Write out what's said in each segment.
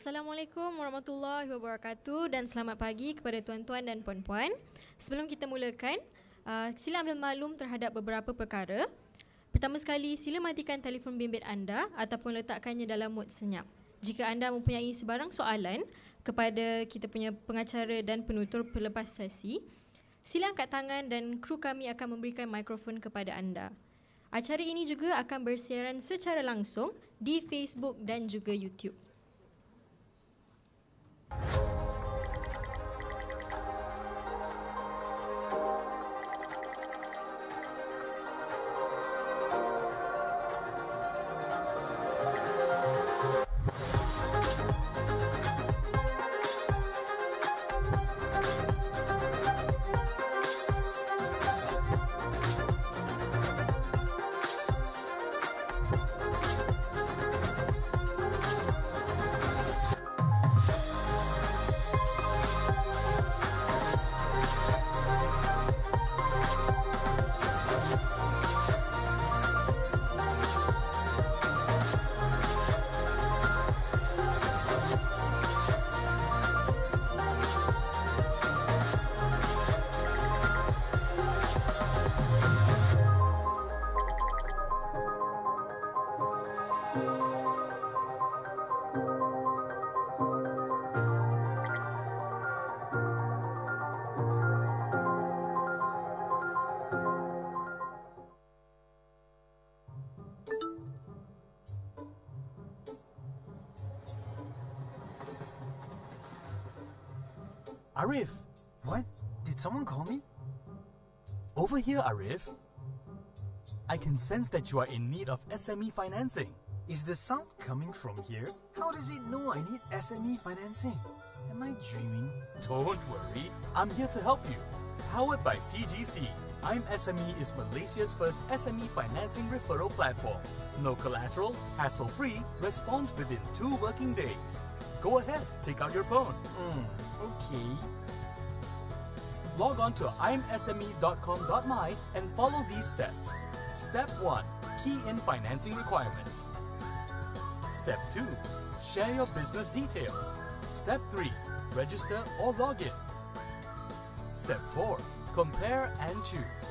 Assalamualaikum warahmatullahi wabarakatuh dan selamat pagi kepada tuan-tuan dan puan-puan. Sebelum kita mulakan, uh, sila ambil maklum terhadap beberapa perkara. Pertama sekali, sila matikan telefon bimbit anda ataupun letakkannya dalam mod senyap. Jika anda mempunyai sebarang soalan kepada kita punya pengacara dan penutur pelepas sesi, sila angkat tangan dan kru kami akan memberikan mikrofon kepada anda. Acara ini juga akan bersiaran secara langsung di Facebook dan juga YouTube. Over here, Arif. I can sense that you are in need of SME financing. Is the sound coming from here? How does it know I need SME financing? Am I dreaming? Don't worry, I'm here to help you. Powered by CGC, I'm SME is Malaysia's first SME financing referral platform. No collateral, hassle-free, response within two working days. Go ahead, take out your phone. Hmm, okay log on to imsme.com.my and follow these steps. Step 1. Key in financing requirements. Step 2. Share your business details. Step 3. Register or log in. Step 4. Compare and choose.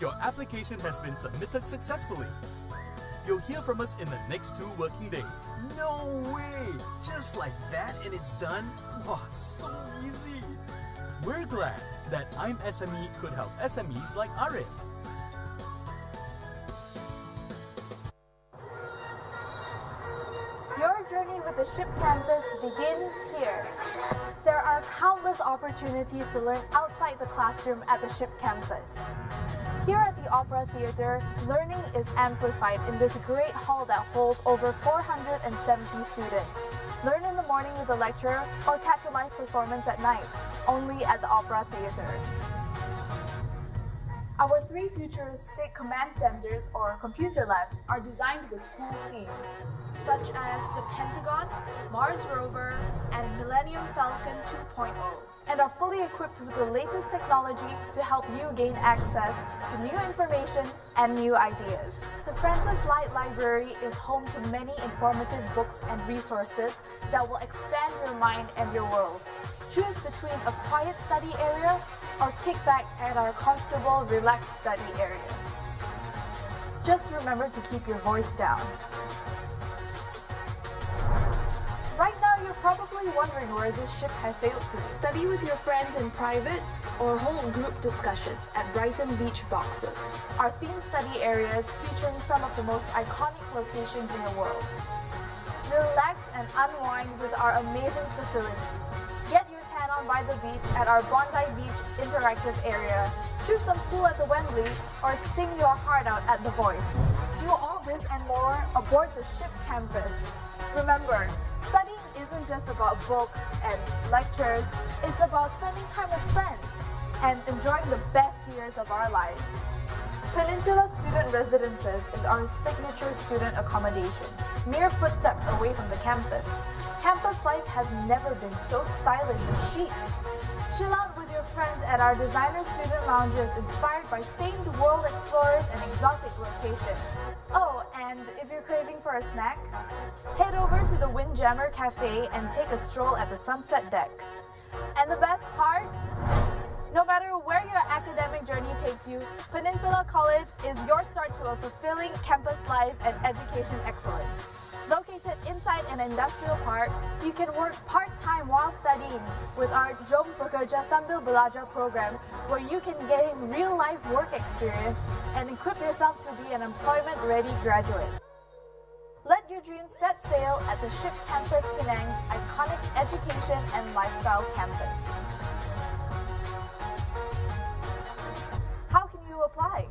Your application has been submitted successfully. You'll hear from us in the next two working days. No way! Just like that and it's done? Wow, so easy! We're glad that I'm SME could help SMEs like Arif. Your journey with the SHIP campus begins here. There are countless opportunities to learn outside the classroom at the SHIP campus. Here at the Opera Theatre, learning is amplified in this great hall that holds over 470 students Learn in the morning with a lecture or catch a live performance at night, only at the Opera Theater. Our three futuristic command centers or computer labs are designed with cool themes, such as the Pentagon, Mars Rover, and Millennium Falcon 2.0 and are fully equipped with the latest technology to help you gain access to new information and new ideas. The Francis Light Library is home to many informative books and resources that will expand your mind and your world. Choose between a quiet study area or kick back at our comfortable, relaxed study area. Just remember to keep your voice down. probably wondering where this ship has sailed to. Study with your friends in private or hold group discussions at Brighton Beach Boxes. Our theme study areas featuring some of the most iconic locations in the world. Relax and unwind with our amazing facilities. Get your tan on by the beach at our Bondi Beach Interactive Area. Shoot some pool at the Wembley or sing your heart out at The Voice. Do all this and more aboard the ship campus. Remember, studying isn't just about books and lectures, it's about spending time with friends and enjoying the best years of our lives. Peninsula Student Residences is our signature student accommodation, mere footsteps away from the campus. Campus life has never been so stylish and chic. Chill out with your friends at our designer student lounges inspired by famed world explorers and exotic locations. Oh, and if you're craving for a snack, head over to the Windjammer Cafe and take a stroll at the sunset deck. And the best part? No matter where your academic journey takes you, Peninsula College is your start to a fulfilling campus life and education excellence. Located inside an industrial park, you can work part-time while studying with our Job Pekerja Sambil Belajar program where you can gain real-life work experience and equip yourself to be an employment-ready graduate. Let your dreams set sail at the SHIP Campus Penang's iconic education and lifestyle campus. How can you apply?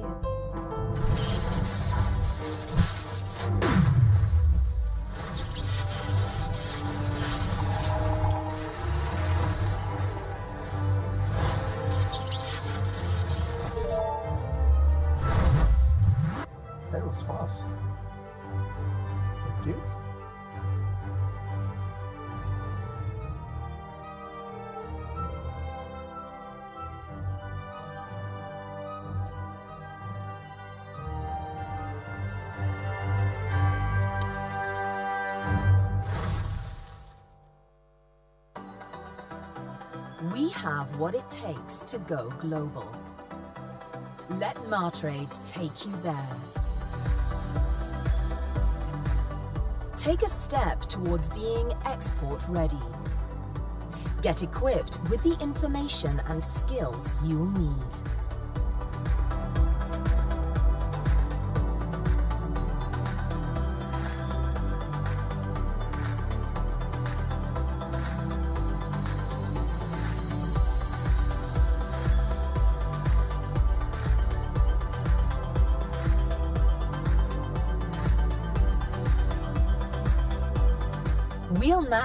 care. takes to go global. Let Martrade take you there. Take a step towards being export ready. Get equipped with the information and skills you'll need.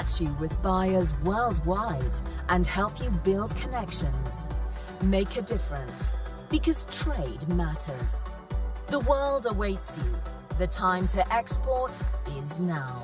match you with buyers worldwide and help you build connections. Make a difference because trade matters. The world awaits you. The time to export is now.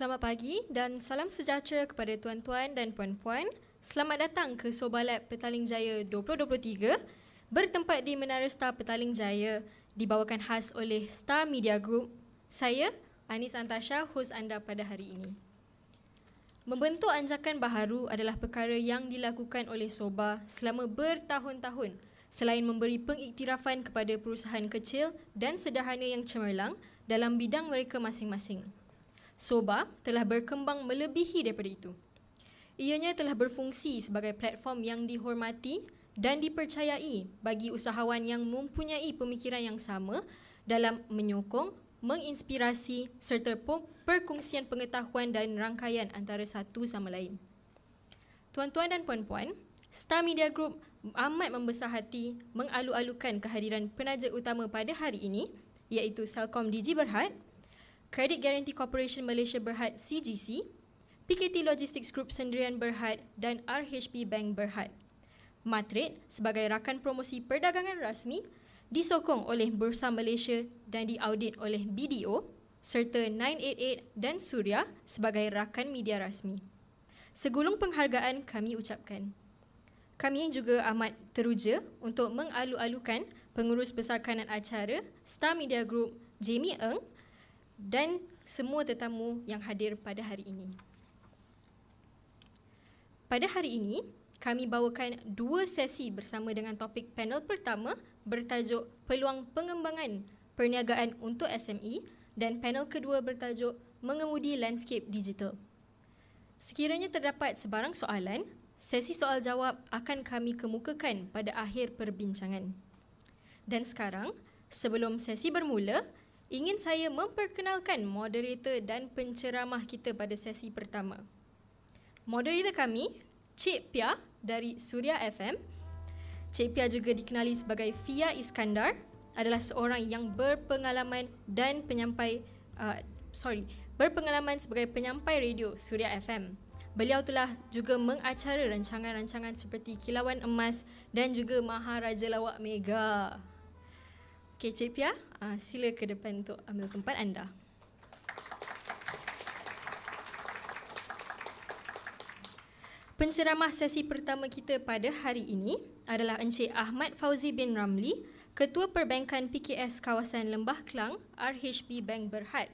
Selamat pagi dan salam sejahtera kepada tuan-tuan dan puan-puan. Selamat datang ke Sobalab Petaling Jaya 2023 bertempat di Menara Star Petaling Jaya dibawakan khas oleh Star Media Group. Saya, Anis Antasha, host anda pada hari ini. Membentuk anjakan baharu adalah perkara yang dilakukan oleh Soba selama bertahun-tahun selain memberi pengiktirafan kepada perusahaan kecil dan sederhana yang cemerlang dalam bidang mereka masing-masing. Soba telah berkembang melebihi daripada itu. Ianya telah berfungsi sebagai platform yang dihormati dan dipercayai bagi usahawan yang mempunyai pemikiran yang sama dalam menyokong, menginspirasi serta perkongsian pengetahuan dan rangkaian antara satu sama lain. Tuan-tuan dan puan-puan, Star Media Group amat membesar hati mengalu-alukan kehadiran penaja utama pada hari ini iaitu Salcom Digi Berhad Credit Guarantee Corporation Malaysia Berhad CGC, PKT Logistics Group Sendirian Berhad dan RHP Bank Berhad. Matrade sebagai rakan promosi perdagangan rasmi disokong oleh Bursa Malaysia dan diaudit oleh BDO serta 988 dan Surya sebagai rakan media rasmi. Segulung penghargaan kami ucapkan. Kami juga amat teruja untuk mengalu-alukan Pengurus Besar Kanan Acara Star Media Group Jamie Eng dan semua tetamu yang hadir pada hari ini. Pada hari ini, kami bawakan dua sesi bersama dengan topik panel pertama bertajuk Peluang Pengembangan Perniagaan untuk SME dan panel kedua bertajuk Mengemudi Landscape Digital. Sekiranya terdapat sebarang soalan, sesi soal jawab akan kami kemukakan pada akhir perbincangan. Dan sekarang, sebelum sesi bermula, ingin saya memperkenalkan moderator dan penceramah kita pada sesi pertama. Moderator kami, Cik Pia dari Surya FM. Cik Pia juga dikenali sebagai Fia Iskandar, adalah seorang yang berpengalaman dan penyampai uh, sorry, berpengalaman sebagai penyampai radio Surya FM. Beliau telah juga mengacara rancangan-rancangan seperti Kilauan Emas dan juga Maharaja Lawak Mega. Okay, Cik Pia, uh, sila ke depan untuk ambil tempat anda. Penceramah sesi pertama kita pada hari ini adalah Encik Ahmad Fauzi bin Ramli, Ketua Perbankan PKS Kawasan Lembah Kelang, RHB Bank Berhad.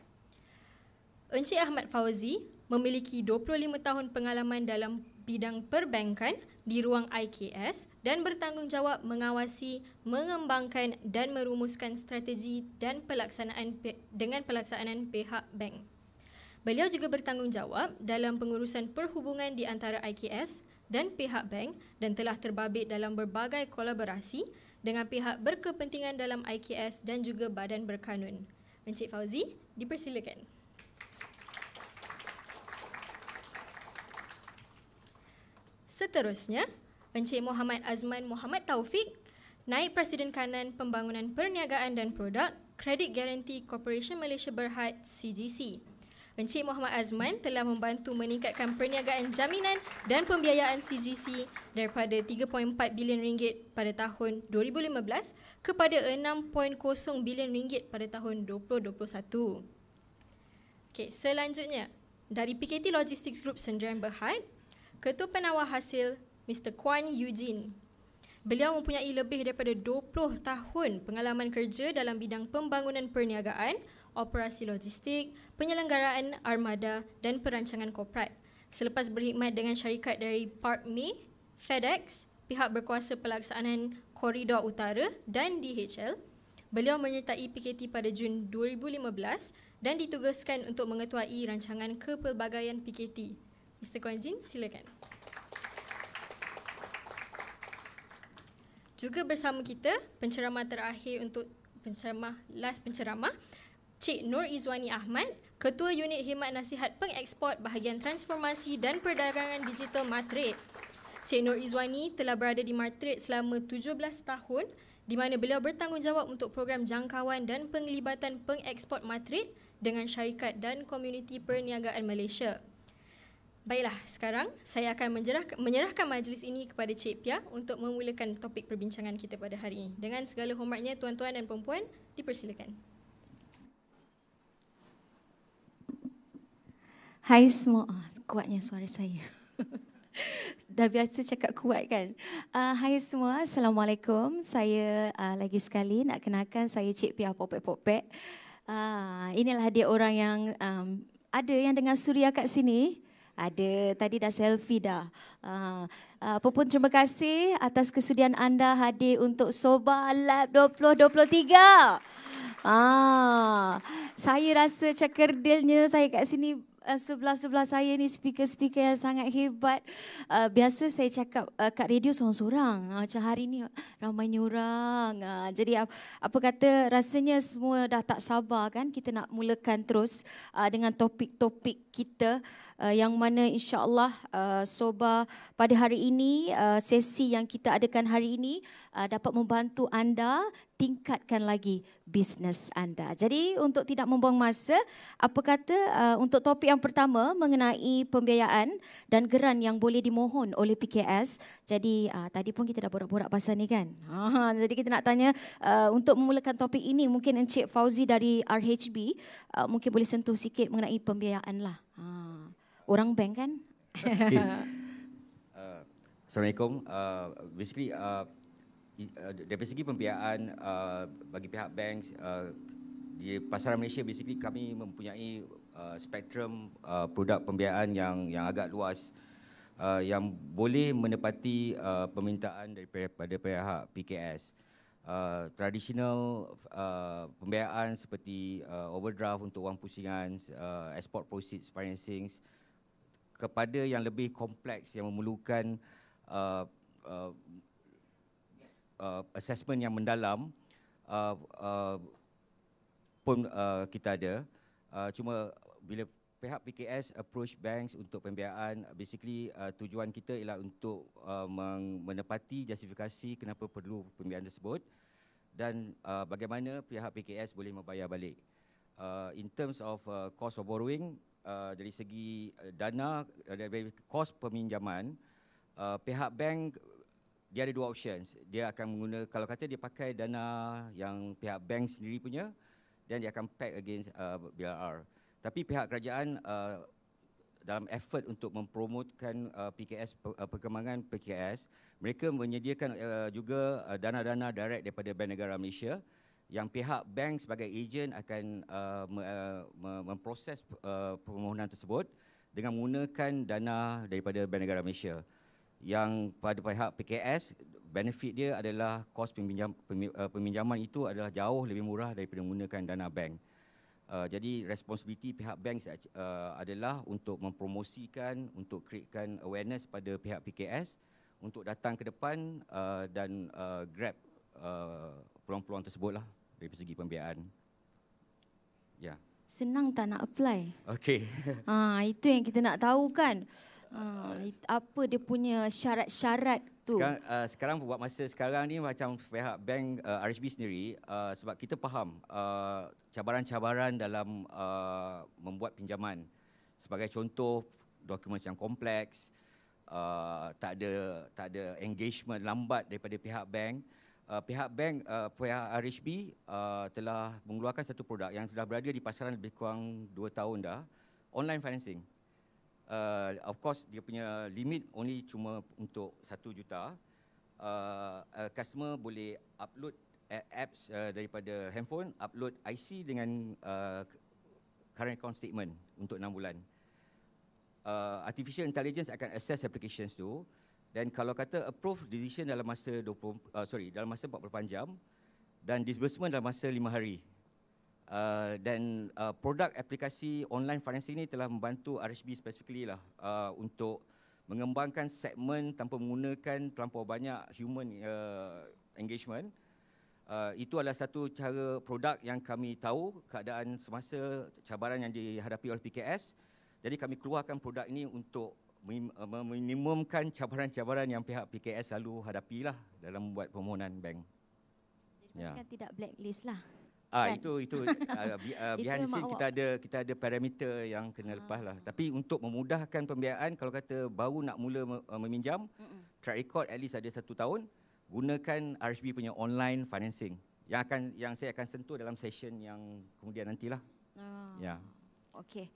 Encik Ahmad Fauzi memiliki 25 tahun pengalaman dalam bidang perbankan di ruang IKS dan bertanggungjawab mengawasi, mengembangkan dan merumuskan strategi dan pelaksanaan dengan pelaksanaan pihak bank. Beliau juga bertanggungjawab dalam pengurusan perhubungan di antara IKS dan pihak bank dan telah terbabit dalam berbagai kolaborasi dengan pihak berkepentingan dalam IKS dan juga badan berkanun. Encik Fauzi, dipersilakan. Seterusnya, Encik Muhammad Azman Muhammad Taufik, Naib Presiden Kanan Pembangunan Perniagaan dan Produk, Credit Guarantee Corporation Malaysia Berhad, CGC. Encik Muhammad Azman telah membantu meningkatkan perniagaan jaminan dan pembiayaan CGC daripada 3.4 bilion ringgit pada tahun 2015 kepada 6.0 bilion ringgit pada tahun 2021. Okey, selanjutnya dari PKT Logistics Group Sendirian Berhad, Ketua Penawar Hasil Mr. Kwan Eugene. Beliau mempunyai lebih daripada 20 tahun pengalaman kerja dalam bidang pembangunan perniagaan, operasi logistik, penyelenggaraan armada dan perancangan korporat. Selepas berkhidmat dengan syarikat dari Park Me, FedEx, pihak berkuasa pelaksanaan koridor utara dan DHL, beliau menyertai PKT pada Jun 2015 dan ditugaskan untuk mengetuai rancangan kepelbagaian PKT Mr. Kuan Jin, silakan. Juga bersama kita, penceramah terakhir untuk penceramah, last penceramah, Cik Nur Izwani Ahmad, Ketua Unit Himat Nasihat Pengekspor Bahagian Transformasi dan Perdagangan Digital Matrik. Cik Nur Izwani telah berada di Matrik selama 17 tahun di mana beliau bertanggungjawab untuk program jangkauan dan penglibatan pengekspor Matrik dengan syarikat dan komuniti perniagaan Malaysia. Baiklah, sekarang saya akan menjerah, menyerahkan majlis ini kepada Cik Pia untuk memulakan topik perbincangan kita pada hari ini. Dengan segala hormatnya, tuan-tuan dan perempuan, dipersilakan. Hai semua. Oh, kuatnya suara saya. Dah biasa cakap kuat kan? Uh, hai semua, Assalamualaikum. Saya uh, lagi sekali nak kenalkan saya Cik Pia Popek-Popek. Uh, inilah dia orang yang um, ada yang dengan Suria kat sini. Ada, tadi dah selfie dah. Ah, ah, apa pun terima kasih atas kesudian anda hadir untuk Soba Lab 2023. Ah, saya rasa cakerdilnya saya kat sini ah, sebelah-sebelah saya ni speaker-speaker yang sangat hebat. biasa saya cakap uh, kat radio seorang-seorang. macam hari ni ramai nyurang. jadi apa kata rasanya semua dah tak sabar kan kita nak mulakan terus dengan topik-topik kita Eh, yang mana insyaallah uh, soba pada hari ini uh, sesi yang kita adakan hari ini uh, dapat membantu anda tingkatkan lagi bisnes anda. Jadi untuk tidak membuang masa, apa kata uh, untuk topik yang pertama mengenai pembiayaan dan geran yang boleh dimohon oleh PKS. Jadi uh, tadi pun kita dah borak-borak pasal ni kan. Ha, jadi kita nak tanya uh, untuk memulakan topik ini mungkin Encik Fauzi dari RHB uh, mungkin boleh sentuh sikit mengenai pembiayaan lah. Ha orang bank kan. Okay. Uh, Assalamualaikum. Uh, basically, uh, uh, dari segi pembiayaan uh, bagi pihak bank, uh, di pasaran Malaysia basically kami mempunyai uh, spektrum uh, produk pembiayaan yang yang agak luas. Uh, yang boleh menepati uh, permintaan daripada pihak PKS. Uh, traditional uh, pembiayaan seperti uh, overdraft untuk wang pusingan, uh, export proceeds, financing. uh, kepada yang lebih kompleks yang memerlukan uh, uh, uh, assessment yang mendalam uh, uh, pun uh, kita ada. Uh, cuma bila pihak PKS approach banks untuk pembiayaan, basically uh, tujuan kita ialah untuk uh, menepati justifikasi kenapa perlu pembiayaan tersebut dan uh, bagaimana pihak PKS boleh membayar balik. Uh, in terms of uh, cost of borrowing, Uh, dari segi uh, dana uh, dari kos peminjaman uh, pihak bank dia ada dua options dia akan menggunakan kalau kata dia pakai dana yang pihak bank sendiri punya dan dia akan pack against uh, BLR tapi pihak kerajaan uh, dalam effort untuk mempromotkan uh, PKS uh, perkembangan PKS mereka menyediakan uh, juga uh, dana-dana direct daripada Bank Negara Malaysia yang pihak bank sebagai ejen akan uh, uh memproses uh, permohonan tersebut dengan menggunakan dana daripada Bank Negara Malaysia. Yang pada pihak PKS, benefit dia adalah kos peminjam, uh, peminjaman itu adalah jauh lebih murah daripada menggunakan dana bank. Uh, jadi responsibiliti pihak bank uh, adalah untuk mempromosikan untuk createkan awareness pada pihak PKS untuk datang ke depan uh, dan uh, grab peluang uh, peluang-peluang tersebutlah dari segi pembiayaan. Ya. Yeah. Senang tak nak apply? Okey. ha, itu yang kita nak tahu kan. Ha, apa dia punya syarat-syarat tu? Sekarang, uh, sekarang buat masa sekarang ni macam pihak bank uh, RHB sendiri uh, sebab kita faham uh, cabaran-cabaran dalam uh, membuat pinjaman. Sebagai contoh dokumen yang kompleks, uh, tak ada tak ada engagement lambat daripada pihak bank uh, pihak bank uh, RHB uh, telah mengeluarkan satu produk yang sudah berada di pasaran lebih kurang 2 tahun dah, online financing. Uh, of course dia punya limit only cuma untuk 1 juta. Uh, uh, customer boleh upload uh, apps uh, daripada handphone, upload IC dengan uh, current account statement untuk 6 bulan. Uh, artificial intelligence akan assess applications tu dan kalau kata approve decision dalam masa 20 uh, sorry dalam masa 48 jam dan disbursement dalam masa 5 hari uh, dan uh, produk aplikasi online financing ini telah membantu RHB specifically lah uh, untuk mengembangkan segmen tanpa menggunakan terlampau banyak human uh, engagement Uh, itu adalah satu cara produk yang kami tahu keadaan semasa cabaran yang dihadapi oleh PKS. Jadi kami keluarkan produk ini untuk meminimumkan cabaran-cabaran yang pihak PKS selalu hadapi lah dalam buat permohonan bank. Jadi ya. tidak blacklist lah. Ah kan? itu itu uh, bi- uh, behind the scene kita ada kita ada parameter yang kena ah. lepas lah. Tapi untuk memudahkan pembiayaan kalau kata baru nak mula ah, meminjam Mm-mm. track record at least ada satu tahun gunakan RHB punya online financing yang akan yang saya akan sentuh dalam session yang kemudian nantilah. Ah. Ya. Okey.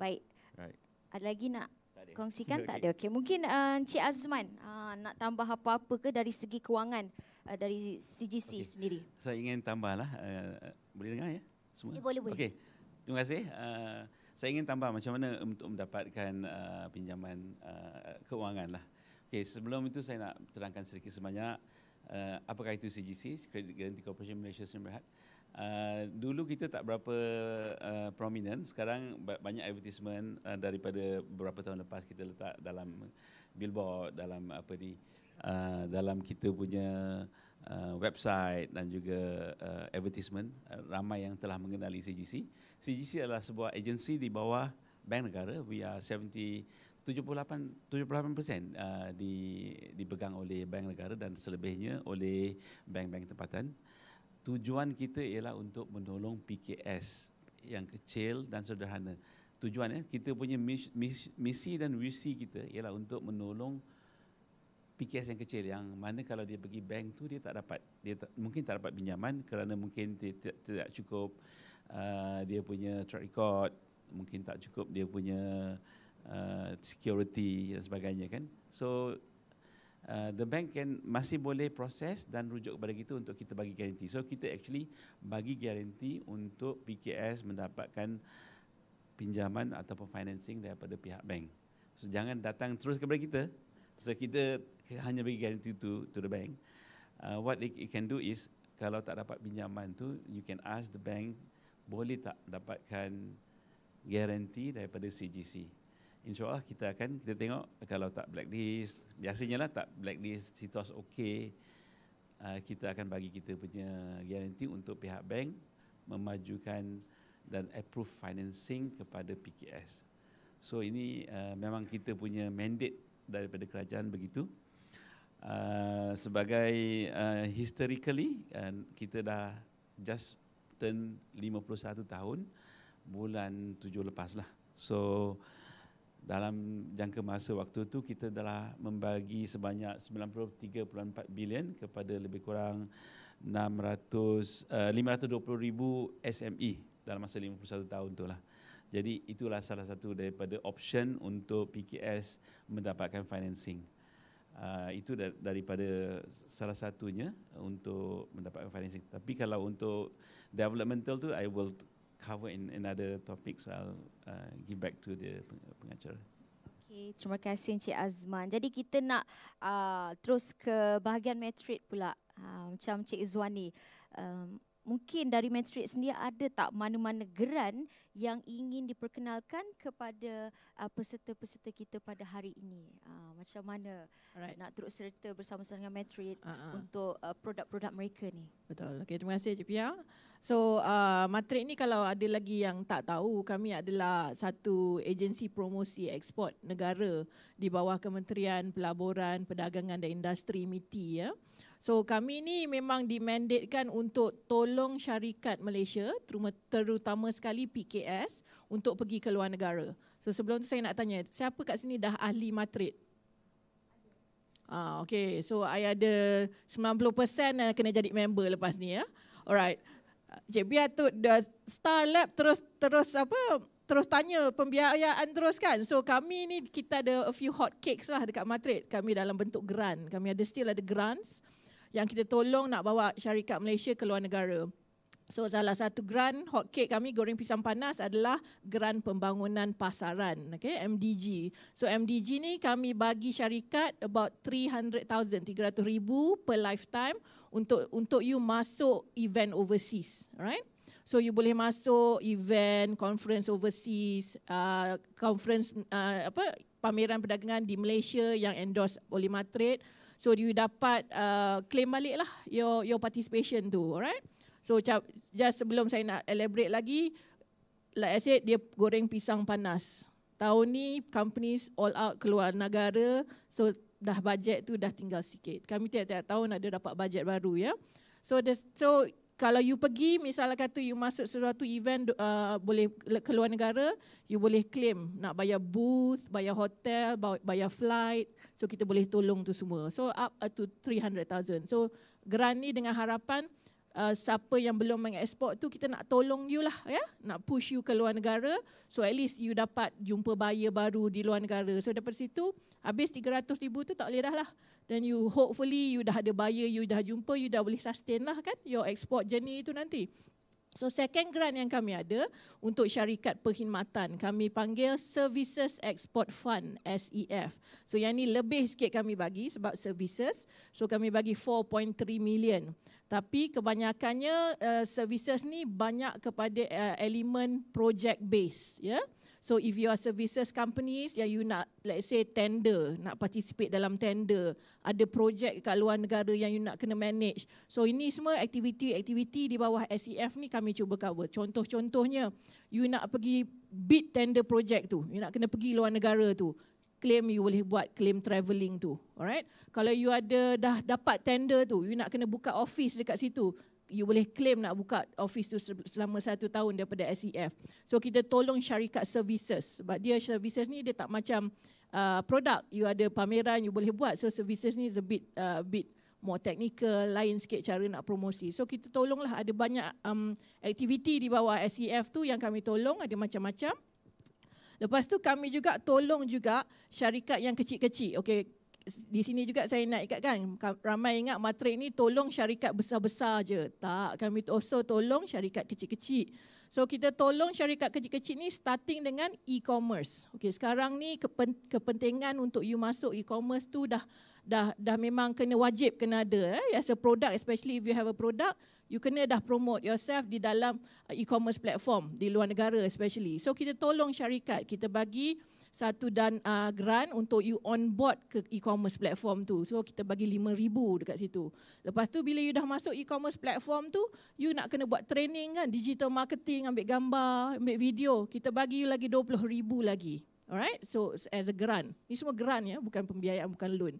Baik. Right. Ada lagi nak Kongsikan tak ada. Okey, mungkin uh, Encik uh, Azman uh, nak tambah apa-apa ke dari segi kewangan uh, dari CGC okay. sendiri? Saya ingin tambahlah. Uh, uh, boleh dengar ya? Semua. Ya, boleh, boleh. Okey. Terima kasih. Uh, saya ingin tambah macam mana untuk mendapatkan uh, pinjaman uh, kewangan lah. Okey, sebelum itu saya nak terangkan sedikit sebanyak uh, apakah itu CGC, Credit Guarantee Corporation Malaysia Seri Berhad. Uh, Uh, dulu kita tak berapa uh, prominent, sekarang banyak advertisement uh, daripada beberapa tahun lepas kita letak dalam billboard, dalam apa ni, uh, dalam kita punya uh, website dan juga uh, advertisement uh, ramai yang telah mengenali CGC. CGC adalah sebuah agensi di bawah bank negara. We are 70 78 78% uh, di dipegang oleh bank negara dan selebihnya oleh bank-bank tempatan tujuan kita ialah untuk menolong PKS yang kecil dan sederhana. Tujuan ya, kita punya misi dan visi kita ialah untuk menolong PKS yang kecil yang mana kalau dia pergi bank tu dia tak dapat dia tak, mungkin tak dapat pinjaman kerana mungkin tidak, tidak cukup uh, dia punya track record mungkin tak cukup dia punya uh, security dan sebagainya kan so uh, the bank can masih boleh proses dan rujuk kepada kita untuk kita bagi garanti. So kita actually bagi garanti untuk PKS mendapatkan pinjaman ataupun financing daripada pihak bank. So jangan datang terus kepada kita. So kita hanya bagi garanti to to the bank. Uh, what it, it can do is kalau tak dapat pinjaman tu you can ask the bank boleh tak dapatkan garanti daripada CGC. InsyaAllah kita akan kita tengok kalau tak blacklist biasanya lah tak blacklist situas okey uh, ah, kita akan bagi kita punya guarantee untuk pihak bank memajukan dan approve financing kepada PKS. So ini uh, memang kita punya mandate daripada kerajaan begitu. Uh, sebagai uh, historically uh, kita dah just turn 51 tahun bulan tujuh lepas lah. So dalam jangka masa waktu itu kita telah membagi sebanyak 93.4 bilion kepada lebih kurang 600 uh, 520 SME dalam masa 51 tahun itulah. Jadi itulah salah satu daripada option untuk PKS mendapatkan financing. Uh, itu daripada salah satunya untuk mendapatkan financing. Tapi kalau untuk developmental tu I will cover in another topic so I'll uh, give back to the pengacara. Okay, terima kasih Encik Azman. Jadi kita nak uh, terus ke bahagian matric pula. Uh, macam Encik Izwani. Um, mungkin dari Matrix sendiri ada tak mana-mana geran yang ingin diperkenalkan kepada uh, peserta-peserta kita pada hari ini? Uh, macam mana uh, Alright. nak terus serta bersama-sama dengan Matrix uh-huh. untuk uh, produk-produk mereka ni? Betul. Okay, terima kasih Cik Pia. So, uh, Matrix ni kalau ada lagi yang tak tahu, kami adalah satu agensi promosi ekspor negara di bawah Kementerian Pelaburan, Perdagangan dan Industri MITI. Ya. So kami ni memang dimandatkan untuk tolong syarikat Malaysia terutama sekali PKS untuk pergi ke luar negara. So sebelum tu saya nak tanya, siapa kat sini dah ahli matrit? Ah, okay, so I ada 90% nak kena jadi member lepas ni ya. Alright. Cik tu the Star Lab terus terus apa terus tanya pembiayaan terus kan. So kami ni kita ada a few hot cakes lah dekat Madrid. Kami dalam bentuk grant. Kami ada still ada grants yang kita tolong nak bawa syarikat Malaysia ke luar negara. So salah satu grant hot cake kami goreng pisang panas adalah grant pembangunan pasaran, okay, MDG. So MDG ni kami bagi syarikat about 300,000, 300,000 per lifetime untuk untuk you masuk event overseas, right? So you boleh masuk event, conference overseas, uh, conference uh, apa pameran perdagangan di Malaysia yang endorse oleh Matrade. So you dapat uh, claim balik lah your your participation tu, alright? So just sebelum saya nak elaborate lagi, like I said, dia goreng pisang panas. Tahun ni companies all out keluar negara, so dah budget tu dah tinggal sikit. Kami tiada tiap tahun ada dapat budget baru ya. So the so kalau you pergi misalnya kata you masuk sesuatu event uh, boleh keluar negara you boleh claim nak bayar booth bayar hotel bayar flight so kita boleh tolong tu semua so up uh, to 300,000 so grant ni dengan harapan uh, siapa yang belum mengeksport tu kita nak tolong you lah ya nak push you keluar negara so at least you dapat jumpa buyer baru di luar negara so daripada situ habis 300,000 tu tak boleh dah lah then you hopefully you dah ada buyer, you dah jumpa, you dah boleh sustain lah kan your export journey itu nanti. So second grant yang kami ada untuk syarikat perkhidmatan kami panggil Services Export Fund SEF. So yang ini lebih sikit kami bagi sebab services. So kami bagi 4.3 million. Tapi kebanyakannya uh, services ni banyak kepada uh, eh, elemen project base, Yeah? So if you are services companies yang you nak let's say tender, nak participate dalam tender, ada projek kat luar negara yang you nak kena manage. So ini semua aktiviti-aktiviti di bawah SEF ni kami cuba cover. Contoh-contohnya, you nak pergi bid tender projek tu, you nak kena pergi luar negara tu, claim you boleh buat claim travelling tu. Alright? Kalau you ada dah dapat tender tu, you nak kena buka office dekat situ, you boleh claim nak buka office tu selama satu tahun daripada SEF. So kita tolong syarikat services. Sebab dia services ni dia tak macam uh, produk. You ada pameran, you boleh buat. So services ni is a bit, uh, bit more technical, lain sikit cara nak promosi. So kita tolonglah ada banyak um, aktiviti di bawah SEF tu yang kami tolong. Ada macam-macam. Lepas tu kami juga tolong juga syarikat yang kecil-kecil. Okay, di sini juga saya nak ingatkan ramai ingat matre ni tolong syarikat besar-besar je. Tak, kami also tolong syarikat kecil-kecil. So kita tolong syarikat kecil-kecil ni starting dengan e-commerce. Okey, sekarang ni kepentingan untuk you masuk e-commerce tu dah dah dah memang kena wajib kena ada eh as a product especially if you have a product you kena dah promote yourself di dalam e-commerce platform di luar negara especially. So kita tolong syarikat, kita bagi satu dan uh, grant untuk you on board ke e-commerce platform tu. So kita bagi 5000 dekat situ. Lepas tu bila you dah masuk e-commerce platform tu, you nak kena buat training kan, digital marketing, ambil gambar, ambil video. Kita bagi you lagi 20000 lagi. Alright? So as a grant. Ni semua grant ya, bukan pembiayaan, bukan loan.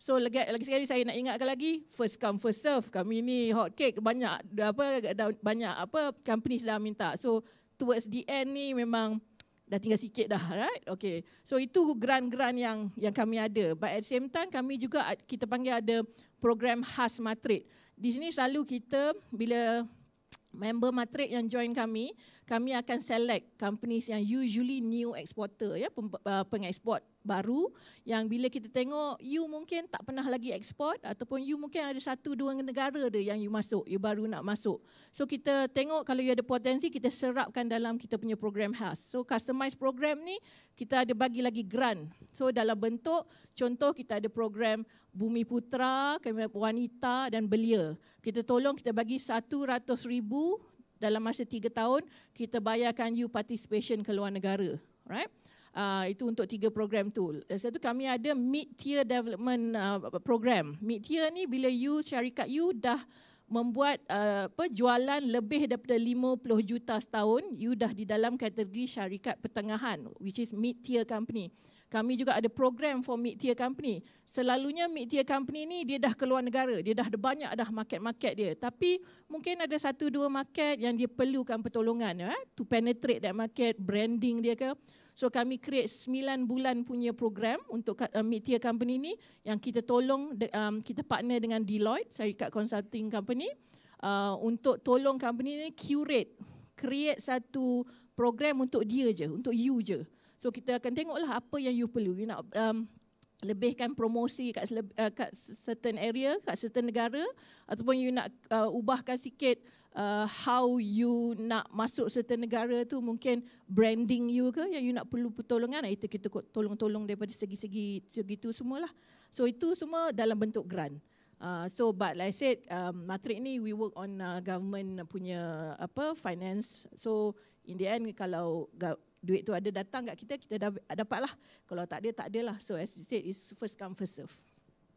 So lagi, lagi sekali saya nak ingatkan lagi first come first serve kami ni hot cake banyak apa banyak apa companies dah minta. So towards the end ni memang dah tinggal sikit dah right okey so itu grant-grant yang yang kami ada but at the same time kami juga kita panggil ada program khas matrik di sini selalu kita bila member matrik yang join kami kami akan select companies yang usually new exporter ya uh, pengeksport baru yang bila kita tengok you mungkin tak pernah lagi export ataupun you mungkin ada satu dua negara dia yang you masuk you baru nak masuk so kita tengok kalau you ada potensi kita serapkan dalam kita punya program khas so customized program ni kita ada bagi lagi grant so dalam bentuk contoh kita ada program bumi putra wanita dan belia kita tolong kita bagi 100,000 dalam masa tiga tahun kita bayarkan you participation ke luar negara right Uh, ah, itu untuk tiga program tu. Lepas tu kami ada mid-tier development uh, program. Mid-tier ni bila you syarikat you dah membuat uh, apa jualan lebih daripada 50 juta setahun, you dah di dalam kategori syarikat pertengahan which is mid-tier company kami juga ada program for mid tier company selalunya mid tier company ni dia dah keluar negara dia dah ada banyak dah market-market dia tapi mungkin ada satu dua market yang dia perlukan pertolongan ya eh, to penetrate that market branding dia ke so kami create 9 bulan punya program untuk uh, mid tier company ni yang kita tolong um, kita partner dengan Deloitte syarikat consulting company uh, untuk tolong company ni curate create satu program untuk dia je untuk you je So kita akan tengoklah apa yang you perlu. You nak um, lebihkan promosi kat, uh, kat certain area, kat certain negara ataupun you nak uh, ubahkan sikit uh, how you nak masuk certain negara tu mungkin branding you ke yang you nak perlu pertolongan itu kita tolong-tolong daripada segi-segi segitu semualah. So itu semua dalam bentuk grant. Uh, so but like I said um, matrik ni we work on uh, government punya apa finance. So in the end kalau duit tu ada datang kat kita, kita dah dapat lah. Kalau tak ada, tak ada lah. So as you said, it's first come, first serve.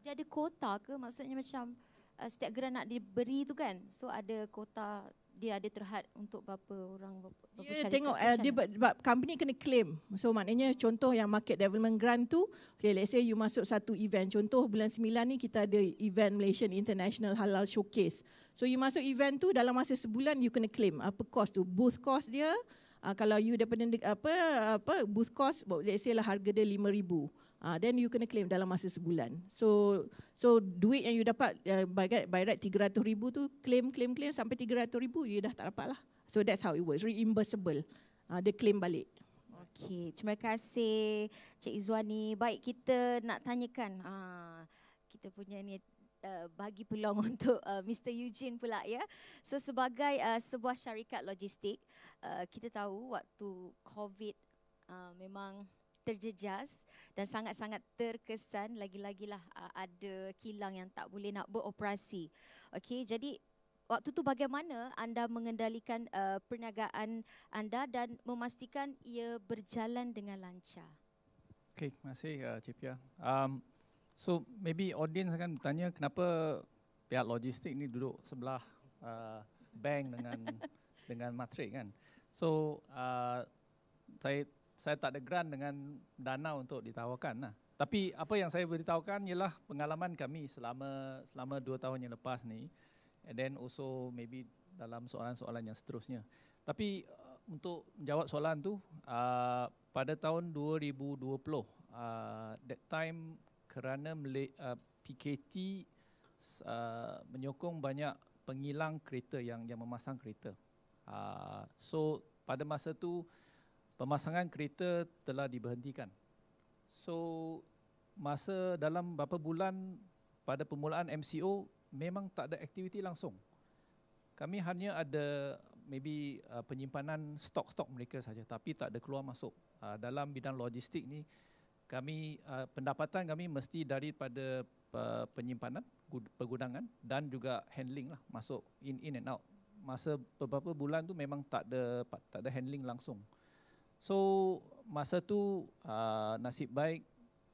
Dia ada kota ke? Maksudnya macam uh, setiap gerak nak diberi tu kan? So ada kota dia ada terhad untuk berapa orang berapa yeah, syarikat. tengok uh, dia but company kena claim. So maknanya contoh yang market development grant tu, okay, let's say you masuk satu event. Contoh bulan 9 ni kita ada event Malaysian International Halal Showcase. So you masuk event tu dalam masa sebulan you kena claim apa cost tu? Booth cost dia, uh, kalau you daripada apa apa booth cost let's say lah harga dia 5000 ah uh, then you kena claim dalam masa sebulan so so duit yang you dapat uh, eh, by by right 300000 tu claim claim claim sampai 300000 you dah tak dapat lah so that's how it works reimbursable uh, dia claim balik Okay, terima kasih Cik Izwani. Baik, kita nak tanyakan ah, kita punya ni Uh, bagi peluang untuk uh, Mr Eugene pula ya. So sebagai uh, sebuah syarikat logistik, uh, kita tahu waktu COVID uh, memang terjejas dan sangat-sangat terkesan lagi-lagilah uh, ada kilang yang tak boleh nak beroperasi. Okey, jadi waktu tu bagaimana anda mengendalikan uh, perniagaan anda dan memastikan ia berjalan dengan lancar? Okey, terima kasih uh, Cipia. Um So maybe audience akan bertanya kenapa pihak logistik ni duduk sebelah uh, bank dengan dengan matrik kan. So uh, saya saya tak ada grant dengan dana untuk ditawarkan lah. Tapi apa yang saya beritahukan ialah pengalaman kami selama selama dua tahun yang lepas ni. And then also maybe dalam soalan-soalan yang seterusnya. Tapi uh, untuk menjawab soalan tu, uh, pada tahun 2020, uh, that time kerana uh, PKT uh, menyokong banyak pengilang kereta yang yang memasang kereta. Uh, so pada masa tu pemasangan kereta telah diberhentikan. So masa dalam beberapa bulan pada permulaan MCO memang tak ada aktiviti langsung. Kami hanya ada maybe uh, penyimpanan stok-stok mereka saja tapi tak ada keluar masuk. Uh, dalam bidang logistik ni kami uh, pendapatan kami mesti daripada uh, penyimpanan pergudangan dan juga handling lah masuk in in and out masa beberapa bulan tu memang tak ada tak ada handling langsung so masa tu uh, nasib baik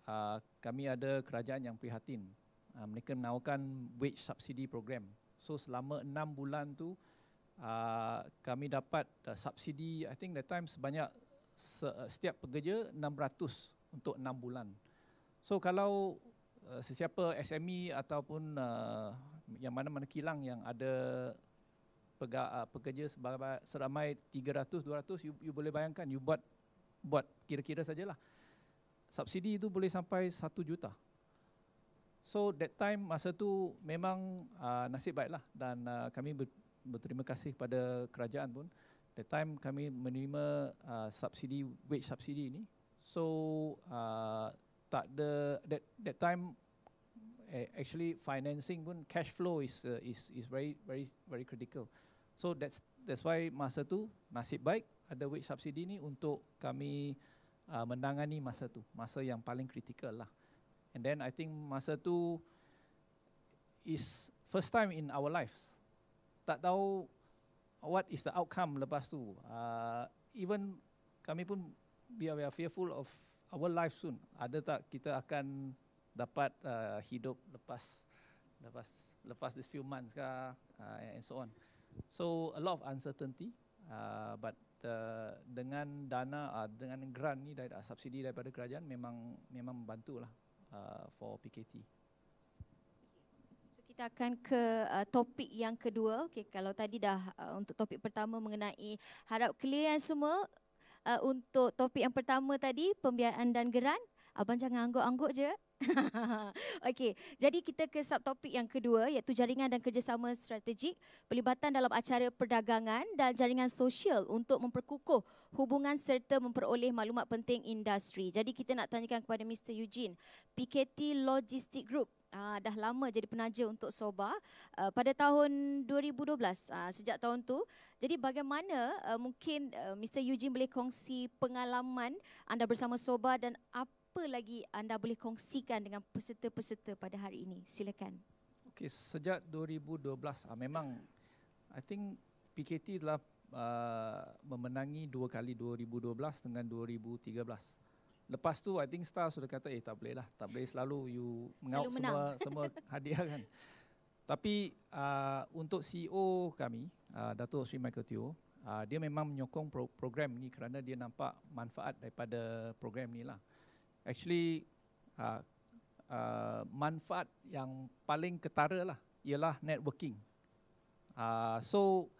uh, kami ada kerajaan yang prihatin uh, mereka menawarkan wage subsidy program so selama enam bulan tu uh, kami dapat uh, subsidi i think the time sebanyak se- uh, setiap pekerja 600 untuk enam bulan. So kalau uh, sesiapa SME ataupun uh, yang mana-mana kilang yang ada pega, uh, pekerja seramai 300 200 you, you boleh bayangkan you buat buat kira-kira saja lah. Subsidi itu boleh sampai satu juta. So that time masa tu memang uh, nasib baiklah dan uh, kami ber, berterima kasih pada kerajaan pun that time kami menerima uh, subsidi wage subsidi ini So uh, tak ada that that time eh, actually financing pun cash flow is uh, is is very very very critical. So that's that's why masa tu nasib baik ada wage subsidy ni untuk kami uh, menangani masa tu masa yang paling kritikal lah. And then I think masa tu is first time in our lives. Tak tahu what is the outcome lepas tu. Uh, even kami pun we are, we are fearful of our life soon. Ada tak kita akan dapat uh, hidup lepas lepas lepas this few months ke uh, and so on. So a lot of uncertainty uh, but uh, dengan dana uh, dengan grant ni dari uh, subsidi daripada kerajaan memang memang membantulah uh, for PKT. kita akan ke uh, topik yang kedua. Okay, kalau tadi dah uh, untuk topik pertama mengenai harap clear semua uh, untuk topik yang pertama tadi, pembiayaan dan geran. Abang jangan angguk-angguk je. Okey, jadi kita ke topik yang kedua iaitu jaringan dan kerjasama strategik, pelibatan dalam acara perdagangan dan jaringan sosial untuk memperkukuh hubungan serta memperoleh maklumat penting industri. Jadi kita nak tanyakan kepada Mr. Eugene, PKT Logistic Group, Uh, dah lama jadi penaja untuk Soba uh, pada tahun 2012 uh, ah, sejak tahun tu. Jadi bagaimana uh, mungkin uh, Mr Eugene boleh kongsi pengalaman anda bersama Soba dan apa lagi anda boleh kongsikan dengan peserta-peserta pada hari ini? Silakan. Okay sejak 2012 uh, memang I think PKT telah uh, memenangi dua kali 2012 dengan 2013. Lepas tu I think Star sudah kata eh tak boleh lah. Tak boleh selalu you mengaut semua semua hadiah kan. Tapi uh, untuk CEO kami, uh, Dato' Sri Michael Teo, uh, dia memang menyokong pro- program ni kerana dia nampak manfaat daripada program ni lah. Actually, uh, uh, manfaat yang paling ketara lah ialah networking. Uh, so,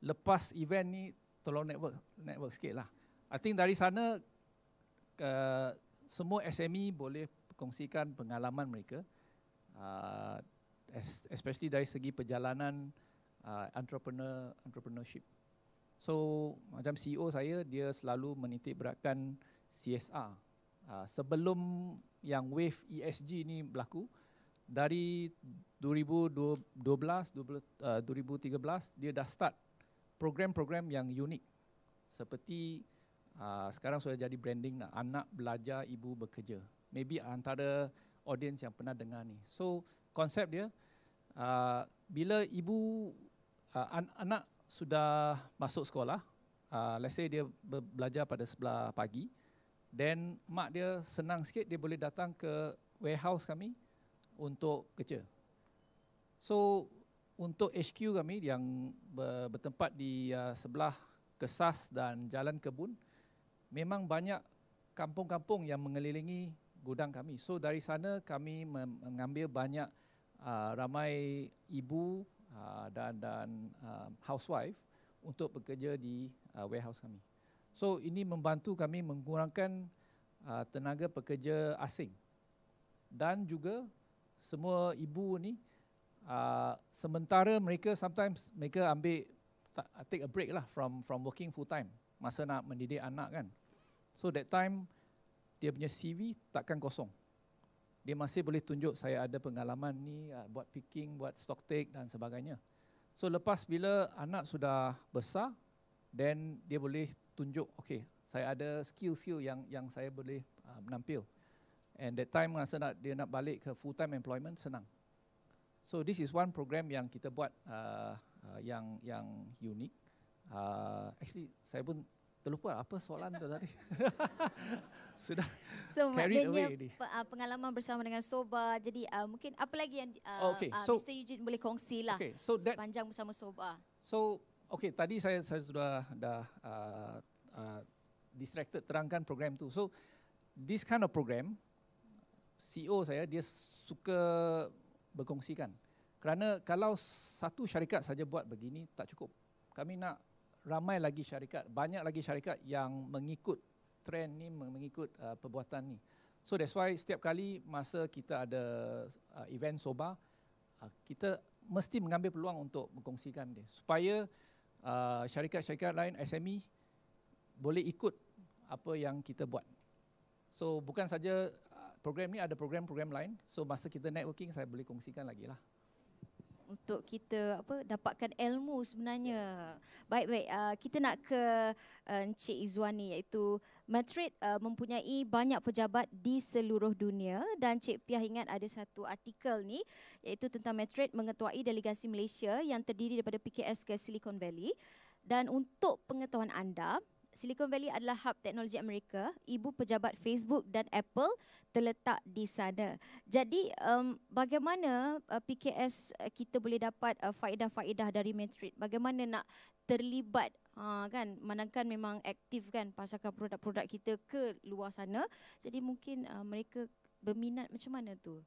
lepas event ni, tolong network, network sikit lah. I think dari sana uh, semua SME boleh kongsikan pengalaman mereka uh, especially dari segi perjalanan uh, entrepreneur entrepreneurship. So macam CEO saya dia selalu menitik beratkan CSR. Uh, sebelum yang wave ESG ni berlaku dari 2012 2013 uh, dia dah start program-program yang unik seperti Ah, sekarang sudah jadi branding anak belajar ibu bekerja. Maybe antara audience yang pernah dengar ni. So konsep dia uh, bila ibu uh, an- anak sudah masuk sekolah, uh, let's say dia be- belajar pada sebelah pagi, then mak dia senang sikit dia boleh datang ke warehouse kami untuk kerja. So untuk HQ kami yang ber- bertempat di uh, sebelah Kesas dan Jalan Kebun, memang banyak kampung-kampung yang mengelilingi gudang kami. So dari sana kami mengambil banyak uh, ramai ibu uh, dan dan uh, housewife untuk bekerja di uh, warehouse kami. So ini membantu kami mengurangkan uh, tenaga pekerja asing. Dan juga semua ibu ni uh, sementara mereka sometimes mereka ambil take a break lah from from working full time masa nak mendidik anak kan. So that time, dia punya CV takkan kosong. Dia masih boleh tunjuk saya ada pengalaman ni ah, buat picking, buat stock take dan sebagainya. So lepas bila anak sudah besar, then dia boleh tunjuk, okay, saya ada skill-skill yang yang saya boleh uh, ah, menampil. And that time masa nak, dia nak balik ke full-time employment, senang. So this is one program yang kita buat uh, uh, yang yang unik. Uh, actually, saya pun Terlupa apa soalan tu tadi. Sudah so, carried away ini. Pe, ah, pengalaman bersama dengan Soba. Jadi uh, mungkin apa lagi yang uh, oh, okay. so, uh, Mr. Eugene boleh kongsi lah okay. so that, sepanjang bersama Soba. So, okay, tadi saya, saya sudah dah uh, uh, distracted terangkan program tu. So, this kind of program, CEO saya dia suka berkongsikan. Kerana kalau satu syarikat saja buat begini, tak cukup. Kami nak ramai lagi syarikat, banyak lagi syarikat yang mengikut trend ni, mengikut uh, perbuatan ni. So that's why setiap kali masa kita ada uh, event soba, uh, kita mesti mengambil peluang untuk mengkongsikan dia supaya uh, syarikat-syarikat lain SME boleh ikut apa yang kita buat. So bukan saja uh, program ni ada program-program lain. So masa kita networking saya boleh kongsikan lagi lah untuk kita apa dapatkan ilmu sebenarnya. Baik-baik uh, ah, kita nak ke uh, Encik Izwani iaitu Madrid uh, mempunyai banyak pejabat di seluruh dunia dan Cik Piah ingat ada satu artikel ni iaitu tentang Madrid mengetuai delegasi Malaysia yang terdiri daripada PKS ke Silicon Valley. Dan untuk pengetahuan anda, Silicon Valley adalah hub teknologi Amerika, ibu pejabat Facebook dan Apple terletak di sana. Jadi um, bagaimana uh, eh, PKS uh, eh, kita boleh dapat uh, faedah-faedah dari Madrid? Bagaimana nak terlibat uh, kan manakan memang aktif kan pasarkan produk-produk kita ke luar sana. Jadi mungkin uh, mereka berminat macam mana tu?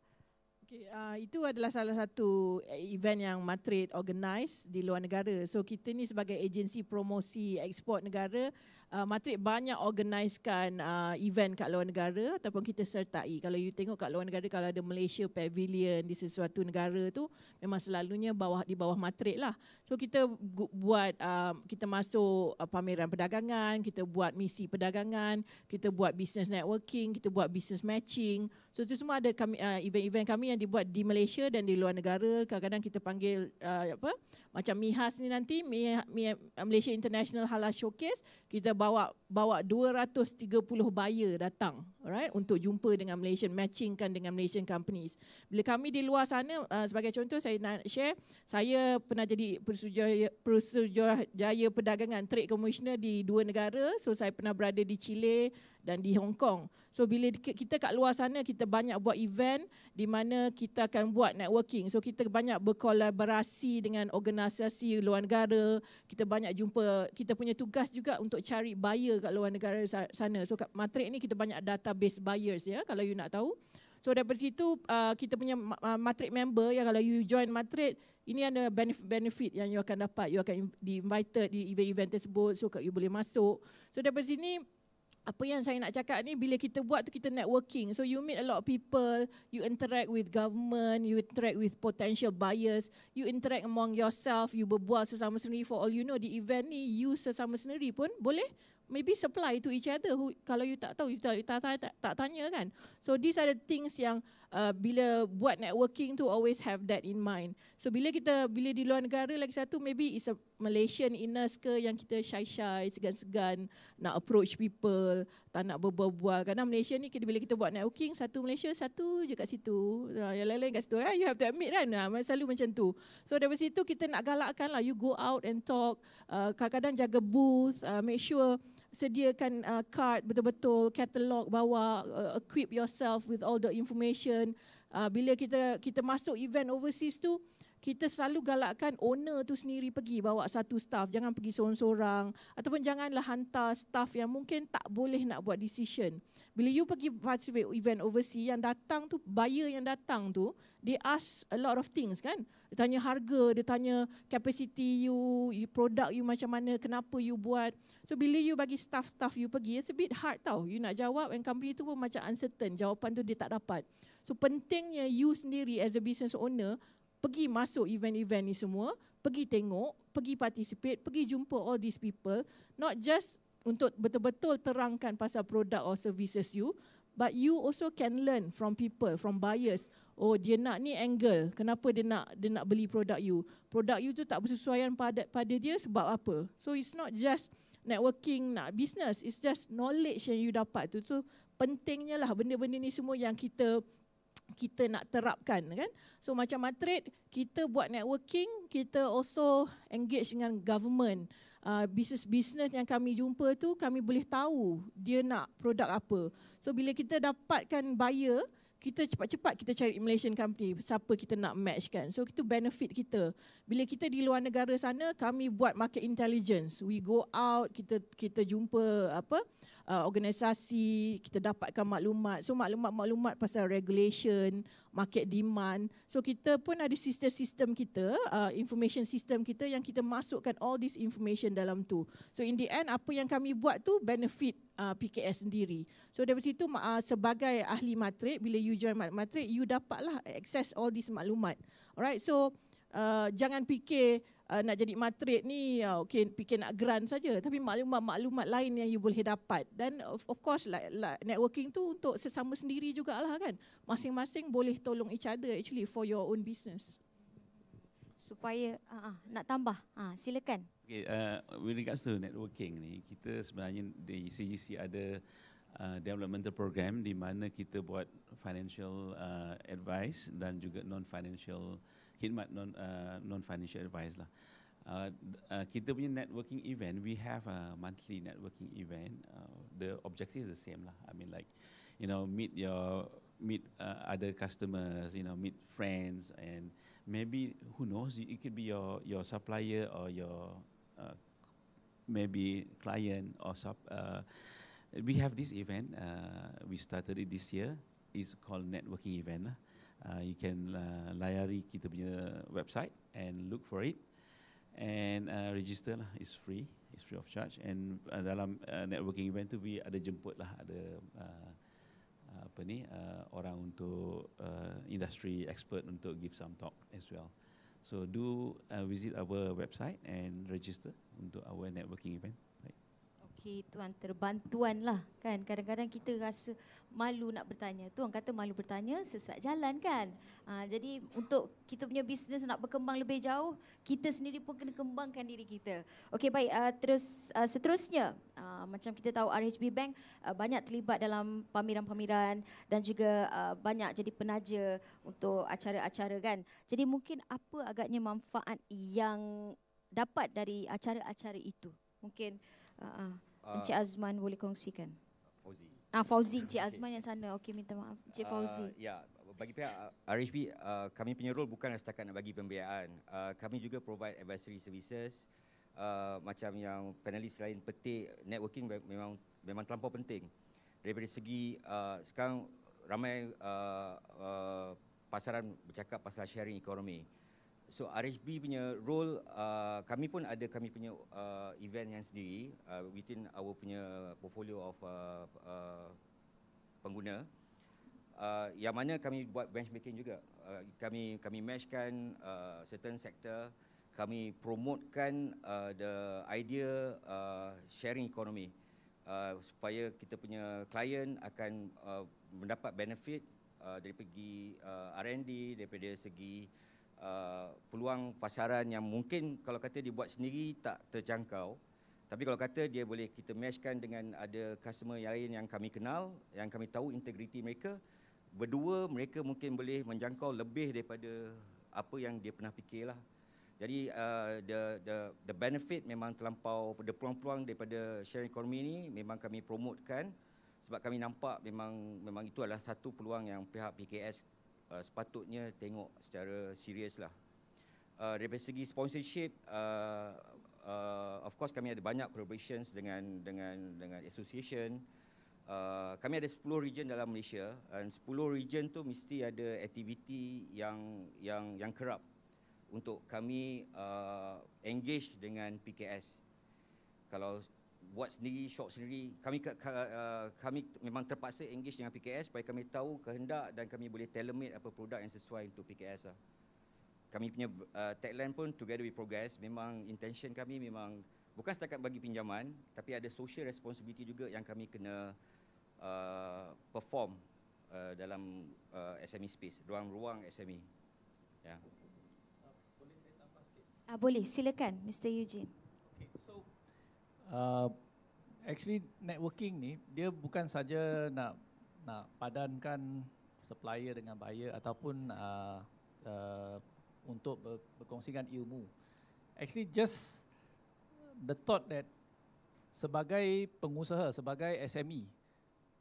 Okay, uh, itu adalah salah satu eh, event yang Matrid organise di luar negara. So kita ni sebagai agensi promosi ekspor negara, uh, Matrid banyak organisekan uh, event kat luar negara ataupun kita sertai. Kalau you tengok kat luar negara kalau ada Malaysia Pavilion di sesuatu negara tu, memang selalunya bawah di bawah Matrid lah. So kita buat uh, kita masuk uh, pameran perdagangan, kita buat misi perdagangan, kita buat business networking, kita buat business matching. So itu semua ada kami uh, event-event kami yang dibuat di Malaysia dan di luar negara kadang-kadang kita panggil uh, apa macam Mihas ni nanti Malaysia International Halal Showcase kita bawa bawa 230 buyer datang alright? untuk jumpa dengan Malaysian matchingkan dengan Malaysian companies bila kami di luar sana uh, sebagai contoh saya nak share saya pernah jadi persetujuan jaya perdagangan trade commissioner di dua negara so saya pernah berada di Chile dan di Hong Kong so bila kita kat luar sana kita banyak buat event di mana kita akan buat networking so kita banyak berkolaborasi dengan organisasi asasi luar negara, kita banyak jumpa, kita punya tugas juga untuk cari buyer kat luar negara sana. So kat Matrix ni kita banyak database buyers ya kalau you nak tahu. So dari situ kita punya matrik member ya kalau you join matrik ini ada benefit benefit yang you akan dapat. You akan di invited di event-event tersebut so you boleh masuk. So dari sini apa yang saya nak cakap ni bila kita buat tu kita networking so you meet a lot of people you interact with government you interact with potential buyers you interact among yourself you berbual sesama sendiri for all you know di event ni you sesama sendiri pun boleh maybe supply to each other who, kalau you tak tahu you tak, tak, tak, tak, tak tanya kan so these are the things yang uh, bila buat networking to always have that in mind so bila kita bila di luar negara lagi satu maybe is a Malaysian inner ke yang kita shy-shy segan-segan nak approach people tak nak berbual-bual kadang Malaysia ni kita bila kita buat networking satu Malaysia satu je kat situ yang lain-lain kat situ ah, you have to admit kan selalu macam tu so dari situ kita nak galakkan lah you go out and talk uh, kadang-kadang jaga booth uh, make sure sediakan uh, card betul-betul katalog bawa uh, equip yourself with all the information uh, bila kita kita masuk event overseas tu kita selalu galakkan owner tu sendiri pergi bawa satu staff jangan pergi seorang-seorang ataupun janganlah hantar staff yang mungkin tak boleh nak buat decision bila you pergi participate event overseas yang datang tu buyer yang datang tu they ask a lot of things kan dia tanya harga dia tanya capacity you produk you macam mana kenapa you buat so bila you bagi staff-staff you pergi it's a bit hard tau you nak jawab and company tu pun macam uncertain jawapan tu dia tak dapat so pentingnya you sendiri as a business owner pergi masuk event-event ni semua, pergi tengok, pergi participate, pergi jumpa all these people, not just untuk betul-betul terangkan pasal product or services you, but you also can learn from people, from buyers. Oh, dia nak ni angle. Kenapa dia nak dia nak beli produk you? Produk you tu tak bersesuaian pada pada dia sebab apa? So it's not just networking nak business, it's just knowledge yang you dapat tu tu pentingnya lah benda-benda ni semua yang kita kita nak terapkan kan. So macam matrit kita buat networking, kita also engage dengan government. Uh, ah, business-business yang kami jumpa tu kami boleh tahu dia nak produk apa. So bila kita dapatkan buyer, kita cepat-cepat kita cari Malaysian company siapa kita nak match kan so itu benefit kita bila kita di luar negara sana kami buat market intelligence we go out kita kita jumpa apa uh, organisasi kita dapatkan maklumat so maklumat-maklumat pasal regulation market demand. So kita pun ada sister-system kita, uh, information system kita yang kita masukkan all this information dalam tu. So in the end apa yang kami buat tu benefit uh, PKS sendiri. So dari situ uh, sebagai ahli matrik, bila you join matrik, you dapatlah access all this maklumat. Alright, so uh, jangan fikir uh, nak jadi matrik ni uh, okey fikir nak grant saja tapi maklumat-maklumat lain yang you boleh dapat dan of, of course like, like networking tu untuk sesama sendiri jugalah kan masing-masing boleh tolong each other actually for your own business supaya uh, uh, nak tambah ha uh, silakan okey uh, with regards to networking ni kita sebenarnya di CGC ada Uh, developmental program di mana kita buat financial uh, advice dan juga non financial uh, khidmat non uh, non financial advice lah. Uh, uh, kita punya networking event, we have a monthly networking event. Uh, the objective is the same lah. I mean like, you know, meet your meet uh, other customers, you know, meet friends, and maybe who knows, it could be your your supplier or your uh, maybe client or sub. Uh, we have this event. Uh, we started it this year. It's called networking event. Lah uh, you can uh, layari kita punya website and look for it and uh, register lah it's free it's free of charge and uh, dalam uh, networking event tu we ada jemput lah ada uh, apa ni uh, orang untuk uh, industry expert untuk give some talk as well so do uh, visit our website and register untuk our networking event okay, tuan terbantuan lah kan. Kadang-kadang kita rasa malu nak bertanya. Tuan kata malu bertanya sesak jalan kan. Ha, jadi untuk kita punya bisnes nak berkembang lebih jauh, kita sendiri pun kena kembangkan diri kita. Okey baik, uh, terus uh, seterusnya. Uh, macam kita tahu RHB Bank uh, banyak terlibat dalam pameran-pameran dan juga uh, banyak jadi penaja untuk acara-acara kan. Jadi mungkin apa agaknya manfaat yang dapat dari acara-acara itu? Mungkin Encik ah. Azman boleh kongsikan. Fauzi. Ah Fauzi Encik okay. Azman yang sana. Okey minta maaf Encik ah, Fauzi. ya, bagi pihak ah, RHB uh, kami punya role bukan setakat nak bagi pembiayaan. Uh, kami juga provide advisory services. Uh, macam yang panelis lain petik networking memang memang terlampau penting daripada segi uh, sekarang ramai uh, uh, pasaran bercakap pasal sharing economy so RHB punya role uh, kami pun ada kami punya uh, event yang sendiri uh, within our punya portfolio of uh, uh, pengguna uh, yang mana kami buat benchmarking juga uh, kami kami matchkan uh, certain sector kami promotekan uh, the idea uh, sharing economy uh, supaya kita punya client akan uh, mendapat benefit uh, pergi uh, R&D daripada segi Uh, peluang pasaran yang mungkin kalau kata dibuat sendiri tak terjangkau tapi kalau kata dia boleh kita matchkan dengan ada customer yang lain yang kami kenal yang kami tahu integriti mereka berdua mereka mungkin boleh menjangkau lebih daripada apa yang dia pernah fikirlah jadi uh, the the the benefit memang terlampau the peluang-peluang daripada sharing economy ini memang kami promotekan sebab kami nampak memang memang itu adalah satu peluang yang pihak PKS Uh, sepatutnya tengok secara serius lah. Uh, dari segi sponsorship, uh, uh, of course kami ada banyak collaborations dengan dengan dengan association. Uh, kami ada 10 region dalam Malaysia dan 10 region tu mesti ada aktiviti yang yang yang kerap untuk kami uh, engage dengan PKS. Kalau buat sendiri shop sendiri kami ke, ke, uh, kami memang terpaksa engage dengan PKS supaya kami tahu kehendak dan kami boleh tailor made apa produk yang sesuai untuk PKS lah. kami punya uh, tagline pun together we progress memang intention kami memang bukan setakat bagi pinjaman tapi ada social responsibility juga yang kami kena uh, perform uh, dalam uh, SME space ruang-ruang SME ya yeah. Uh, boleh silakan Mr Eugene. Okay so uh actually networking ni dia bukan saja nak nak padankan supplier dengan buyer ataupun uh, uh, untuk ber, berkongsikan ilmu. Actually just the thought that sebagai pengusaha, sebagai SME,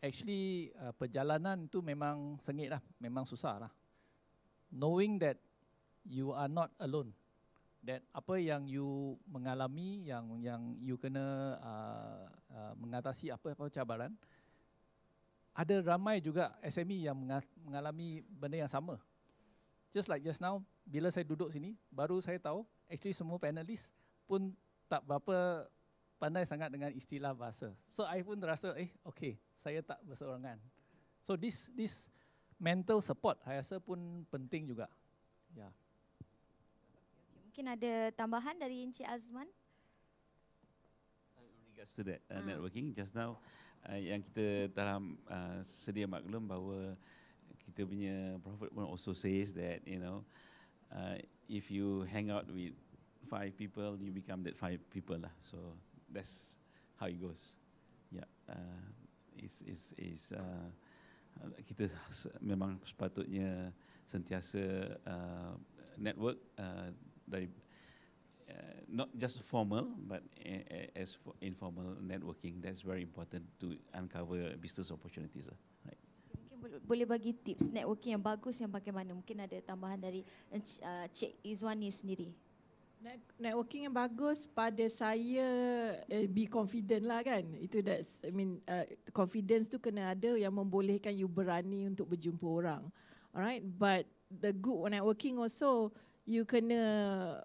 actually uh, perjalanan tu memang sengit lah, memang susah lah. Knowing that you are not alone, that apa yang you mengalami, yang yang you kena uh, Uh, mengatasi apa-apa cabaran. Ada ramai juga SME yang mengalami benda yang sama. Just like just now, bila saya duduk sini, baru saya tahu actually semua panelis pun tak berapa pandai sangat dengan istilah bahasa. So, I pun terasa, eh, okay, saya tak berseorangan. So, this this mental support saya rasa pun penting juga. Ya. Yeah. Mungkin ada tambahan dari Encik Azman Just to that uh, hmm. networking just now uh, yang kita dalam uh, sedia maklum bahawa kita punya prophet pun also says that you know uh, if you hang out with five people you become that five people lah so that's how it goes yeah uh, is is is uh, kita memang sepatutnya sentiasa uh, network uh, dari uh, not just formal, but uh, uh, as for informal networking, that's very important to uncover business opportunities. Uh, right? boleh bagi tips networking yang bagus yang bagaimana? Mungkin ada tambahan dari eh, uh, Cik Izwani sendiri. Networking yang bagus pada saya uh, be confident lah kan itu that I mean uh, confidence tu kena ada yang membolehkan you berani untuk berjumpa orang, alright? But the good networking also you kena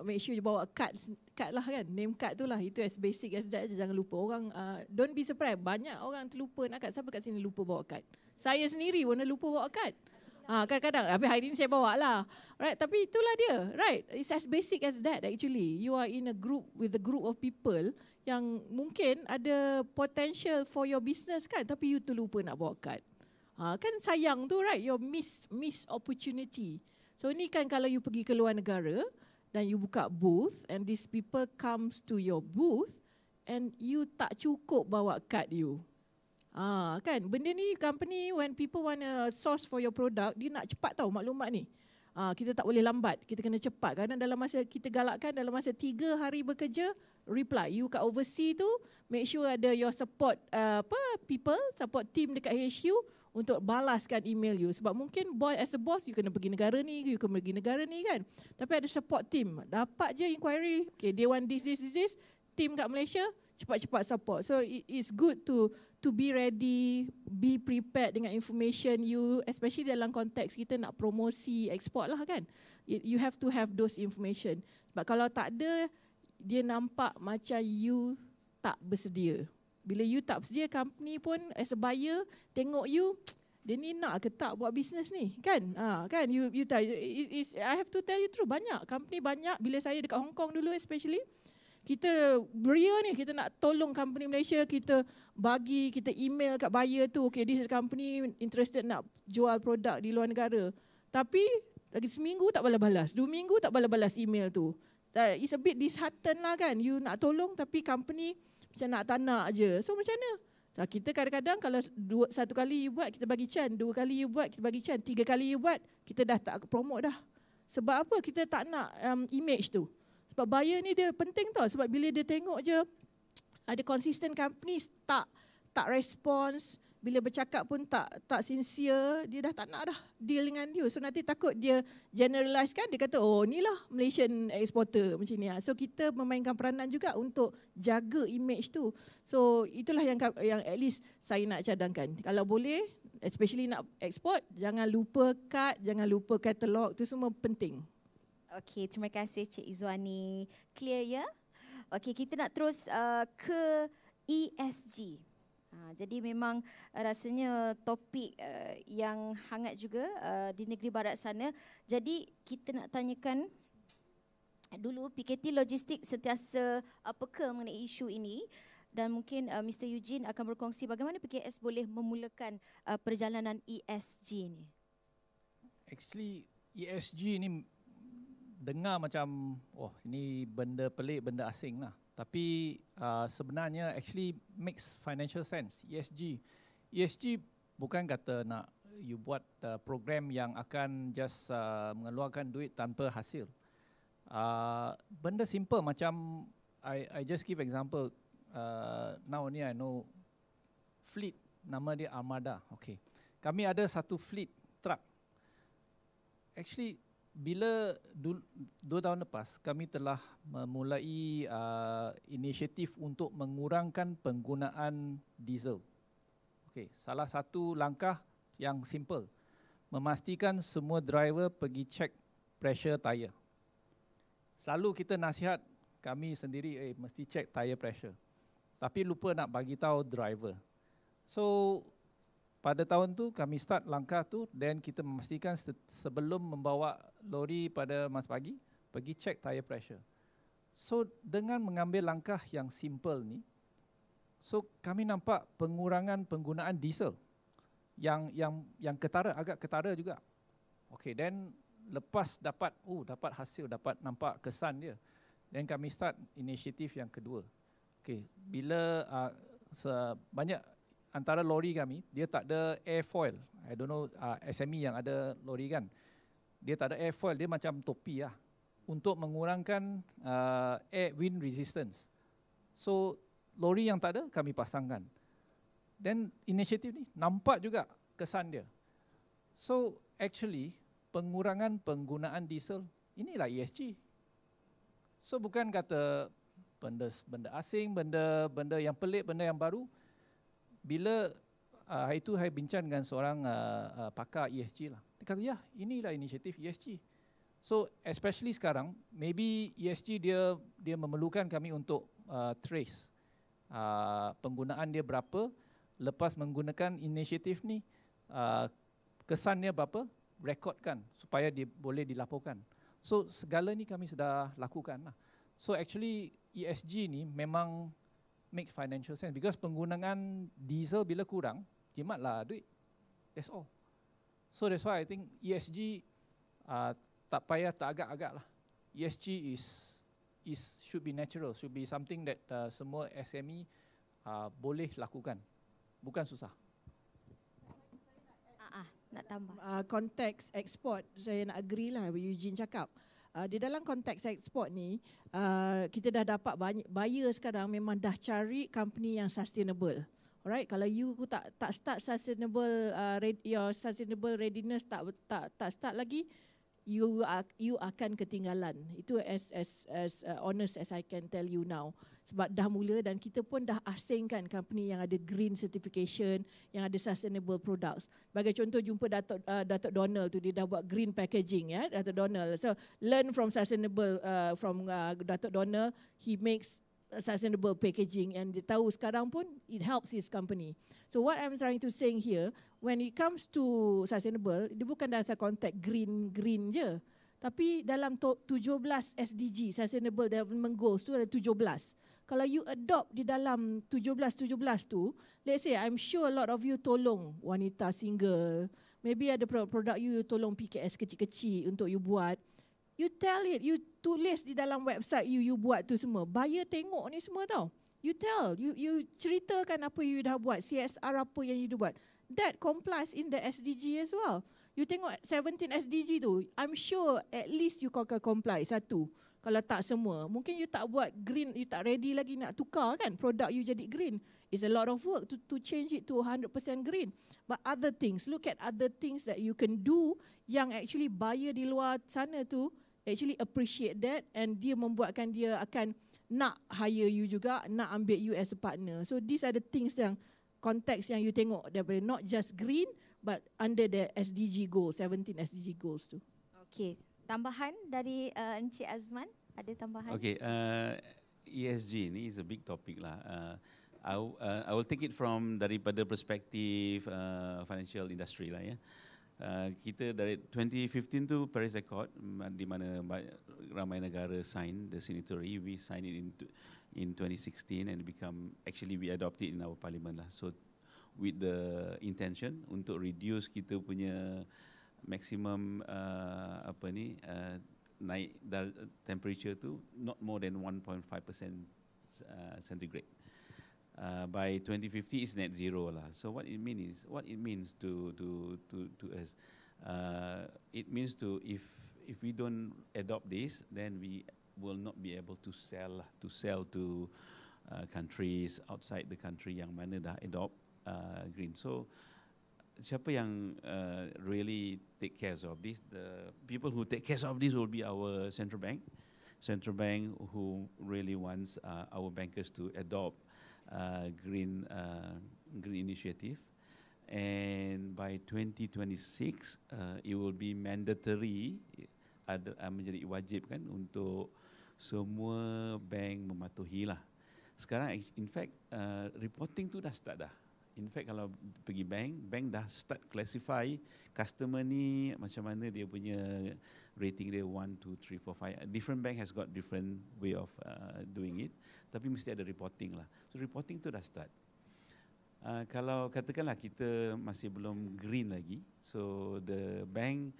make sure you bawa card card lah kan name card tu lah itu as basic as that jangan lupa orang uh, don't be surprised banyak orang terlupa nak card siapa kat sini lupa bawa card saya sendiri pun lupa bawa card ha, kadang-kadang tapi hari ni saya bawa lah right tapi itulah dia right it's as basic as that actually you are in a group with a group of people yang mungkin ada potential for your business kan tapi you terlupa nak bawa card ha, kan sayang tu right you miss miss opportunity So ni kan kalau you pergi ke luar negara dan you buka booth and these people comes to your booth and you tak cukup bawa card you. Ha, kan benda ni company when people want to source for your product dia nak cepat tau maklumat ni. Ha, kita tak boleh lambat, kita kena cepat. Kerana dalam masa kita galakkan, dalam masa tiga hari bekerja, reply. You kat overseas tu, make sure ada your support uh, apa people, support team dekat HQ untuk balaskan email you sebab mungkin boy as a boss you kena pergi negara ni you kena pergi negara ni kan tapi ada support team dapat je inquiry okay they want this this this team kat Malaysia cepat-cepat support so it, it's good to to be ready be prepared dengan information you especially dalam konteks kita nak promosi export lah kan you have to have those information but kalau tak ada dia nampak macam you tak bersedia bila you tak bersedia, company pun as a buyer tengok you, dia ni nak ke tak buat bisnes ni, kan? Ha, kan? You, you tell, it, it's, I have to tell you true, banyak. Company banyak, bila saya dekat Hong Kong dulu especially, kita beria ni, kita nak tolong company Malaysia, kita bagi, kita email kat buyer tu, okay, this company interested nak jual produk di luar negara. Tapi, lagi seminggu tak balas-balas, dua minggu tak balas-balas email tu. It's a bit disheartened lah kan, you nak tolong tapi company macam nak tak nak je. So macam mana? So, kita kadang-kadang kalau dua, satu kali you buat, kita bagi chan. Dua kali you buat, kita bagi chan. Tiga kali you buat, kita dah tak promote dah. Sebab apa kita tak nak um, image tu? Sebab buyer ni dia penting tau. Sebab bila dia tengok je, ada consistent company tak tak respons, bila bercakap pun tak tak sincere, dia dah tak nak dah deal dengan you. So nanti takut dia generalize kan, dia kata oh inilah Malaysian exporter macam ni. Ah. So kita memainkan peranan juga untuk jaga image tu. So itulah yang yang at least saya nak cadangkan. Kalau boleh, especially nak export, jangan lupa kad, jangan lupa katalog, tu semua penting. Okay, terima kasih Cik Izwani. Clear ya? Okay, kita nak terus uh, ke ESG. Ha, jadi memang eh, rasanya topik uh, yang hangat juga uh, di negeri barat sana. Jadi kita nak tanyakan dulu PKT logistik sentiasa apakah mengenai isu ini dan mungkin uh, Mr Eugene akan berkongsi bagaimana PKS boleh memulakan uh, perjalanan ESG ini. Actually ESG ini dengar macam wah oh, ini benda pelik benda asing lah tapi uh, sebenarnya actually makes financial sense ESG ESG bukan kata nak you buat uh, program yang akan just uh, mengeluarkan duit tanpa hasil uh, benda simple macam I I just give example uh, now ni I know fleet nama dia Armada okay kami ada satu fleet truck actually bila du, dua tahun lepas kami telah memulai uh, inisiatif untuk mengurangkan penggunaan diesel. Okey, salah satu langkah yang simple memastikan semua driver pergi check pressure tyre. Selalu kita nasihat kami sendiri eh mesti check tyre pressure. Tapi lupa nak bagi tahu driver. So pada tahun tu kami start langkah tu dan kita memastikan sebelum membawa lori pada masa pagi pergi check tire pressure. So dengan mengambil langkah yang simple ni so kami nampak pengurangan penggunaan diesel yang yang yang ketara agak ketara juga. Okay, then lepas dapat oh dapat hasil dapat nampak kesan dia. dan kami start inisiatif yang kedua. Okay, bila uh, sebanyak antara lori kami dia tak ada airfoil. I don't know uh, SME yang ada lori kan. Dia tak ada airfoil, dia macam topi lah untuk mengurangkan uh, air wind resistance. So lori yang tak ada kami pasangkan. Then inisiatif ni nampak juga kesan dia. So actually pengurangan penggunaan diesel inilah ESG. So bukan kata benda benda asing, benda benda yang pelik, benda yang baru bila uh, hari itu saya bincang dengan seorang uh, uh, pakar ESG lah. Dia kata, ya inilah inisiatif ESG. So especially sekarang, maybe ESG dia dia memerlukan kami untuk uh, trace uh, penggunaan dia berapa, lepas menggunakan inisiatif ni, uh, kesannya berapa, rekodkan supaya dia boleh dilaporkan. So segala ni kami sudah lakukan lah. So actually ESG ni memang make financial sense because penggunaan diesel bila kurang, jimatlah duit. That's all. So that's why I think ESG uh, tak payah tak agak-agak lah. ESG is is should be natural, should be something that uh, semua SME uh, boleh lakukan. Bukan susah. Ah, uh, nak tambah. Uh, konteks ekspor, saya nak agree lah apa Eugene cakap uh, di dalam konteks ekspor ni uh, kita dah dapat banyak buyer sekarang memang dah cari company yang sustainable. Alright, kalau you tak tak start sustainable uh, your sustainable readiness tak tak tak start lagi, you are, you akan ketinggalan. Itu as as as uh, honest as I can tell you now. Sebab dah mula dan kita pun dah asingkan company yang ada green certification, yang ada sustainable products. Bagi contoh jumpa Datuk uh, Datuk Donald tu dia dah buat green packaging ya, Datuk Donald. So learn from sustainable uh, from uh, Datuk Donald, he makes sustainable packaging and dia tahu sekarang pun it helps his company. So what I'm trying to saying here, when it comes to sustainable, dia bukan dalam konteks green green je. Tapi dalam 17 SDG, Sustainable Development Goals tu ada 17. Kalau you adopt di dalam 17-17 tu, let's say I'm sure a lot of you tolong wanita single, maybe ada produk you, you tolong PKS kecil-kecil untuk you buat. You tell it, you tulis di dalam website you, you buat tu semua. Buyer tengok ni semua tau. You tell, you you ceritakan apa you dah buat, CSR apa yang you dah buat. That complies in the SDG as well. You tengok 17 SDG tu, I'm sure at least you kau comply satu. Kalau tak semua, mungkin you tak buat green, you tak ready lagi nak tukar kan produk you jadi green. It's a lot of work to to change it to 100% green. But other things, look at other things that you can do yang actually buyer di luar sana tu actually appreciate that and dia membuatkan dia akan nak hire you juga, nak ambil you as a partner. So these are the things yang konteks yang you tengok daripada not just green but under the SDG goals, 17 SDG goals tu. Okay, tambahan dari uh, Encik Azman, ada tambahan? Okay, uh, ESG ni is a big topic lah. Uh, I, uh, I will take it from daripada perspektif uh, financial industry lah ya. Yeah. Uh, kita dari 2015 tu Paris Accord di mana ramai negara sign the signatory we sign it in in 2016 and become actually we adopt it in our parliament lah so with the intention untuk reduce kita punya maximum uh, apa ni uh, naik temperature tu not more than 1.5% uh, centigrade Uh, by 2050 is net zero lah. So what it mean is what it means to to to to us. Uh, it means to if if we don't adopt this, then we will not be able to sell lah, to sell to uh, countries outside the country yang mana dah adopt uh, green. So siapa yang uh, really take care of this, the people who take care of this will be our central bank. Central bank who really wants uh, our bankers to adopt Uh, green uh, green initiative, and by 2026 uh, it will be mandatory ada uh, menjadi wajib kan untuk semua bank mematuhi lah. Sekarang in fact uh, reporting tu dah start dah. In fact kalau pergi bank, bank dah start classify customer ni macam mana dia punya rating dia 1 2 3 4 5. Different bank has got different way of uh, doing it. Tapi mesti ada reporting lah. So reporting tu dah start. Uh, kalau katakanlah kita masih belum green lagi, so the bank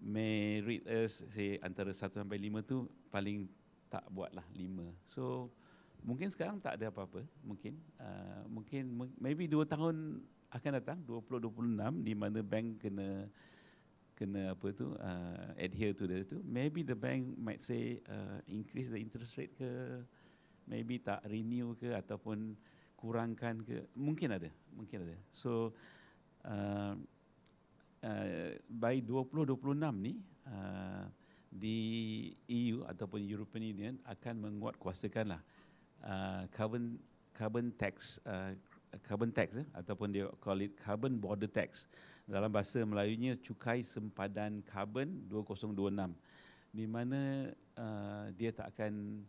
may rate us say antara 1 sampai 5 tu paling tak buat lah 5. So Mungkin sekarang tak ada apa-apa, mungkin. Uh, mungkin, maybe dua tahun akan datang, 2026, di mana bank kena kena apa tu, uh, adhere to that tu. Maybe the bank might say uh, increase the interest rate ke, maybe tak renew ke ataupun kurangkan ke. Mungkin ada, mungkin ada. So, uh, uh, by 2026 ni, uh, di EU ataupun European Union akan menguatkuasakan lah Uh, carbon carbon tax uh, carbon tax eh, ataupun dia call it carbon border tax dalam bahasa Melayunya cukai sempadan karbon 2026 di mana uh, dia tak akan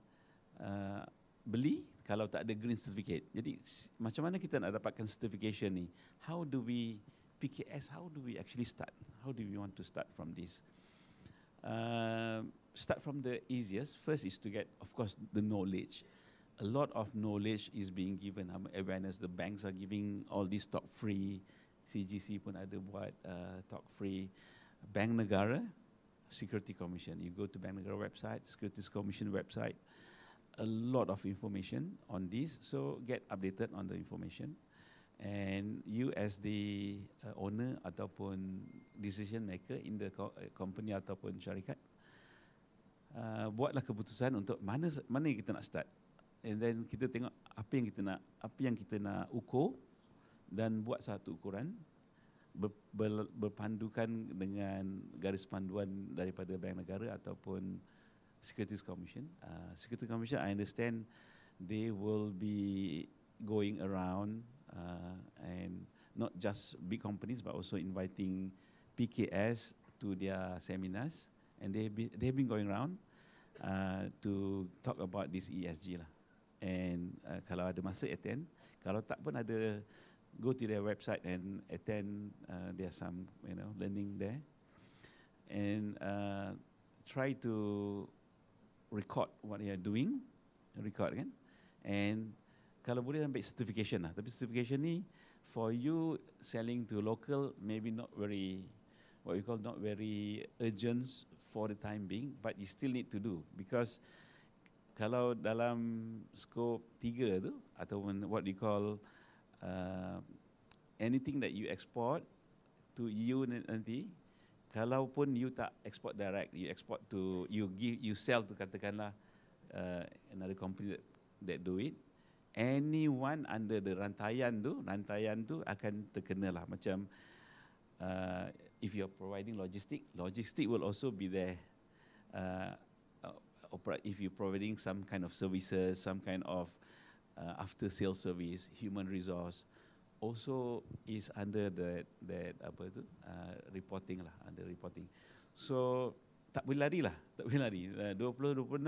uh, beli kalau tak ada green certificate. Jadi macam mana kita nak dapatkan certification ni? How do we PKS? How do we actually start? How do we want to start from this? Uh, start from the easiest. First is to get, of course, the knowledge a lot of knowledge is being given um, awareness the banks are giving all this talk free CGC pun ada buat uh, talk free bank negara security commission you go to bank negara website security commission website a lot of information on this so get updated on the information and you as the uh, owner ataupun decision maker in the co- uh, company ataupun syarikat uh, buatlah keputusan untuk mana mana kita nak start and then kita tengok apa yang kita nak apa yang kita nak ukur dan buat satu ukuran ber, ber, berpandukan dengan garis panduan daripada bank negara ataupun securities commission uh, securities commission i understand they will be going around uh, and not just big companies but also inviting pks to their seminars and they be, they have been going around uh, to talk about this esg lah and uh, kalau ada masa attend kalau tak pun ada go to their website and attend uh, there are some you know learning there and uh, try to record what you are doing record kan and kalau boleh ambil certification lah tapi certification ni for you selling to local maybe not very what we call not very urgent for the time being but you still need to do because kalau dalam skop tiga tu ataupun what you call uh, anything that you export to EU nanti kalau pun you tak export direct you export to you give you sell to katakanlah uh, another company that, that do it anyone under the rantaian tu rantaian tu akan terkena lah macam uh, if you are providing logistic logistic will also be there uh, if you're providing some kind of services, some kind of uh, after sales service, human resource, also is under that that apa tu uh, reporting lah under reporting. So tak boleh lari lah, tak boleh lari. Uh,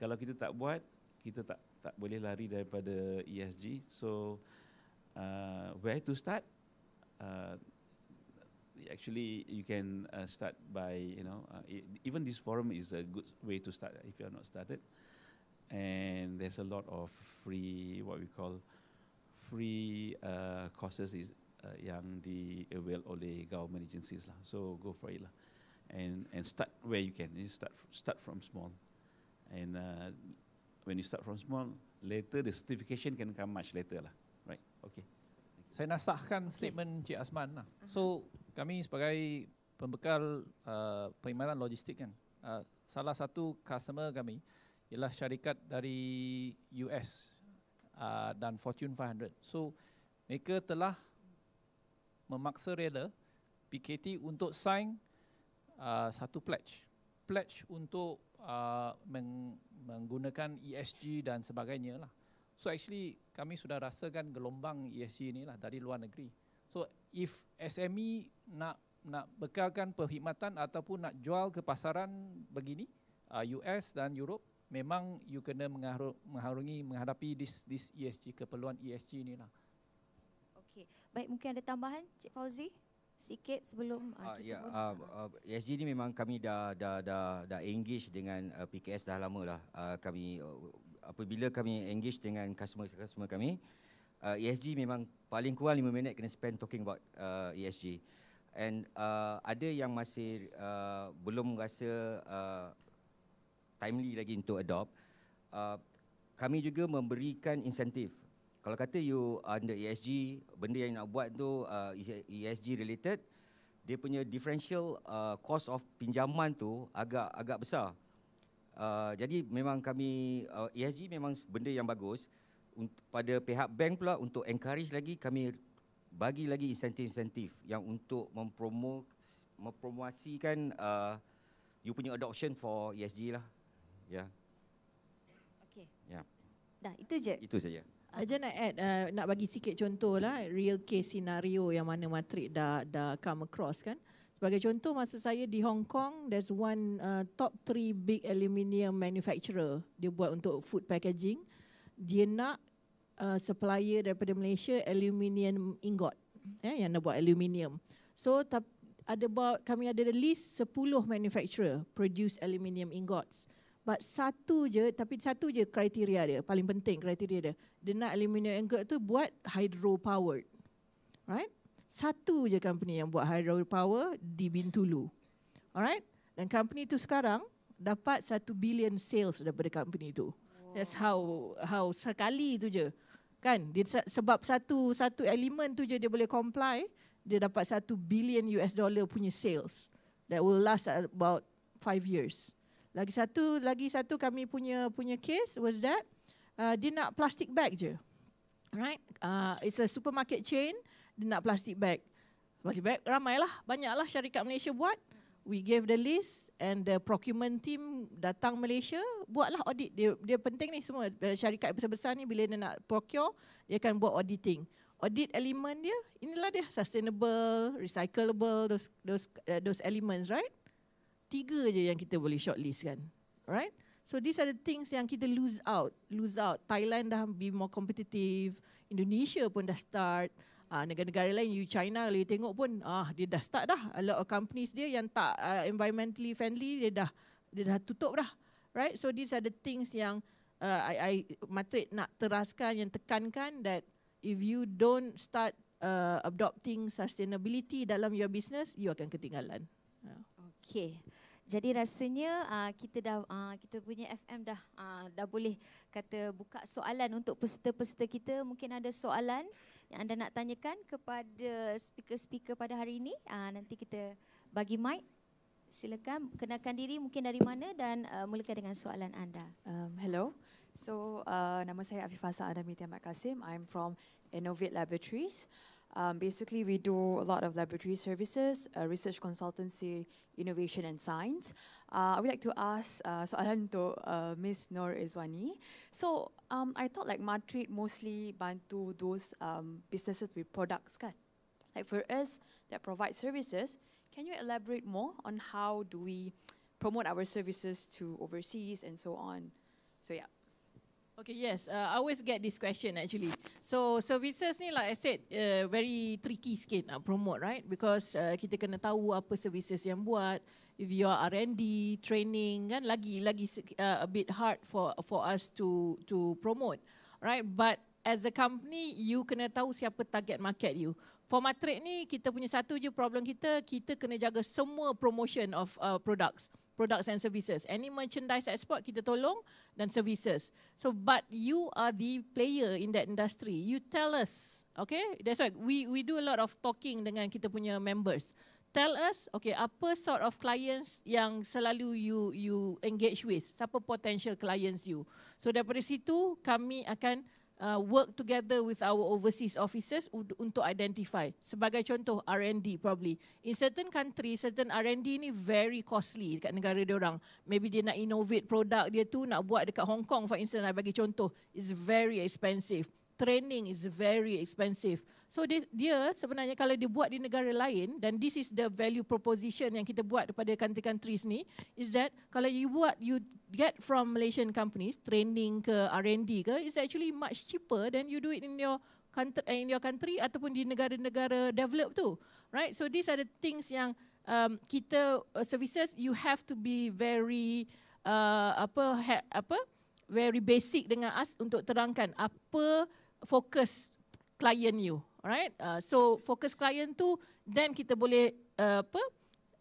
2026 kalau kita tak buat, kita tak tak boleh lari daripada ESG. So uh, where to start? Uh, actually you can uh, start by you know uh, even this forum is a good way to start if you are not started and there's a lot of free what we call free uh, courses is uh, yang di aware uh, oleh government agencies lah so go for it lah and and start where you can you start start from small and uh, when you start from small later the certification can come much later lah right okay saya nasahkan statement Cik Asman lah. So kami sebagai pembekal uh, perkhidmatan logistik kan. Uh, salah satu customer kami ialah syarikat dari US uh, dan Fortune 500. So mereka telah memaksa rela PKT untuk sign uh, satu pledge. Pledge untuk uh, meng- menggunakan ESG dan sebagainya lah. So actually kami sudah rasakan gelombang ESG ni lah dari luar negeri. So if SME nak nak bekalkan perkhidmatan ataupun nak jual ke pasaran begini uh, US dan Europe memang you kena mengharungi menghadapi this this ESG keperluan ESG ni lah. Okey. Baik mungkin ada tambahan Cik Fauzi sikit sebelum uh, ah, kita. Ya, uh, ah, uh, ah, ESG ni memang kami dah dah dah dah engage dengan uh, PKS dah lama lah. Uh, kami uh, apabila kami engage dengan customer-customer kami uh, ESG memang paling kurang 5 minit kena spend talking about uh, ESG and uh, ada yang masih uh, belum rasa uh, timely lagi untuk adopt uh, kami juga memberikan insentif kalau kata you under ESG benda yang nak buat tu uh, ESG related dia punya differential uh, cost of pinjaman tu agak agak besar Uh, jadi memang kami uh, ESG memang benda yang bagus Unt- pada pihak bank pula untuk encourage lagi kami bagi lagi insentif-insentif yang untuk mempromo mempromosikan uh, you punya adoption for ESG lah. Ya. Yeah. Okey. Ya. Yeah. Dah, itu je. Itu saja. Uh, Aja nak add uh, nak bagi sikit contoh lah real case scenario yang mana matrik dah dah come across kan. Sebagai contoh masa saya di Hong Kong there's one uh, top three big aluminium manufacturer dia buat untuk food packaging. Dia nak uh, supplier daripada Malaysia aluminium ingot eh, yang nak buat aluminium. So tap, ada buat, kami ada the list 10 manufacturer produce aluminium ingots. But satu je, tapi satu je kriteria dia, paling penting kriteria dia. Dia nak aluminium ingot tu buat hydro powered. Right? Satu je company yang buat hydro power di Bintulu. Alright? Dan company tu sekarang dapat satu billion sales daripada company tu. That's how how sekali tu je kan dia sebab satu satu elemen tu je dia boleh comply dia dapat satu billion US dollar punya sales that will last about five years lagi satu lagi satu kami punya punya case was that uh, dia nak plastic bag je right uh, it's a supermarket chain dia nak plastic bag plastic bag ramailah banyaklah syarikat Malaysia buat we gave the list and the procurement team datang Malaysia buatlah audit dia dia penting ni semua eh, syarikat besar-besar ni bila dia nak procure dia akan buat auditing audit elemen dia inilah dia sustainable recyclable those those uh, those elements right tiga je yang kita boleh shortlist kan right so these are the things yang kita lose out lose out Thailand dah be more competitive Indonesia pun dah start uh, negara-negara lain you China kalau you tengok pun ah uh, dia dah start dah a lot of companies dia yang tak uh, environmentally friendly dia dah dia dah tutup dah right so these are the things yang uh, I I matrik nak teraskan yang tekankan that if you don't start uh, adopting sustainability dalam your business you akan ketinggalan okay jadi rasanya uh, kita dah uh, kita punya FM dah uh, dah boleh kata buka soalan untuk peserta-peserta kita mungkin ada soalan yang anda nak tanyakan kepada speaker-speaker pada hari ini, uh, nanti kita bagi mic. Silakan kenalkan diri mungkin dari mana dan uh, mulakan dengan soalan anda. Um, hello. So, uh, nama saya Afifah Sa'adami Tiamat Kasim. I'm from Innovate Laboratories. Um, basically, we do a lot of laboratory services, uh, research consultancy, innovation and science. Uh, I would like to ask uh, soalan to uh, Ms. Noor Iswani. So um, I thought like Matrade mostly bantu those um, businesses with products, kan? Like for us that provide services, can you elaborate more on how do we promote our services to overseas and so on? So yeah. Okay, yes. Uh, I always get this question actually. So services ni like I said, uh, very tricky skin nak promote, right? Because uh, kita kena tahu apa services yang buat. If you are R&D, training, kan lagi lagi uh, a bit hard for for us to to promote, right? But as a company, you kena tahu siapa target market you. For Matrix ni, kita punya satu je problem kita, kita kena jaga semua promotion of uh, products products and services. Any merchandise export kita tolong dan services. So but you are the player in that industry. You tell us, okay? That's why we we do a lot of talking dengan kita punya members. Tell us, okay, apa sort of clients yang selalu you you engage with? Siapa potential clients you? So daripada situ kami akan uh, work together with our overseas offices untuk identify. Sebagai contoh, R&D probably. In certain countries certain R&D ni very costly dekat negara dia orang. Maybe dia nak innovate produk dia tu, nak buat dekat Hong Kong for instance, I bagi contoh. It's very expensive training is very expensive. So dia, dia sebenarnya kalau dia buat di negara lain dan this is the value proposition yang kita buat kepada country-countries ni is that kalau you buat you get from Malaysian companies training ke R&D ke is actually much cheaper than you do it in your country eh, in your country ataupun di negara-negara developed tu. Right? So these are the things yang um, kita uh, services you have to be very uh, apa ha, apa very basic dengan us untuk terangkan apa Fokus client you alright. uh, so fokus client tu then kita boleh uh, apa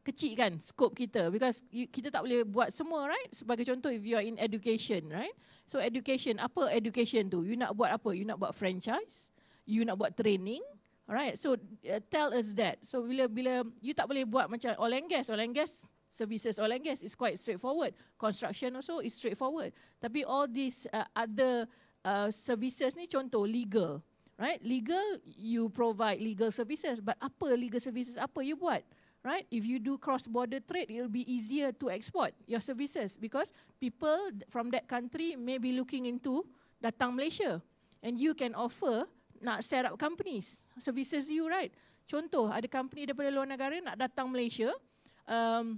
kecilkan scope kita because you, kita tak boleh buat semua right sebagai contoh if you are in education right so education apa education tu you nak buat apa you nak buat franchise you nak buat training right so uh, tell us that so bila bila you tak boleh buat macam oil and gas oil and gas services oil and gas is quite straightforward construction also is straightforward tapi all these uh, other Uh, services ni contoh legal right legal you provide legal services but apa legal services apa you buat right if you do cross border trade it will be easier to export your services because people from that country may be looking into datang Malaysia and you can offer nak set up companies services you right contoh ada company daripada luar negara nak datang Malaysia um,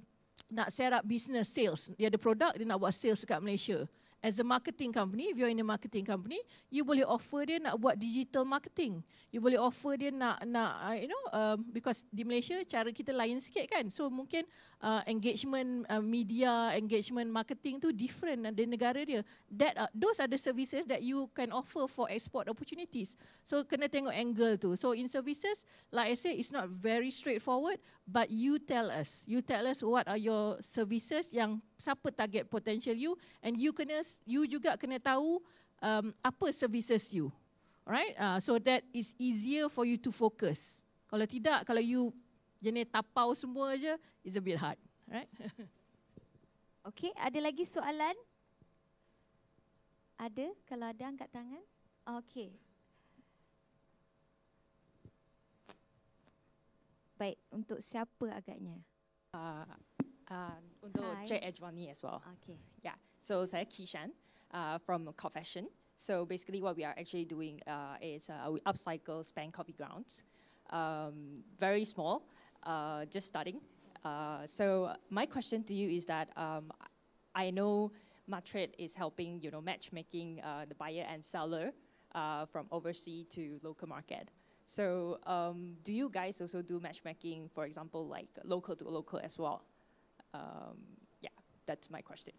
nak set up business sales dia ada produk dia nak buat sales dekat Malaysia as a marketing company, if you're in a marketing company, you boleh offer dia nak buat digital marketing. You boleh offer dia nak nak uh, you know um, because di Malaysia cara kita lain sikit kan. So mungkin uh, engagement uh, media, engagement marketing tu different dari negara dia. That uh, those are the services that you can offer for export opportunities. So kena tengok angle tu. So in services, like I say, it's not very straightforward. But you tell us, you tell us what are your services yang siapa target potential you and you kena first you juga kena tahu um, apa services you alright? uh, so that is easier for you to focus kalau tidak kalau you jenis tapau semua aja is a bit hard right okay ada lagi soalan ada kalau ada angkat tangan okay baik untuk siapa agaknya uh, uh, untuk Hi. Cik Edwani as well. Okay. Yeah. So saya Kishan uh, from Coffession. So basically what we are actually doing uh, is uh, we upcycle spent Coffee Grounds. Um, very small, uh, just starting. Uh, so my question to you is that um, I know Matred is helping you know matchmaking uh, the buyer and seller from overseas to local market. So um, do you guys also do matchmaking, for example, like local to local as well? Um, yeah, that's my question.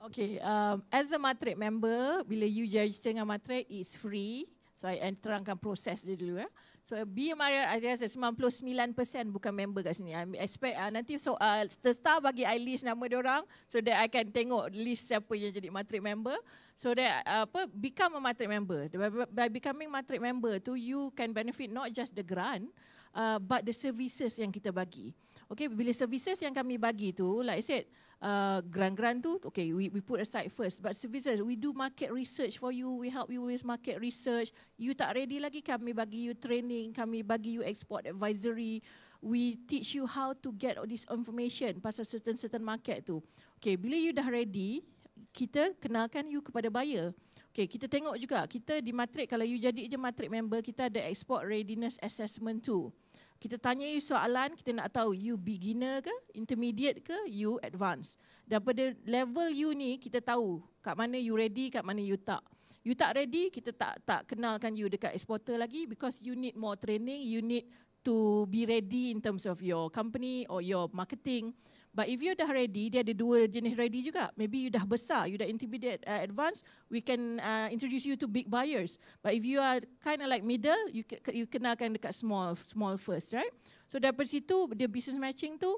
Okay, um, as a matric member, bila you register dengan matric it's free. So, I terangkan proses dia dulu. Ya. Eh. So, be a Maria, I rasa 99% bukan member kat sini. I expect uh, nanti so, uh, the star bagi I list nama dia orang so that I can tengok list siapa yang jadi matric member. So, that uh, apa become a matric member. By, by becoming matric member tu, you can benefit not just the grant, uh, but the services yang kita bagi. Okay, bila services yang kami bagi tu, like I said, Uh, grant-grant tu, okay, we, we put aside first. But services, we do market research for you. We help you with market research. You tak ready lagi, kami bagi you training. Kami bagi you export advisory. We teach you how to get all this information pasal certain certain market tu. Okay, bila you dah ready, kita kenalkan you kepada buyer. Okay, kita tengok juga. Kita di matrik, kalau you jadi je matrik member, kita ada export readiness assessment too kita tanya you soalan, kita nak tahu you beginner ke, intermediate ke, you advance. Daripada level you ni, kita tahu kat mana you ready, kat mana you tak. You tak ready, kita tak tak kenalkan you dekat exporter lagi because you need more training, you need to be ready in terms of your company or your marketing. But if you dah ready, dia ada dua jenis ready juga. Maybe you dah besar, you dah intermediate uh, advance, we can uh, introduce you to big buyers. But if you are kind of like middle, you you kenalkan dekat small small first, right? So dari situ the business matching tu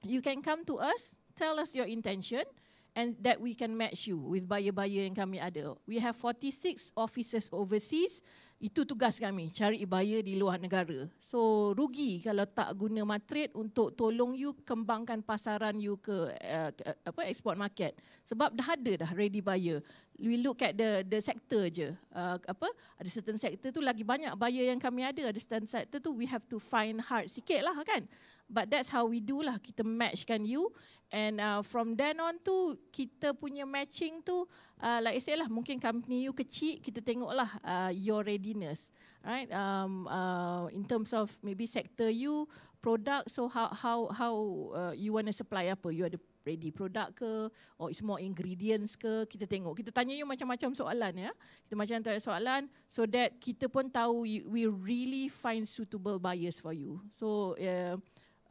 you can come to us, tell us your intention and that we can match you with buyer-buyer yang kami ada. We have 46 offices overseas. Itu tugas kami, cari buyer di luar negara. So rugi kalau tak guna matrit untuk tolong you kembangkan pasaran you ke, uh, apa export market. Sebab dah ada dah ready buyer. We look at the the sector je. Uh, apa ada certain sector tu lagi banyak buyer yang kami ada. Ada certain sector tu we have to find hard sikit lah kan. But that's how we do lah. Kita matchkan you. And uh, from then on tu, kita punya matching tu uh, like I said lah, mungkin company you kecil, kita tengoklah uh, your readiness, right? Um, uh, in terms of maybe sector you, product, so how how how uh, you want to supply apa? You ada ready product ke? Or it's more ingredients ke? Kita tengok. Kita tanya you macam-macam soalan ya. Kita macam tanya soalan so that kita pun tahu you, we really find suitable buyers for you. So uh,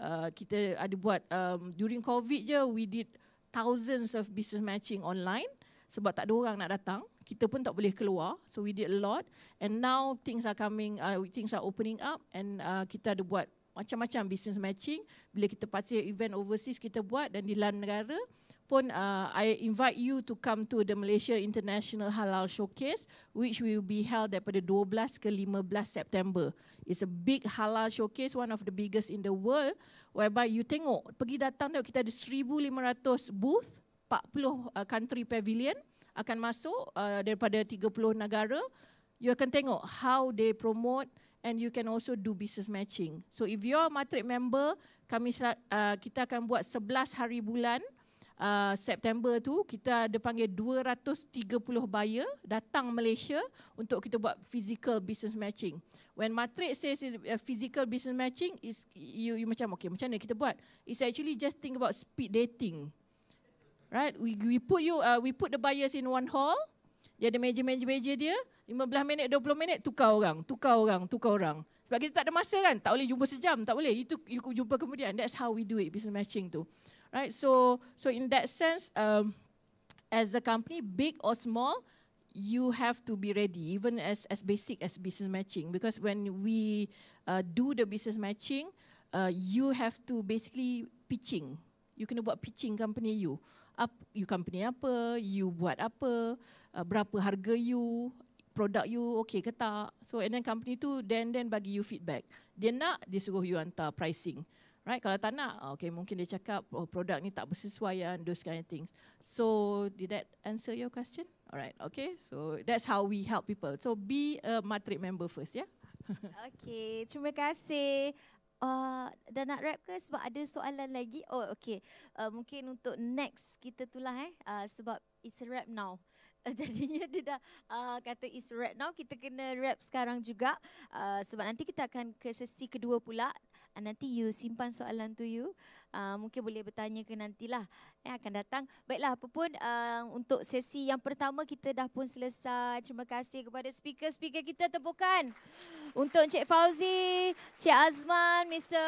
Uh, kita ada buat um, during COVID je, we did thousands of business matching online sebab tak ada orang nak datang kita pun tak boleh keluar so we did a lot and now things are coming uh, things are opening up and uh, kita ada buat macam-macam business matching bila kita pasti event overseas kita buat dan di luar negara pun uh, I invite you to come to the Malaysia International Halal Showcase which will be held daripada 12 ke 15 September. It's a big halal showcase, one of the biggest in the world whereby you tengok, pergi datang tengok kita ada 1,500 booth 40 uh, country pavilion akan masuk uh, daripada 30 negara. You akan tengok how they promote and you can also do business matching. So if you are matrix member, kami uh, kita akan buat 11 hari bulan uh, September tu kita ada panggil 230 buyer datang Malaysia untuk kita buat physical business matching. When matrix says uh, physical business matching is you, you macam okay macam mana kita buat? It's actually just think about speed dating. Right? We we put you uh, we put the buyers in one hall. Dia ada meja-meja-meja dia, 15 minit, 20 minit tukar orang, tukar orang, tukar orang. Sebab kita tak ada masa kan, tak boleh jumpa sejam, tak boleh. Itu you jumpa kemudian. That's how we do it business matching tu. Right? So so in that sense um, as a company big or small, you have to be ready even as as basic as business matching because when we uh, do the business matching, uh, you have to basically pitching. You can about pitching company you you company apa, you buat apa, uh, berapa harga you, produk you okay ke tak. So and then company tu then then bagi you feedback. Dia nak, dia suruh you hantar pricing. Right? Kalau tak nak, okay, mungkin dia cakap oh, produk ni tak bersesuaian, those kind of things. So, did that answer your question? Alright, okay. So, that's how we help people. So, be a matrik member first, yeah? okay, terima kasih uh, dah nak wrap ke sebab ada soalan lagi? Oh, okay. Uh, mungkin untuk next kita itulah eh. Uh, sebab it's a wrap now. Jadinya dia dah uh, kata it's right now, kita kena rap sekarang juga uh, Sebab nanti kita akan ke sesi kedua pula uh, Nanti you simpan soalan tu you uh, Mungkin boleh bertanya ke nantilah uh, yang akan datang. Baiklah, apa pun uh, untuk sesi yang pertama kita dah pun selesai. Terima kasih kepada speaker-speaker kita tepukan. Untuk Encik Fauzi, Encik Azman, Mr.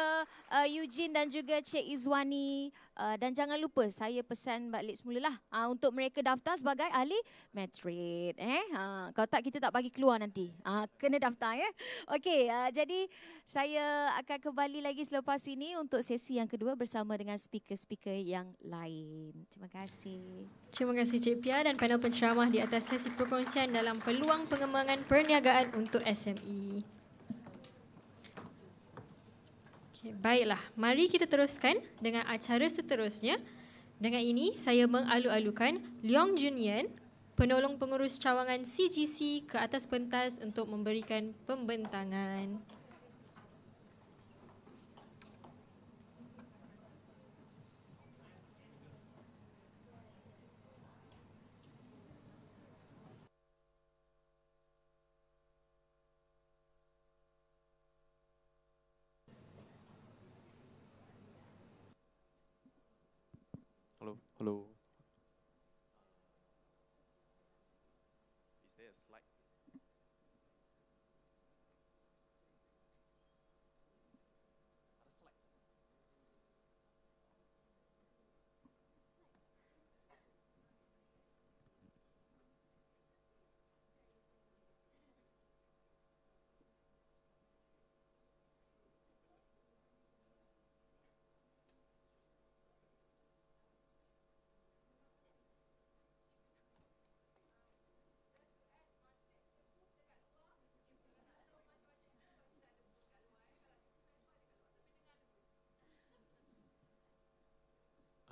Uh, Eugene dan juga Encik Izwani. Uh, dan jangan lupa saya pesan balik semulalah uh, untuk mereka daftar sebagai ahli metrik. Eh? Uh, kalau tak kita tak bagi keluar nanti. Uh, kena daftar ya. Eh? Okey, uh, jadi saya akan kembali lagi selepas ini untuk sesi yang kedua bersama dengan speaker-speaker yang lain. Lim. Terima kasih. Terima kasih Cik Pia dan panel penceramah di atas sesi perkongsian dalam peluang pengembangan perniagaan untuk SME. Okay, baiklah, mari kita teruskan dengan acara seterusnya. Dengan ini, saya mengalu-alukan Leong Junyan, penolong pengurus cawangan CGC ke atas pentas untuk memberikan pembentangan. hello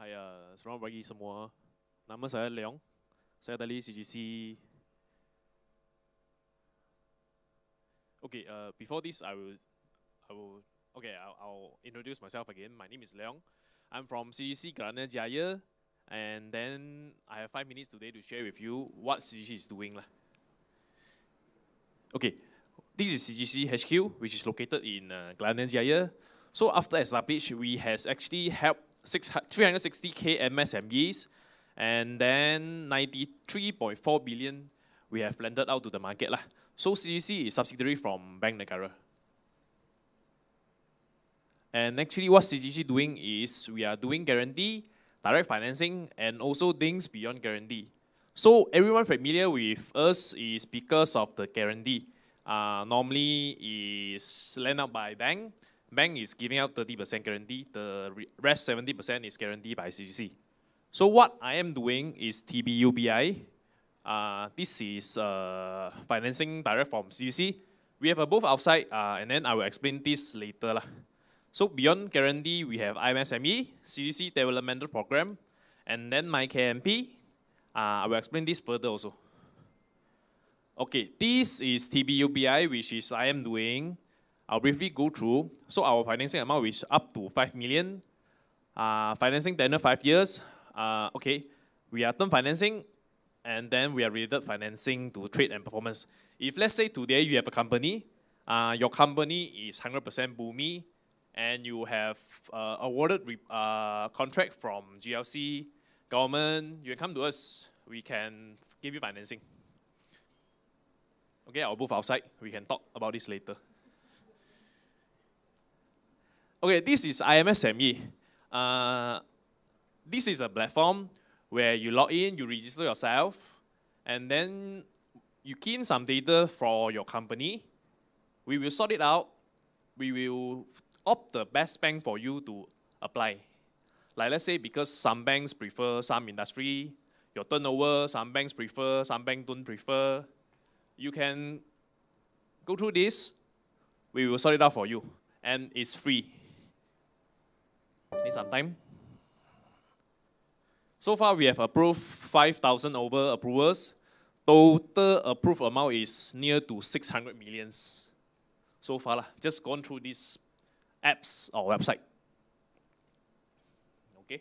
Hiya, ah, selamat pagi semua. Nama saya Leong. Saya dari CGC. Okay, uh, before this, I will, I will, okay, I'll, I'll introduce myself again. My name is Leong. I'm from CGC Granada Jaya, and then I have five minutes today to share with you what CGC is doing lah. Okay, this is CGC HQ, which is located in uh, Jaya. So after Established, we has actually helped 360K MSMEs, and then 93.4 billion we have lended out to the market. Lah. So CGC is subsidiary from Bank Negara. And actually what CGC doing is we are doing guarantee, direct financing, and also things beyond guarantee. So everyone familiar with us is because of the guarantee. Uh, normally is lent out by bank, bank is giving out 30% guarantee, the rest 70% is guaranteed by CGC. So what I am doing is TBUBI. Uh, this is uh, financing direct from CGC. We have a booth outside, uh, and then I will explain this later. Lah. So beyond guarantee, we have IMSME, CGC Developmental Program, and then my KMP. Uh, I will explain this further also. Okay, this is TBUBI, which is I am doing. I'll briefly go through. So our financing amount is up to 5 million. Uh, financing tenure 5 years. Uh, okay, we are term financing and then we are related financing to trade and performance. If let's say today you have a company, uh, your company is 100% Boomi and you have uh, awarded uh, contract from GLC, government, you can come to us. We can give you financing. Okay, I'll move outside. We can talk about this later. Okay, this is IMSME. Uh, this is a platform where you log in, you register yourself, and then you key in some data for your company. We will sort it out. We will opt the best bank for you to apply. Like let's say because some banks prefer some industry, your turnover, some banks prefer, some banks don't prefer. You can go through this. We will sort it out for you. And it's free. Need some time? So far, we have approved 5,000 over approvals. Total approved amount is near to 600 millions. So far, lah, just gone through these apps or website. Okay.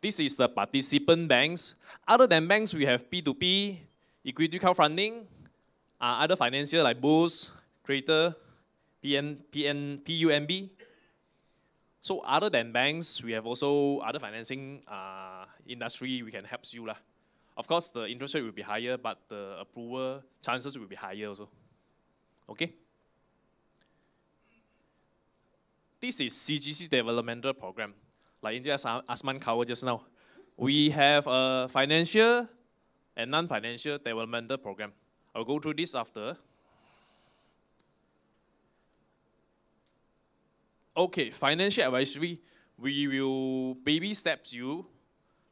This is the participant banks. Other than banks, we have P2P, equity crowdfunding, uh, other financial like Boost, Creator, PN, PUMB. So other than banks, we have also other financing uh, industry we can help you. Lah. Of course, the interest rate will be higher, but the approval chances will be higher also. Okay? This is CGC developmental program. Like India Asman covered just now. We have a financial and non-financial developmental program. I'll go through this after. okay, financial advisory, we will baby steps you.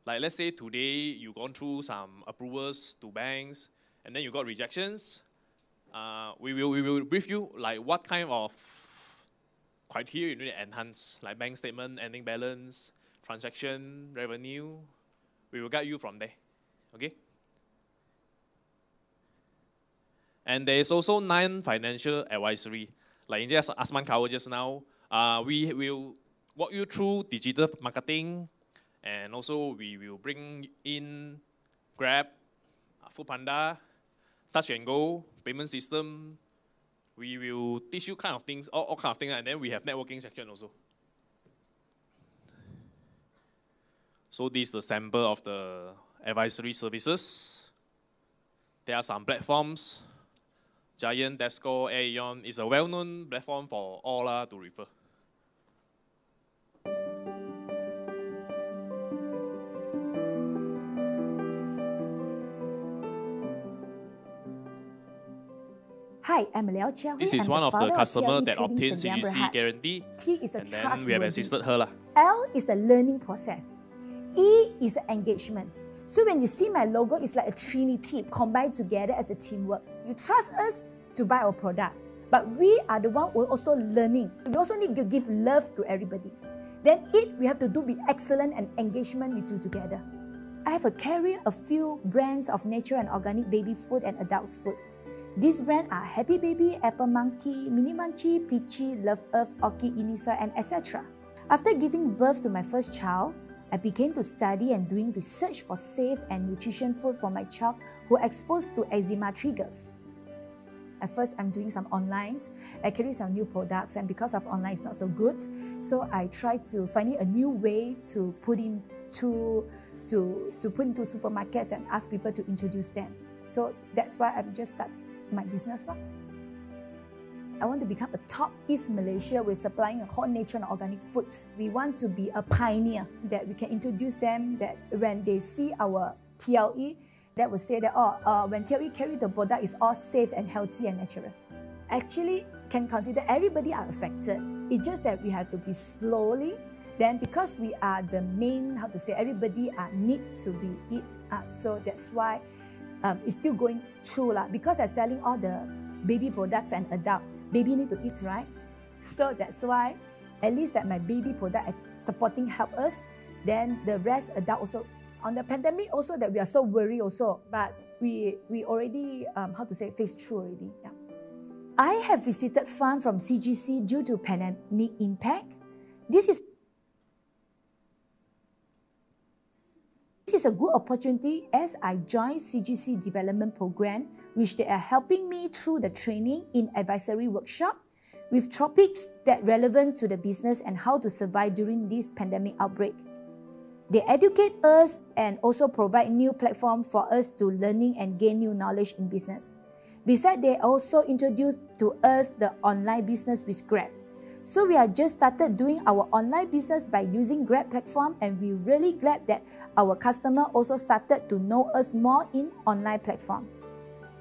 Like let's say today you gone through some approvals to banks, and then you got rejections. Uh, we will we will brief you like what kind of criteria you need to enhance, like bank statement, ending balance, transaction revenue. We will guide you from there. Okay. And there is also non-financial advisory. Like in just Asman covered just now, uh, we will walk you through digital marketing, and also we will bring in Grab, uh, Foodpanda, Touch and Go, payment system. We will teach you kind of things, all, all kind of things, and then we have networking section also. So this is the sample of the advisory services. There are some platforms. Giant, Desco, Aeon is a well-known platform for all uh, to refer. Hi, I'm Liao Jiahui. This is I'm one the of the customers that obtains CGC guarantee. T is a and trust then we have assisted her. L is the learning process. E is engagement. So when you see my logo, it's like a trinity combined together as a teamwork. You trust us to buy our product, but we are the one who are also learning. We also need to give love to everybody. Then it, we have to do be excellent and engagement we do together. I have a carrier a few brands of nature and organic baby food and adults food. These brands are Happy Baby, Apple Monkey, Mini Munchie, Peachy, Love Earth, Orchid, Unisoy, and etc. After giving birth to my first child, I began to study and doing research for safe and nutrition food for my child who exposed to eczema triggers. At first, I'm doing some online, I carry some new products, and because of online, it's not so good. So I try to find a new way to put in to, to, to put into supermarkets and ask people to introduce them. So that's why I'm just start my business lah. I want to become a top East Malaysia with supplying a whole nature and organic food. We want to be a pioneer that we can introduce them that when they see our TLE, that will say that, oh, uh, when TLE carry the product, it's all safe and healthy and natural. Actually, can consider everybody are affected. It's just that we have to be slowly, then because we are the main, how to say, everybody are uh, need to be it. Uh, so that's why um, is still going through lah. Because they're selling all the baby products and adult, baby need to eat right. So that's why at least that my baby product is supporting help us. Then the rest adult also on the pandemic also that we are so worried also, but we we already um, how to say face through already. Yeah. I have visited farm from CGC due to pandemic impact. This is This is a good opportunity as I join CGC Development Program, which they are helping me through the training in advisory workshop with topics that relevant to the business and how to survive during this pandemic outbreak. They educate us and also provide new platform for us to learning and gain new knowledge in business. Besides, they also introduce to us the online business with Grab. So we are just started doing our online business by using Grab platform and we're really glad that our customer also started to know us more in online platform.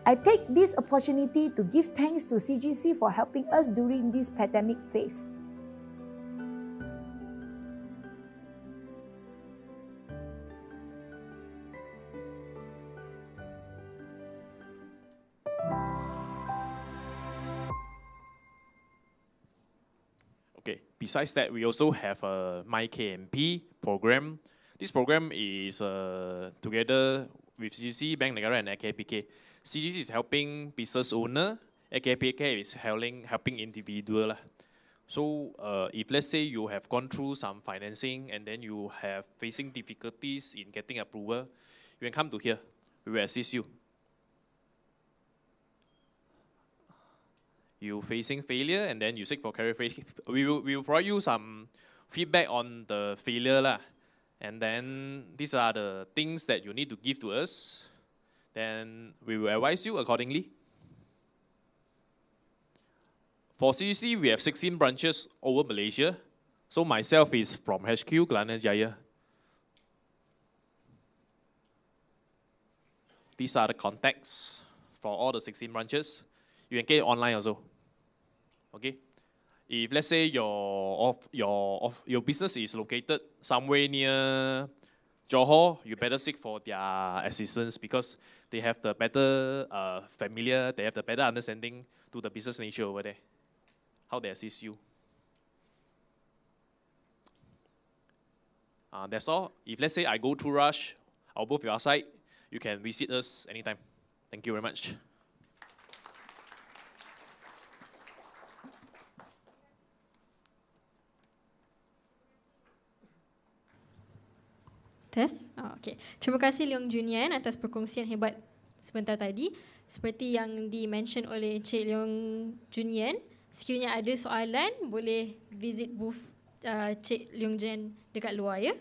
I take this opportunity to give thanks to CGC for helping us during this pandemic phase. Okay. Besides that, we also have a MyKMP program. This program is uh, together with CGC, Bank Negara, and AKPK. CGC is helping business owner. AKPK is helping helping individual lah. So uh, if let's say you have gone through some financing and then you have facing difficulties in getting approval, you can come to here. We will assist you. you facing failure and then you seek for clarification. We will, we will provide you some feedback on the failure. Lah. And then these are the things that you need to give to us. Then we will advise you accordingly. For CCC, we have 16 branches over Malaysia. So myself is from HQ, Kelana Jaya. These are the contacts for all the 16 branches. You can get it online also. Okay, if let's say your your your business is located somewhere near Johor, you better seek for their assistance because they have the better uh, familiar, they have the better understanding to the business nature over there, how they assist you. Uh, that's all. If let's say I go to Rush, I'll both your outside. You can visit us anytime. Thank you very much. Test? Oh, ah, okay. Terima kasih Leong Junian atas perkongsian hebat sebentar tadi. Seperti yang di-mention oleh Cik Leong Junian, sekiranya ada soalan, boleh visit booth Encik ah, uh, Leong Junian dekat luar ya.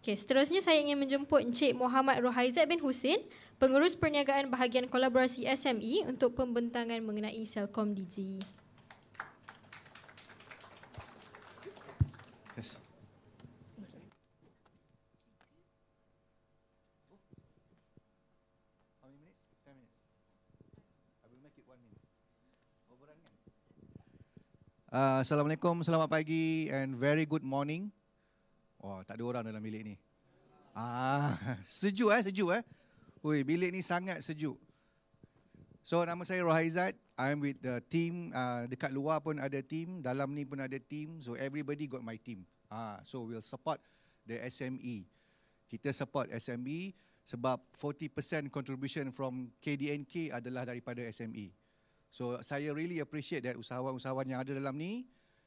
Okay, seterusnya saya ingin menjemput Cik Muhammad Rohaizat bin Husin, Pengurus Perniagaan Bahagian Kolaborasi SME untuk pembentangan mengenai Selcom DG. Terima Ah, Assalamualaikum, selamat pagi and very good morning. Wah, tak ada orang dalam bilik ni. Ah, sejuk eh, sejuk eh. Ui, bilik ni sangat sejuk. So, nama saya Rohaizat. I'm with the team. Uh, dekat luar pun ada team. Dalam ni pun ada team. So, everybody got my team. Ah, so, we'll support the SME. Kita support SME sebab 40% contribution from KDNK adalah daripada SME. So saya really appreciate that usahawan-usahawan yang ada dalam ni.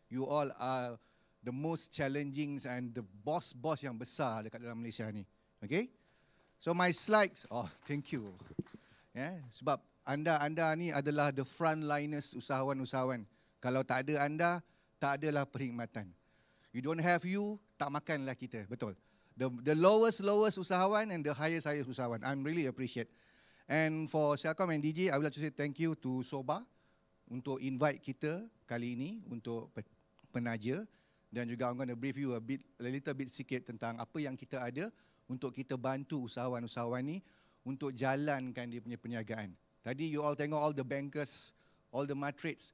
You all are the most challenging and the boss-boss yang besar dekat dalam Malaysia ni. Okay? So my slides, oh thank you. Yeah, sebab anda anda ni adalah the frontliners usahawan-usahawan. Kalau tak ada anda, tak adalah perkhidmatan. You don't have you, tak makanlah kita. Betul. The the lowest lowest usahawan and the highest highest usahawan. I'm really appreciate. And for Siakam and DJ, I would like to say thank you to Soba untuk invite kita kali ini untuk penaja dan juga I'm going to brief you a bit a little bit sikit tentang apa yang kita ada untuk kita bantu usahawan-usahawan ini untuk jalankan dia punya perniagaan. Tadi you all tengok all the bankers, all the matrix.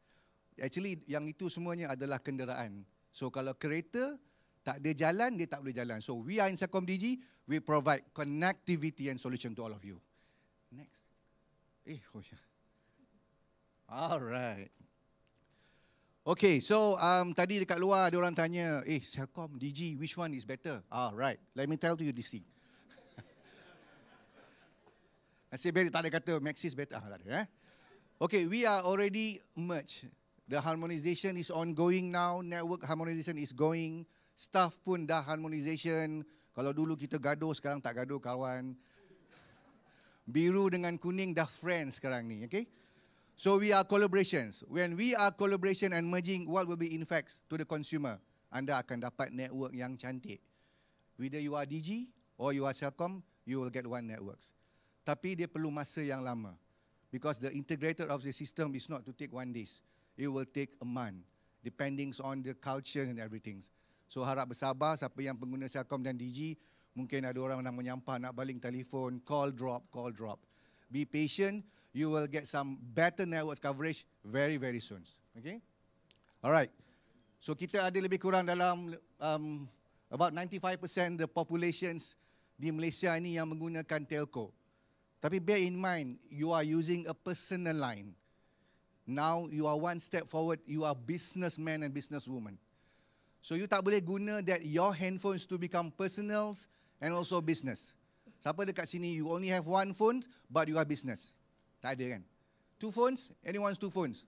Actually yang itu semuanya adalah kenderaan. So kalau kereta tak ada jalan, dia tak boleh jalan. So we are in Sekom DG, we provide connectivity and solution to all of you next. Eh, oh yeah. All right. Okay, so um, tadi dekat luar ada orang tanya, eh, Selcom, DG, which one is better? All right, let me tell to you this thing. Nasib baik tak ada kata Maxis better. Ah, tak ada, eh? Okay, we are already merged. The harmonization is ongoing now. Network harmonization is going. Staff pun dah harmonization. Kalau dulu kita gaduh, sekarang tak gaduh kawan biru dengan kuning dah friends sekarang ni okay so we are collaborations when we are collaboration and merging what will be in fact to the consumer anda akan dapat network yang cantik whether you are DG or you are Celcom you will get one networks tapi dia perlu masa yang lama because the integrated of the system is not to take one days it will take a month depending on the culture and everything so harap bersabar siapa yang pengguna Celcom dan DG mungkin ada orang nak menyampah, nak baling telefon, call drop, call drop. Be patient, you will get some better network coverage very, very soon. Okay? Alright. So kita ada lebih kurang dalam um, about 95% the populations di Malaysia ini yang menggunakan telco. Tapi bear in mind, you are using a personal line. Now you are one step forward, you are businessman and businesswoman. So you tak boleh guna that your handphones to become personals, and also business. Siapa dekat sini, you only have one phone, but you have business. Tak ada kan? Two phones? Anyone's two phones?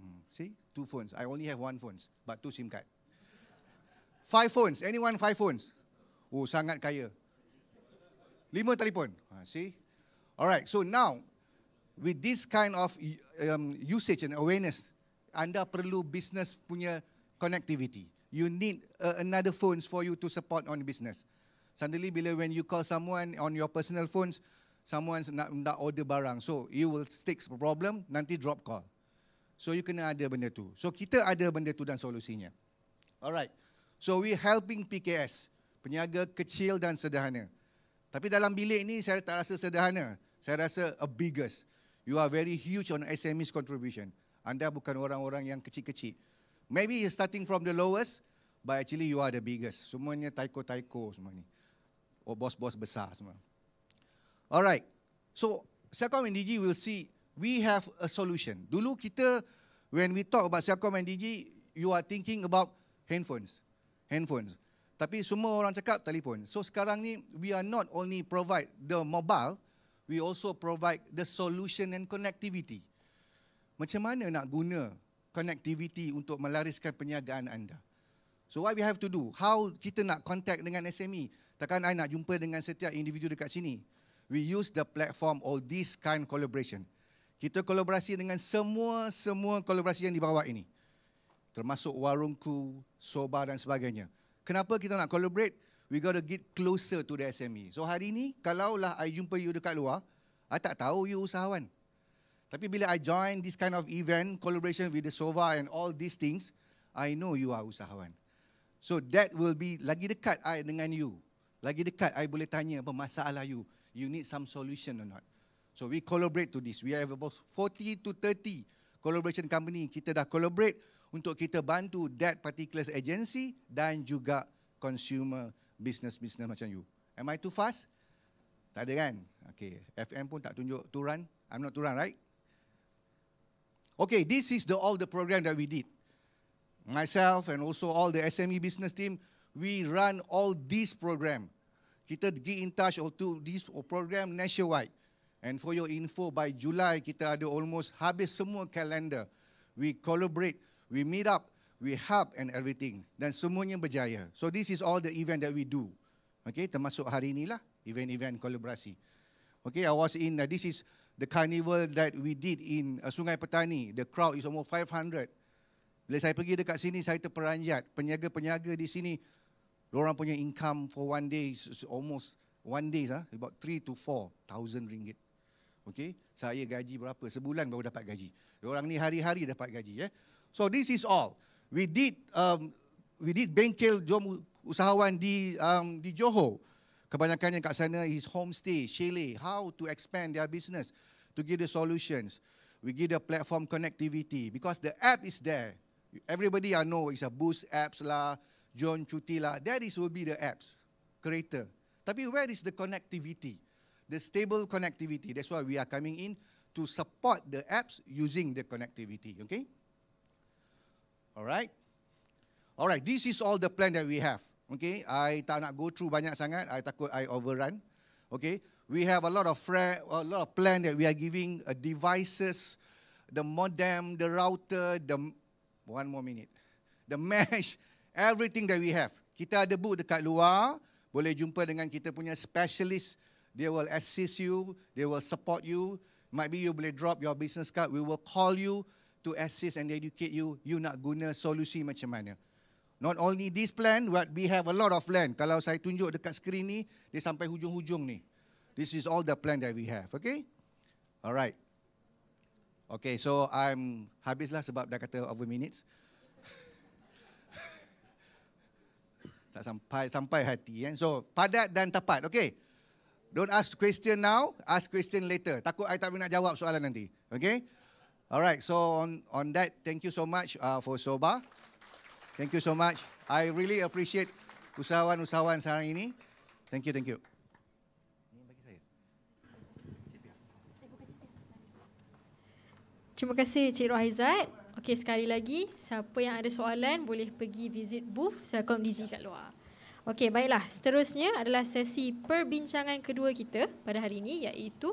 Hmm, see? Two phones. I only have one phones, but two SIM card. Five phones. Anyone five phones? Oh, sangat kaya. Lima telefon. Ha, see? Alright, so now, with this kind of um, usage and awareness, anda perlu business punya connectivity you need uh, another phones for you to support on business. Suddenly bila when you call someone on your personal phones, someone nak, nak order barang. So you will stick problem, nanti drop call. So you kena ada benda tu. So kita ada benda tu dan solusinya. Alright. So we helping PKS, peniaga kecil dan sederhana. Tapi dalam bilik ni saya tak rasa sederhana. Saya rasa a biggest. You are very huge on SME's contribution. Anda bukan orang-orang yang kecil-kecil. Maybe you're starting from the lowest, but actually you are the biggest. Semuanya taiko-taiko semuanya, Or oh, bos-bos besar semua. Alright. So, Siakom and DG will see we have a solution. Dulu kita, when we talk about Siakom and DG, you are thinking about handphones. Handphones. Tapi semua orang cakap telefon. So sekarang ni, we are not only provide the mobile, we also provide the solution and connectivity. Macam mana nak guna connectivity untuk melariskan perniagaan anda. So what we have to do? How kita nak contact dengan SME? Takkan saya nak jumpa dengan setiap individu dekat sini. We use the platform all this kind of collaboration. Kita kolaborasi dengan semua-semua kolaborasi yang di bawah ini. Termasuk warungku, soba dan sebagainya. Kenapa kita nak collaborate? We got to get closer to the SME. So hari ini, kalaulah saya jumpa you dekat luar, saya tak tahu you usahawan. Tapi bila I join this kind of event, collaboration with the Sova and all these things, I know you are usahawan. So that will be lagi dekat I dengan you. Lagi dekat I boleh tanya apa masalah you. You need some solution or not. So we collaborate to this. We have about 40 to 30 collaboration company. Kita dah collaborate untuk kita bantu that particular agency dan juga consumer business-business macam you. Am I too fast? Tak ada kan? Okay. FM pun tak tunjuk turun. I'm not turun, right? Okay, this is the all the program that we did. Myself and also all the SME business team, we run all this program. Kita pergi in touch all to this program nationwide. And for your info, by July, kita ada almost habis semua calendar. We collaborate, we meet up, we help and everything. Dan semuanya berjaya. So this is all the event that we do. Okay, termasuk hari inilah, event-event kolaborasi. Okay, I was in, uh, this is the carnival that we did in uh, Sungai Petani. The crowd is almost 500. Bila saya pergi dekat sini, saya terperanjat. Peniaga-peniaga di sini, orang punya income for one day is almost one day, ah, about three to four thousand ringgit. Okay, saya gaji berapa? Sebulan baru dapat gaji. Orang ni hari-hari dapat gaji. Yeah? So this is all. We did um, we did bengkel jom usahawan di um, di Johor. Kebanyakannya kat sana is homestay, chalet, how to expand their business to give the solutions. We give the platform connectivity because the app is there. Everybody I know is a Boost apps lah, John Cuti lah. That is will be the apps creator. Tapi where is the connectivity? The stable connectivity. That's why we are coming in to support the apps using the connectivity. Okay? Alright, alright. this is all the plan that we have. Okay, I tak nak go through banyak sangat. I takut I overrun. Okay, we have a lot of fra- a lot of plan that we are giving uh, devices, the modem, the router, the one more minute, the mesh, everything that we have. Kita ada book dekat luar, boleh jumpa dengan kita punya specialist. They will assist you, they will support you. Might be you boleh drop your business card, we will call you to assist and educate you. You nak guna solusi macam mana. Not only this plan, but we have a lot of land. Kalau saya tunjuk dekat skrin ni, dia sampai hujung-hujung ni. This is all the plan that we have, okay? Alright. Okay, so I'm habislah sebab dah kata over minutes. tak sampai sampai hati. kan? So, padat dan tepat, okay? Don't ask question now, ask question later. Takut saya tak boleh nak jawab soalan nanti. Okay? Alright, so on on that, thank you so much uh, for Soba. Thank you so much. I really appreciate usahawan-usahawan sekarang ini. Thank you, thank you. Terima kasih Cik Rohaizat. Okey, sekali lagi, siapa yang ada soalan boleh pergi visit booth Selcom DG kat luar. Okey, baiklah. Seterusnya adalah sesi perbincangan kedua kita pada hari ini iaitu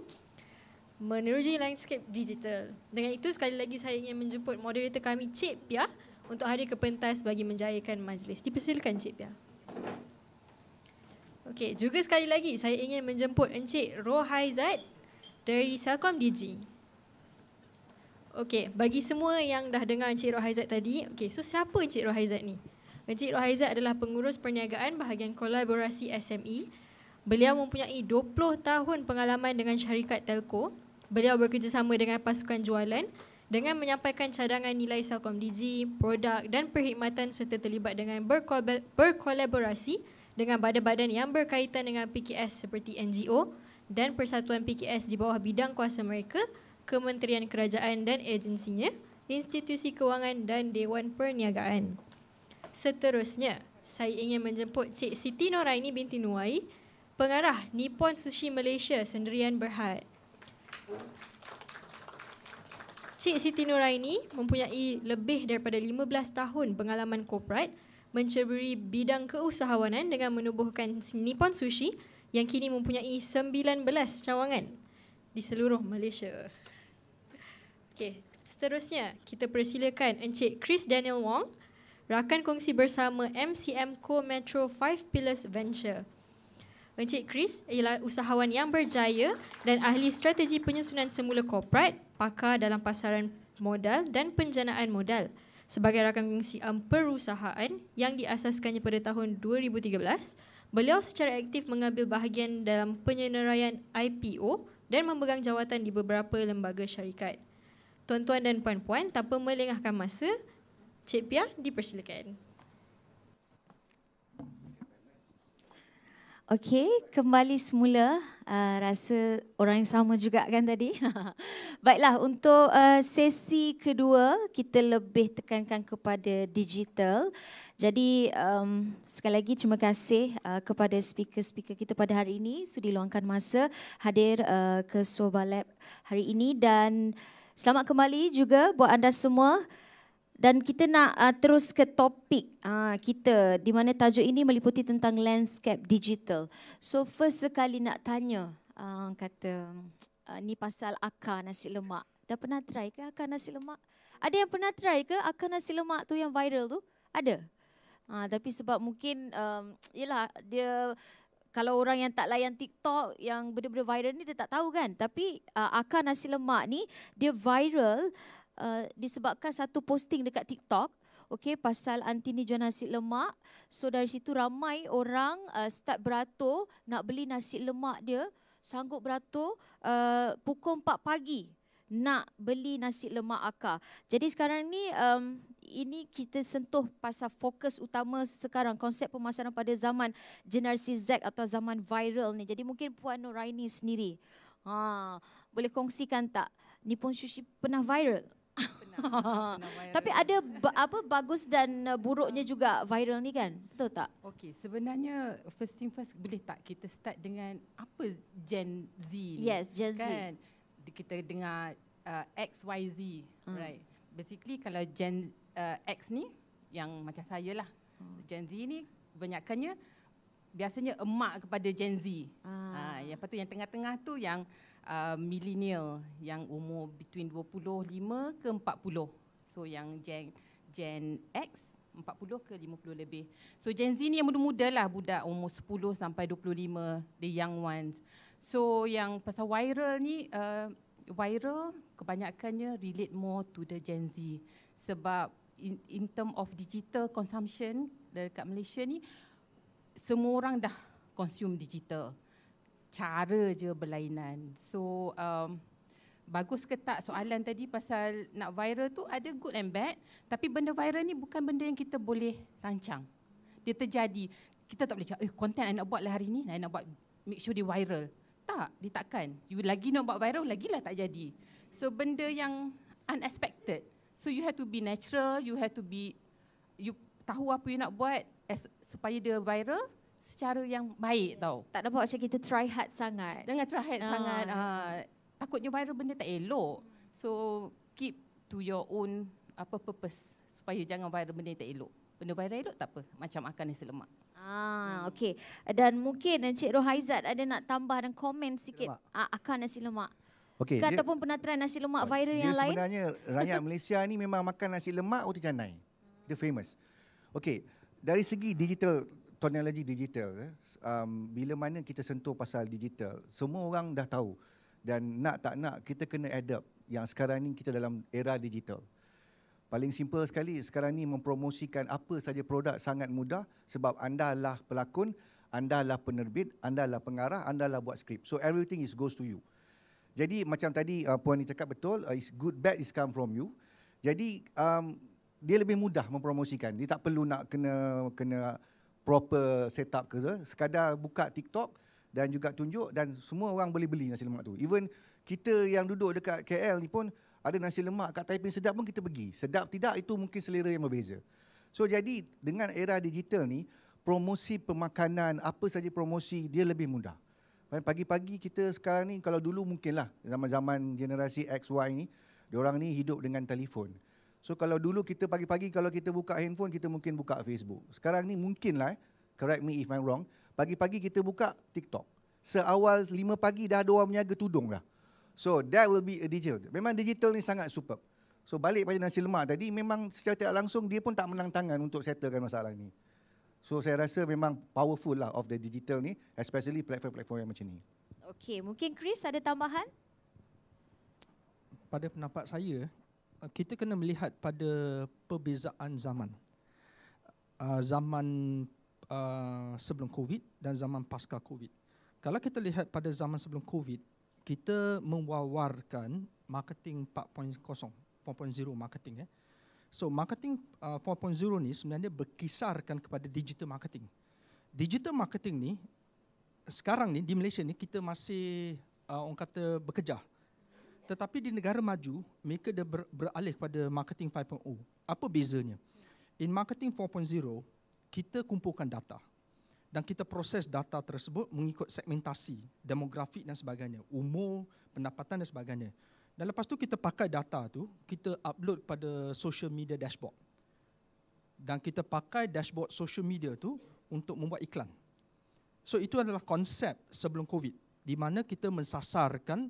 Menerusi Landscape Digital. Dengan itu, sekali lagi saya ingin menjemput moderator kami Cik Piah untuk hari ke pentas bagi menjayakan majlis. Dipersilakan Cik Pia. Okey, juga sekali lagi saya ingin menjemput Encik Rohaizat dari Selcom DG. Okey, bagi semua yang dah dengar Encik Rohaizat tadi, okey, so siapa Encik Rohaizat ni? Encik Rohaizat adalah pengurus perniagaan bahagian kolaborasi SME. Beliau mempunyai 20 tahun pengalaman dengan syarikat telco. Beliau bekerjasama dengan pasukan jualan dengan menyampaikan cadangan nilai Selcom DG, produk dan perkhidmatan serta terlibat dengan berkolaborasi dengan badan-badan yang berkaitan dengan PKS seperti NGO dan persatuan PKS di bawah bidang kuasa mereka, kementerian kerajaan dan agensinya, institusi kewangan dan Dewan Perniagaan. Seterusnya, saya ingin menjemput Cik Siti Noraini binti Nuai, pengarah Nippon Sushi Malaysia Sendirian Berhad. Cik Siti Nuraini mempunyai lebih daripada 15 tahun pengalaman korporat menceburi bidang keusahawanan dengan menubuhkan Nippon Sushi yang kini mempunyai 19 cawangan di seluruh Malaysia. Okey, seterusnya kita persilakan Encik Chris Daniel Wong, rakan kongsi bersama MCM Co Metro Five Pillars Venture. Encik Chris ialah usahawan yang berjaya dan ahli strategi penyusunan semula korporat, pakar dalam pasaran modal dan penjanaan modal. Sebagai rakan kongsi perusahaan yang diasaskannya pada tahun 2013, beliau secara aktif mengambil bahagian dalam penyeneraian IPO dan memegang jawatan di beberapa lembaga syarikat. Tuan-tuan dan puan-puan, tanpa melengahkan masa, Cik Pia dipersilakan. Okey, kembali semula. Uh, rasa orang yang sama juga kan tadi. Baiklah, untuk uh, sesi kedua kita lebih tekankan kepada digital. Jadi um, sekali lagi terima kasih uh, kepada speaker-speaker kita pada hari ini sudi luangkan masa hadir uh, ke SoBaLab hari ini dan selamat kembali juga buat anda semua. Dan kita nak uh, terus ke topik uh, kita di mana tajuk ini meliputi tentang landscape digital. So first sekali nak tanya, uh, kata uh, ni pasal akar nasi lemak. Dah pernah try ke akar nasi lemak? Ada yang pernah try ke akar nasi lemak tu yang viral tu? Ada. Uh, tapi sebab mungkin um, yalah dia kalau orang yang tak layan TikTok yang benda-benda viral ni dia tak tahu kan. Tapi uh, akar nasi lemak ni dia viral uh, uh, disebabkan satu posting dekat TikTok Okey pasal anti ni jual nasi lemak so dari situ ramai orang uh, start beratur nak beli nasi lemak dia sanggup beratur uh, pukul 4 pagi nak beli nasi lemak akar. Jadi sekarang ni um, ini kita sentuh pasal fokus utama sekarang konsep pemasaran pada zaman generasi Z atau zaman viral ni. Jadi mungkin puan Nuraini sendiri ha boleh kongsikan tak ni pun sushi pernah viral Tapi ada apa bagus dan uh, buruknya juga viral ni kan? Betul tak? Okey, sebenarnya first thing first boleh tak kita start dengan apa Gen Z ni? Yes, Gen Z. Kan? Kita dengar uh, XYZ, hmm. right? Basically kalau Gen uh, X ni yang macam saya lah. Hmm. Gen Z ni kebanyakannya biasanya emak kepada Gen Z. Ah, ha, yang patut yang tengah-tengah tu yang uh, millennial yang umur between 25 ke 40. So yang gen gen X 40 ke 50 lebih. So Gen Z ni yang muda-muda lah budak umur 10 sampai 25, the young ones. So yang pasal viral ni, uh, viral kebanyakannya relate more to the Gen Z. Sebab in, in term of digital consumption dekat Malaysia ni, semua orang dah consume digital cara je berlainan. So um, bagus ke tak soalan tadi pasal nak viral tu ada good and bad. Tapi benda viral ni bukan benda yang kita boleh rancang. Dia terjadi. Kita tak boleh cakap, eh konten saya nak buat lah hari ni. Saya nak buat make sure dia viral. Tak, dia takkan. You lagi nak buat viral, lah tak jadi. So benda yang unexpected. So you have to be natural, you have to be, you tahu apa you nak buat as, supaya dia viral secara yang baik yes. tau. Tak nampak macam kita try hard sangat. Jangan try hard uh. sangat. Uh, takutnya viral benda tak elok. So keep to your own apa purpose supaya jangan viral benda tak elok. Benda viral elok tak apa. Macam akan nasi lemak. Ah, hmm. okay. Dan mungkin Encik eh, Rohaizat ada nak tambah dan komen sikit lemak. akan nasi lemak. Okay, dia, ataupun try nasi lemak ah, viral yang lain. Sebenarnya rakyat Malaysia ni memang makan nasi lemak roti canai. the famous. Okey, dari segi digital teknologi digital eh. um, bila mana kita sentuh pasal digital semua orang dah tahu dan nak tak nak kita kena adapt yang sekarang ni kita dalam era digital paling simple sekali sekarang ni mempromosikan apa saja produk sangat mudah sebab anda lah pelakon anda lah penerbit anda lah pengarah anda lah buat skrip so everything is goes to you jadi macam tadi uh, puan ni cakap betul uh, is good bad is come from you jadi um, dia lebih mudah mempromosikan dia tak perlu nak kena kena proper setup ke sekadar buka TikTok dan juga tunjuk dan semua orang boleh beli nasi lemak tu. Even kita yang duduk dekat KL ni pun ada nasi lemak kat Taiping sedap pun kita pergi. Sedap tidak itu mungkin selera yang berbeza. So jadi dengan era digital ni promosi pemakanan apa saja promosi dia lebih mudah. Pagi-pagi kita sekarang ni kalau dulu mungkinlah zaman-zaman generasi XY ni orang ni hidup dengan telefon. So kalau dulu kita pagi-pagi kalau kita buka handphone kita mungkin buka Facebook. Sekarang ni mungkinlah eh, correct me if I'm wrong, pagi-pagi kita buka TikTok. Seawal lima pagi dah ada orang menyaga tudung dah. So that will be a digital. Memang digital ni sangat superb. So balik pada nasi lemak tadi memang secara tidak langsung dia pun tak menang tangan untuk settlekan masalah ni. So saya rasa memang powerful lah of the digital ni especially platform-platform yang macam ni. Okay, mungkin Chris ada tambahan? Pada pendapat saya, Uh, kita kena melihat pada perbezaan zaman. Uh, zaman uh, sebelum COVID dan zaman pasca COVID. Kalau kita lihat pada zaman sebelum COVID, kita mewawarkan marketing 4.0, 4.0 marketing. Eh. So marketing 4.0 ni sebenarnya berkisarkan kepada digital marketing. Digital marketing ni sekarang ni di Malaysia ni kita masih orang kata bekerja. Tetapi di negara maju, mereka dah ber, beralih pada marketing 5.0. Apa bezanya? In marketing 4.0, kita kumpulkan data. Dan kita proses data tersebut mengikut segmentasi, demografi dan sebagainya. Umur, pendapatan dan sebagainya. Dan lepas tu kita pakai data tu, kita upload pada social media dashboard. Dan kita pakai dashboard social media tu untuk membuat iklan. So itu adalah konsep sebelum COVID. Di mana kita mensasarkan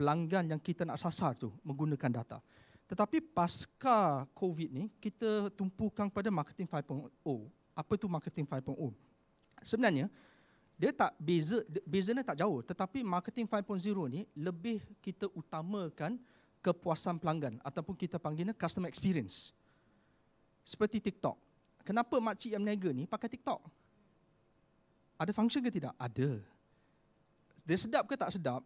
pelanggan yang kita nak sasar tu menggunakan data. Tetapi pasca COVID ni, kita tumpukan pada marketing 5.0. Apa tu marketing 5.0? Sebenarnya, dia tak beza, bezanya tak jauh. Tetapi marketing 5.0 ni lebih kita utamakan kepuasan pelanggan ataupun kita panggilnya customer experience. Seperti TikTok. Kenapa makcik yang meniaga ni pakai TikTok? Ada function ke tidak? Ada. Dia sedap ke tak sedap?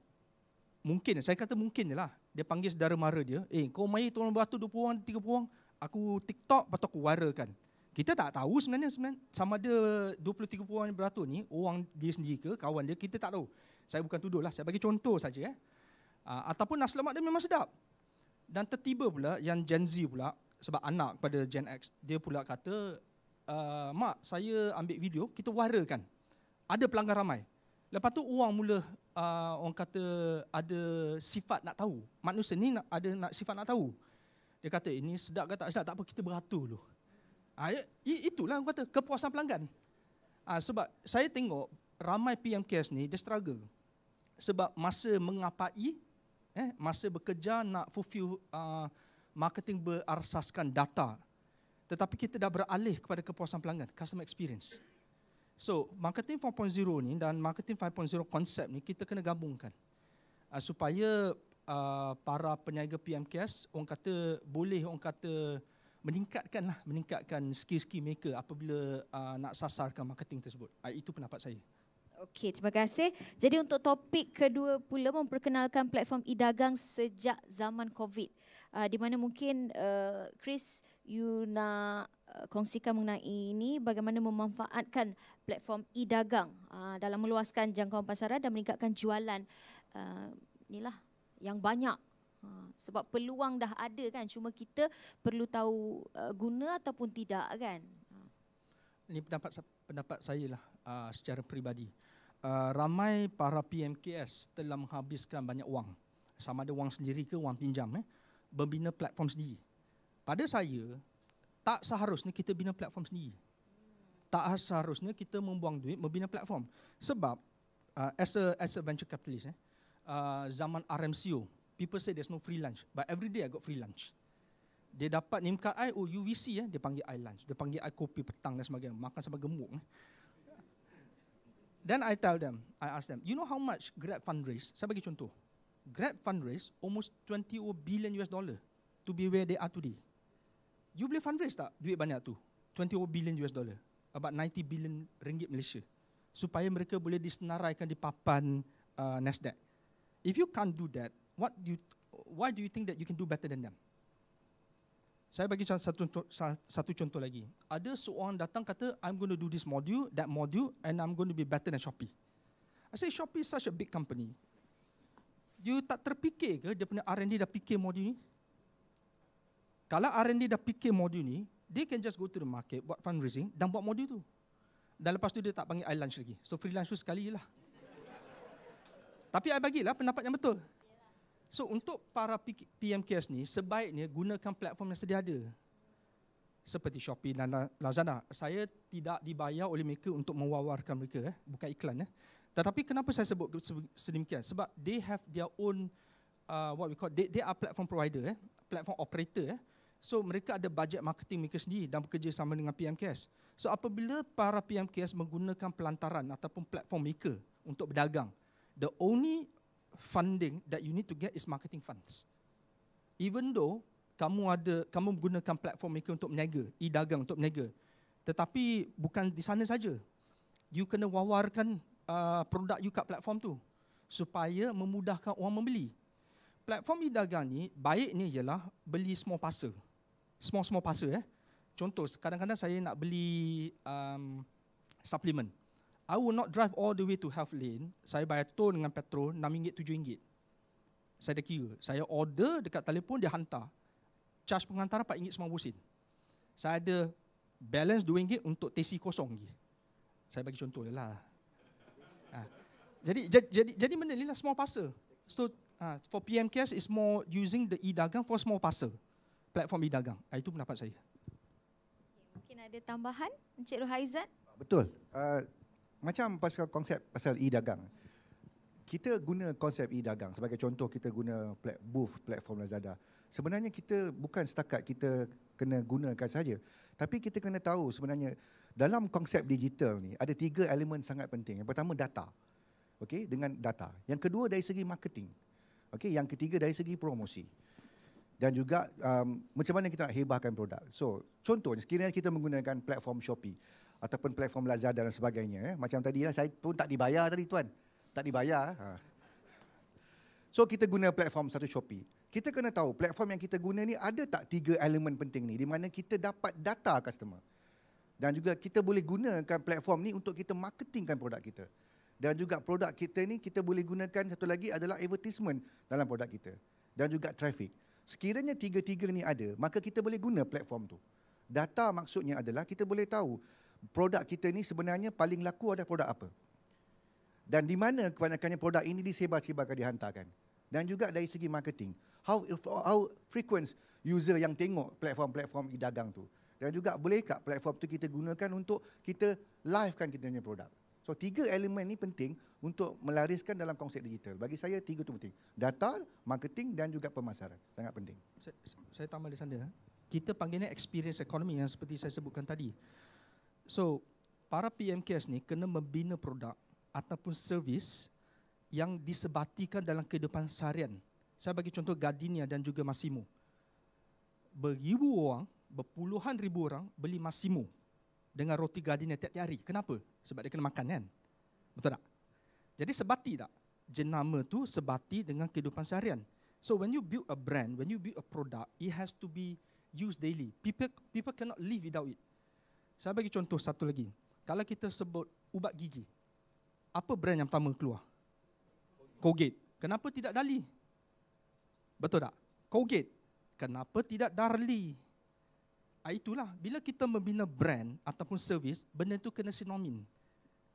mungkin saya kata mungkin je lah dia panggil saudara mara dia eh kau mai tolong beratur 20 orang 30 orang aku TikTok patut aku warakan kita tak tahu sebenarnya, sebenarnya sama ada 20 30 orang yang beratur ni orang dia sendiri ke kawan dia kita tak tahu saya bukan tuduh lah saya bagi contoh saja eh ah, ataupun nasi lemak dia memang sedap dan tertiba pula yang Gen Z pula sebab anak pada Gen X dia pula kata ah, mak saya ambil video kita warakan ada pelanggan ramai Lepas tu uang mula uh, orang kata ada sifat nak tahu. Manusia ni nak, ada nak sifat nak tahu. Dia kata ini sedap ke tak sedap tak apa kita beratur dulu. Ha, itulah orang kata kepuasan pelanggan. Ha, sebab saya tengok ramai PMKS ni dia struggle. Sebab masa mengapai, eh, masa bekerja nak fulfill uh, marketing berasaskan data. Tetapi kita dah beralih kepada kepuasan pelanggan, customer experience. So, marketing 4.0 ni dan marketing 5.0 konsep ni kita kena gabungkan. Uh, supaya uh, para peniaga PMKS orang kata boleh orang kata meningkatkan lah, meningkatkan skill-skill mereka apabila uh, nak sasarkan marketing tersebut. Uh, itu pendapat saya. Okey, terima kasih. Jadi untuk topik kedua pula memperkenalkan platform e-dagang sejak zaman COVID. Uh, di mana mungkin uh, Chris, you nak kongsikan mengenai ini bagaimana memanfaatkan platform e-dagang uh, dalam meluaskan jangkauan pasaran dan meningkatkan jualan uh, inilah yang banyak uh, sebab peluang dah ada kan cuma kita perlu tahu uh, guna ataupun tidak kan ini pendapat pendapat saya lah uh, secara peribadi uh, ramai para PMKS telah menghabiskan banyak wang sama ada wang sendiri ke wang pinjam eh, membina platform sendiri pada saya tak seharusnya kita bina platform sendiri. Tak seharusnya kita membuang duit membina platform. Sebab uh, as a as a venture capitalist eh, uh, zaman RMCO, people say there's no free lunch, but every day I got free lunch. Dia dapat name card I, oh UVC eh, dia panggil I lunch, dia panggil I kopi petang dan sebagainya, makan sampai gemuk. Eh. Then I tell them, I ask them, you know how much Grab fundraise? Saya bagi contoh. Grab fundraise almost 20 billion US dollar to be where they are today you boleh fundraise tak duit banyak tu? 20 billion US dollar. About 90 billion ringgit Malaysia. Supaya mereka boleh disenaraikan di papan uh, Nasdaq. If you can't do that, what do you, why do you think that you can do better than them? Saya bagi satu, satu contoh lagi. Ada seorang datang kata, I'm going to do this module, that module, and I'm going to be better than Shopee. I say, Shopee is such a big company. You tak terfikir ke dia punya R&D dah fikir module ni? kalau R&D dah fikir modul ni, dia can just go to the market, buat fundraising dan buat modul tu. Dan lepas tu dia tak panggil I lunch lagi. So freelance tu sekali lah. Tapi I bagilah pendapat yang betul. So untuk para PMKS ni, sebaiknya gunakan platform yang sedia ada. Seperti Shopee dan Lazada. Saya tidak dibayar oleh mereka untuk mewawarkan mereka. Eh. Bukan iklan. Eh. Tetapi kenapa saya sebut sedemikian? Sebab they have their own, uh, what we call, they, they are platform provider. Eh. Platform operator. Eh. So mereka ada bajet marketing mereka sendiri dan bekerja sama dengan PMKS. So apabila para PMKS menggunakan pelantaran ataupun platform mereka untuk berdagang, the only funding that you need to get is marketing funds. Even though kamu ada kamu menggunakan platform mereka untuk berniaga, e-dagang untuk berniaga. Tetapi bukan di sana saja. You kena wawarkan uh, produk you kat platform tu supaya memudahkan orang membeli. Platform e-dagang ni baiknya ialah beli small parcel small-small parcel Eh. Contoh, kadang-kadang saya nak beli um, supplement. I will not drive all the way to Health Lane. Saya bayar tol dengan petrol, RM6, RM7. Saya dah kira. Saya order dekat telefon, dia hantar. Charge pengantaran RM4.90. Saya ada balance RM2 untuk tesi kosong lagi. Saya bagi contoh lah. Ha. Jadi, jadi, jadi, jadi benda ni lah small parcel. So, ha, for PM is more using the e-dagang for small parcel platform e-dagang. Ah, itu pendapat saya. Mungkin ada tambahan, Encik Ruhaizat? Betul. Uh, macam pasal konsep pasal e-dagang. Kita guna konsep e-dagang. Sebagai contoh, kita guna plat, booth platform Lazada. Sebenarnya kita bukan setakat kita kena gunakan saja. Tapi kita kena tahu sebenarnya dalam konsep digital ni ada tiga elemen sangat penting. Yang pertama data. Okey, dengan data. Yang kedua dari segi marketing. Okey, yang ketiga dari segi promosi dan juga um, macam mana kita nak hebahkan produk. So, contohnya sekiranya kita menggunakan platform Shopee ataupun platform Lazada dan sebagainya, eh. macam tadi lah saya pun tak dibayar tadi tuan. Tak dibayar. Eh. Ha. So, kita guna platform satu Shopee. Kita kena tahu platform yang kita guna ni ada tak tiga elemen penting ni di mana kita dapat data customer. Dan juga kita boleh gunakan platform ni untuk kita marketingkan produk kita. Dan juga produk kita ni kita boleh gunakan satu lagi adalah advertisement dalam produk kita. Dan juga traffic. Sekiranya tiga-tiga ni ada, maka kita boleh guna platform tu. Data maksudnya adalah kita boleh tahu produk kita ni sebenarnya paling laku ada produk apa. Dan di mana kebanyakannya produk ini disebar-sebarkan dihantarkan. Dan juga dari segi marketing. How, how frequent user yang tengok platform-platform e-dagang tu. Dan juga boleh tak platform tu kita gunakan untuk kita livekan kita punya produk. So tiga elemen ni penting untuk melariskan dalam konsep digital. Bagi saya tiga tu penting. Data, marketing dan juga pemasaran. Sangat penting. Saya, saya tambah di sana. Kita panggilnya experience economy yang seperti saya sebutkan tadi. So para PMKS ni kena membina produk ataupun servis yang disebatikan dalam kehidupan seharian. Saya bagi contoh Gardenia dan juga Massimo. Beribu orang, berpuluhan ribu orang beli Massimo dengan roti gardenia tiap-tiap hari. Kenapa? Sebab dia kena makan kan? Betul tak? Jadi sebati tak? Jenama tu sebati dengan kehidupan seharian. So when you build a brand, when you build a product, it has to be used daily. People people cannot live without it. Saya bagi contoh satu lagi. Kalau kita sebut ubat gigi, apa brand yang pertama keluar? Colgate. Kenapa tidak Dali? Betul tak? Colgate. Kenapa tidak Darli? Ah, itulah bila kita membina brand ataupun servis benda tu kena sinonim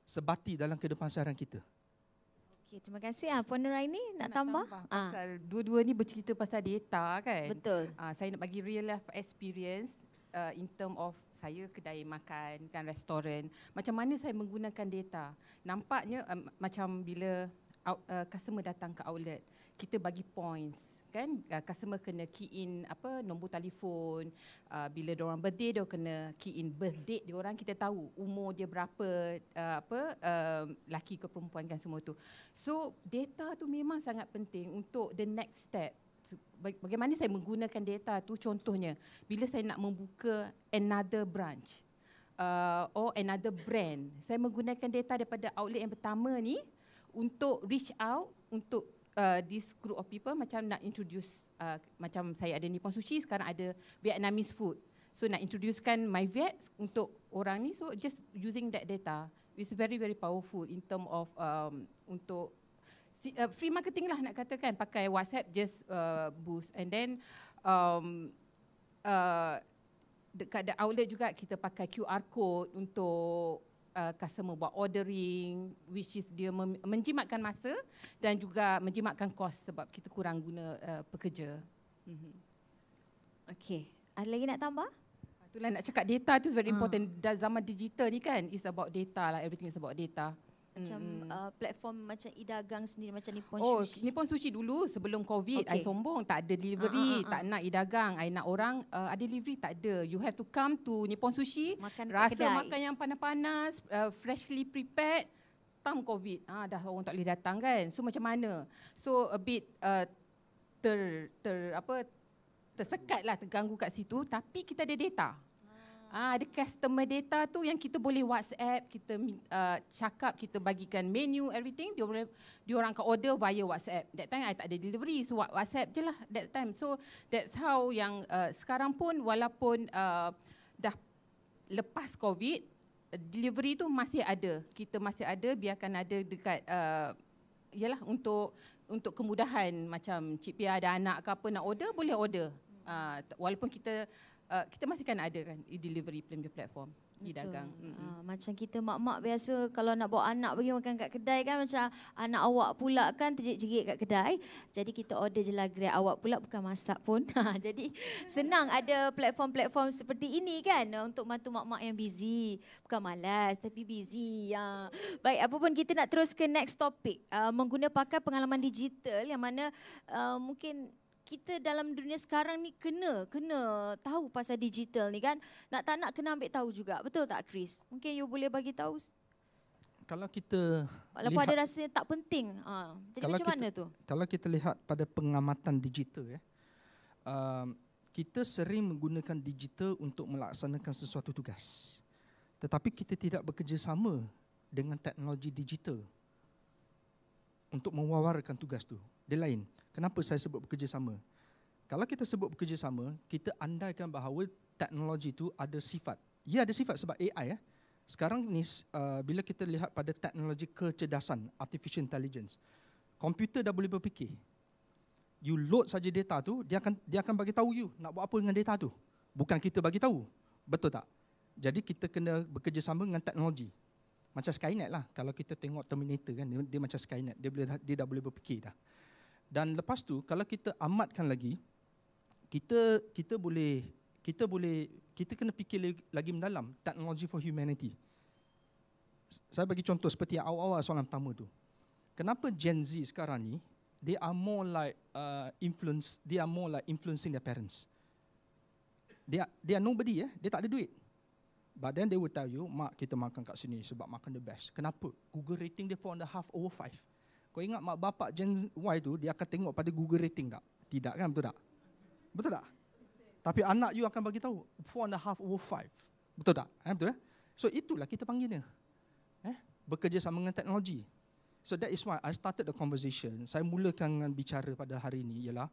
sebati dalam kehidupan seharian kita Okay, terima kasih. Ah, Puan ni nak, nak tambah? tambah ha. pasal dua-dua ni bercerita pasal data kan? Betul. Ah, saya nak bagi real life experience uh, in term of saya kedai makan, kan restoran. Macam mana saya menggunakan data? Nampaknya um, macam bila out, uh, eh, customer datang ke outlet, kita bagi points kan uh, customer kena key in apa nombor telefon uh, bila dia orang birthday dia kena key in date, dia orang kita tahu umur dia berapa uh, apa uh, laki ke perempuan kan semua tu so data tu memang sangat penting untuk the next step bagaimana saya menggunakan data tu contohnya bila saya nak membuka another branch uh, or another brand saya menggunakan data daripada outlet yang pertama ni untuk reach out untuk Uh, this group of people macam nak introduce uh, macam saya ada Nippon sushi sekarang ada Vietnamese food. So nak introducekan my Viet untuk orang ni so just using that data is very very powerful in term of um, untuk uh, free marketing lah nak katakan pakai WhatsApp just uh, boost and then um, uh, dekat the outlet juga kita pakai QR code untuk uh, customer buat ordering which is dia mem- menjimatkan masa dan juga menjimatkan kos sebab kita kurang guna uh, pekerja. mm Okay, ada lagi nak tambah? Itulah nak cakap data itu very ah. important. Hmm. zaman digital ni kan, is about data lah. Everything is about data macam mm. uh, platform macam idagang sendiri macam Nippon oh, Sushi. Oh, Nippon Sushi dulu sebelum COVID, okay. I sombong tak ada delivery, uh, uh, uh. tak nak idagang dagang I nak orang uh, ada delivery tak ada. You have to come to ni Nippon Sushi, makan rasa kedai. makan yang panas-panas, uh, freshly prepared. Tam COVID, ah dah orang tak boleh datang kan. So macam mana? So a bit uh, ter ter apa tersekat lah terganggu kat situ tapi kita ada data Ah, ada customer data tu yang kita boleh WhatsApp, kita uh, cakap, kita bagikan menu, everything. Dia boleh, dia orang ke order via WhatsApp. That time, I tak ada delivery. So, WhatsApp je lah that time. So, that's how yang uh, sekarang pun walaupun uh, dah lepas COVID, delivery tu masih ada. Kita masih ada, biarkan ada dekat, uh, yalah untuk untuk kemudahan macam Cik Pia ada anak ke apa nak order, boleh order. Uh, walaupun kita uh, kita masih kan ada kan e-delivery platform e-dagang. Uh, ah, macam kita mak-mak biasa kalau nak bawa anak pergi makan kat kedai kan macam anak awak pula kan terjerit-jerit kat kedai. Jadi kita order je lah grab awak pula bukan masak pun. Ah, jadi senang ada platform-platform seperti ini kan ah, untuk mantu mak-mak yang busy. Bukan malas tapi busy. Uh. Baik apa pun kita nak terus ke next topic. Uh, menggunakan pakai pengalaman digital yang mana uh, mungkin kita dalam dunia sekarang ni kena kena tahu pasal digital ni kan. Nak tak nak kena ambil tahu juga. Betul tak Chris? Mungkin you boleh bagi tahu. Kalau kita kalau lihat, ada rasa tak penting. Ha. Jadi kalau macam kita, tu? Kalau kita lihat pada pengamatan digital ya. Uh, kita sering menggunakan digital untuk melaksanakan sesuatu tugas. Tetapi kita tidak bekerjasama dengan teknologi digital untuk mewawarkan tugas tu. Dia lain. Kenapa saya sebut bekerjasama? Kalau kita sebut bekerjasama, kita andaikan bahawa teknologi itu ada sifat. Ia ada sifat sebab AI. ya. Eh. Sekarang ni uh, bila kita lihat pada teknologi kecerdasan, artificial intelligence, komputer dah boleh berfikir. You load saja data tu, dia akan dia akan bagi tahu you nak buat apa dengan data tu. Bukan kita bagi tahu. Betul tak? Jadi kita kena bekerjasama dengan teknologi. Macam Skynet lah. Kalau kita tengok Terminator kan, dia, dia macam Skynet. Dia, boleh, dia dah boleh berfikir dah dan lepas tu kalau kita amatkan lagi kita kita boleh kita boleh kita kena fikir lagi mendalam technology for humanity saya bagi contoh seperti awal-awal soalan pertama tu kenapa gen z sekarang ni they are more like uh, influence they are more like influencing their parents they are, they are nobody ya eh? dia tak ada duit But then they will tell you, mak kita makan kat sini sebab makan the best. Kenapa? Google rating dia half over 5. Kau ingat mak bapak Gen Y tu dia akan tengok pada Google rating tak? Tidak kan betul tak? Betul tak? Tapi anak you akan bagi tahu four and a half over five. Betul tak? Eh, betul ya? Eh? So itulah kita panggil dia. Eh? Bekerja sama dengan teknologi. So that is why I started the conversation. Saya mulakan dengan bicara pada hari ini ialah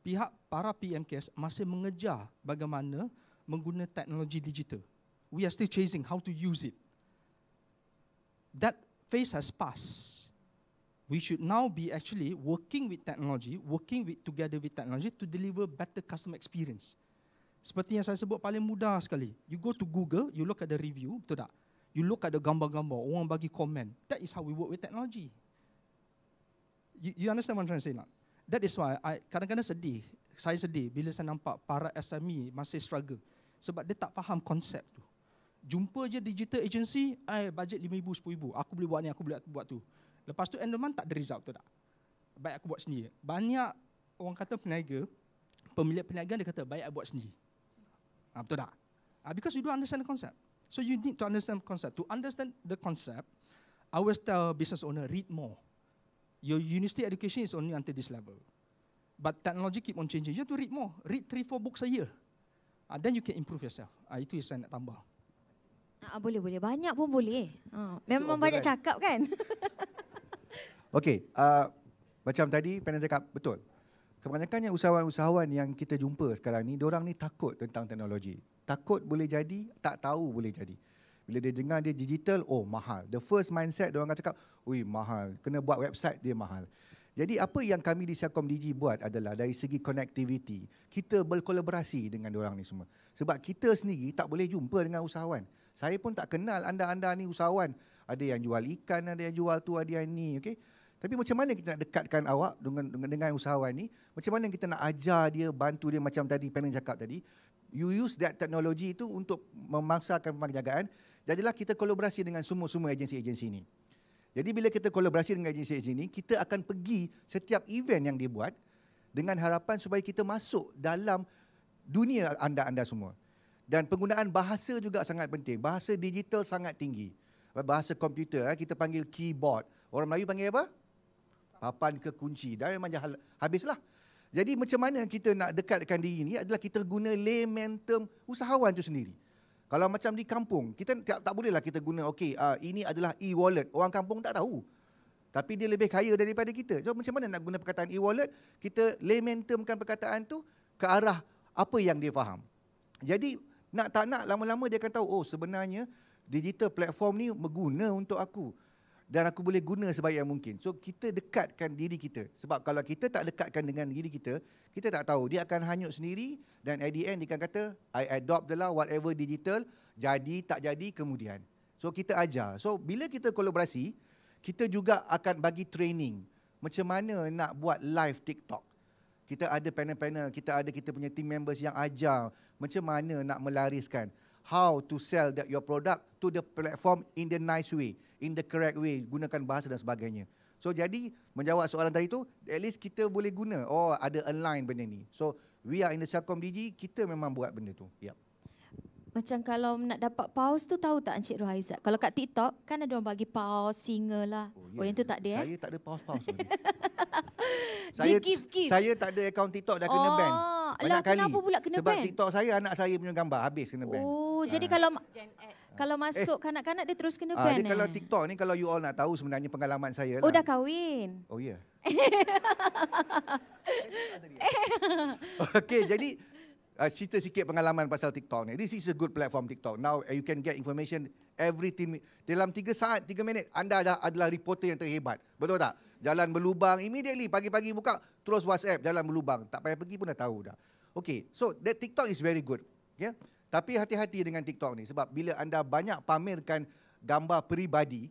pihak para PMKS masih mengejar bagaimana menggunakan teknologi digital. We are still chasing how to use it. That phase has passed we should now be actually working with technology, working with together with technology to deliver better customer experience. Seperti yang saya sebut paling mudah sekali. You go to Google, you look at the review, betul tak? You look at the gambar-gambar, orang bagi komen. That is how we work with technology. You, you understand what I'm trying to say not? That is why I kadang-kadang sedih. Saya sedih bila saya nampak para SME masih struggle. Sebab dia tak faham konsep tu. Jumpa je digital agency, eh, budget RM5,000, RM10,000. Aku boleh buat ni, aku boleh buat tu. Lepas tu end tak ada result tu tak. Baik aku buat sendiri. Banyak orang kata peniaga, pemilik peniaga dia kata baik aku buat sendiri. Ha, betul tak? Ha, because you don't understand the concept. So you need to understand the concept. To understand the concept, I always tell business owner, read more. Your university education is only until this level. But technology keep on changing. You have to read more. Read three, four books a year. Ha, then you can improve yourself. Ha, itu yang saya nak tambah. Ah, boleh boleh banyak pun boleh. Ha, memang banyak kan? cakap kan. Okey, uh, macam tadi panel cakap betul. Kebanyakannya usahawan-usahawan yang kita jumpa sekarang ni, orang ni takut tentang teknologi. Takut boleh jadi, tak tahu boleh jadi. Bila dia dengar dia digital, oh mahal. The first mindset orang akan cakap, ui mahal, kena buat website dia mahal. Jadi apa yang kami di Siakom Digi buat adalah dari segi connectivity, kita berkolaborasi dengan orang ni semua. Sebab kita sendiri tak boleh jumpa dengan usahawan. Saya pun tak kenal anda-anda ni usahawan. Ada yang jual ikan, ada yang jual tu, ada yang ni. Okay? Tapi macam mana kita nak dekatkan awak dengan dengan, dengan usahawan ni? Macam mana kita nak ajar dia, bantu dia macam tadi panel cakap tadi? You use that technology itu untuk memangsakan pemangjagaan. Jadilah kita kolaborasi dengan semua-semua agensi-agensi ini. Jadi bila kita kolaborasi dengan agensi-agensi ini, kita akan pergi setiap event yang dia buat dengan harapan supaya kita masuk dalam dunia anda-anda semua. Dan penggunaan bahasa juga sangat penting. Bahasa digital sangat tinggi. Bahasa komputer, eh, kita panggil keyboard. Orang Melayu panggil apa? papan ke kunci dan memang dah habislah. Jadi macam mana kita nak dekatkan diri ni adalah kita guna layman term usahawan tu sendiri. Kalau macam di kampung, kita tak, tak bolehlah kita guna, okey, uh, ini adalah e-wallet. Orang kampung tak tahu. Tapi dia lebih kaya daripada kita. So macam mana nak guna perkataan e-wallet? Kita layman termkan perkataan tu ke arah apa yang dia faham. Jadi nak tak nak, lama-lama dia akan tahu, oh sebenarnya digital platform ni berguna untuk aku dan aku boleh guna sebaik yang mungkin. So kita dekatkan diri kita. Sebab kalau kita tak dekatkan dengan diri kita, kita tak tahu. Dia akan hanyut sendiri dan at the end dia akan kata, I adopt the law, whatever digital, jadi tak jadi kemudian. So kita ajar. So bila kita kolaborasi, kita juga akan bagi training. Macam mana nak buat live TikTok. Kita ada panel-panel, kita ada kita punya team members yang ajar macam mana nak melariskan how to sell that your product to the platform in the nice way, in the correct way, gunakan bahasa dan sebagainya. So jadi menjawab soalan tadi tu, at least kita boleh guna. Oh ada online benda ni. So we are in the Celcom DG, kita memang buat benda tu. Yep. Macam kalau nak dapat pause tu tahu tak Encik Rohaizat? Kalau kat TikTok kan ada orang bagi pause, single lah. Oh, yeah. oh yang tu ya. tak ada eh? Saya tak ada pause-pause. saya, give, give. saya tak ada account TikTok dah kena oh. ban. Banyak lah, kali. kenapa pula kena Sebab ban? Sebab TikTok saya, anak saya punya gambar habis kena ban. Oh, yeah. jadi kalau Gen kalau eh. masuk eh. kanak-kanak dia terus kena ah, ban? Jadi eh. kalau TikTok ni, kalau you all nak tahu sebenarnya pengalaman saya oh, lah. dah kahwin? Oh, ya. Yeah. okay, jadi uh, cerita sikit pengalaman pasal TikTok ni. This is a good platform TikTok. Now eh, you can get information everything. Dalam tiga saat, tiga minit, anda dah adalah reporter yang terhebat. Betul tak? jalan berlubang immediately pagi-pagi buka terus WhatsApp jalan berlubang tak payah pergi pun dah tahu dah. Okay, so that TikTok is very good. Yeah. Tapi hati-hati dengan TikTok ni sebab bila anda banyak pamerkan gambar peribadi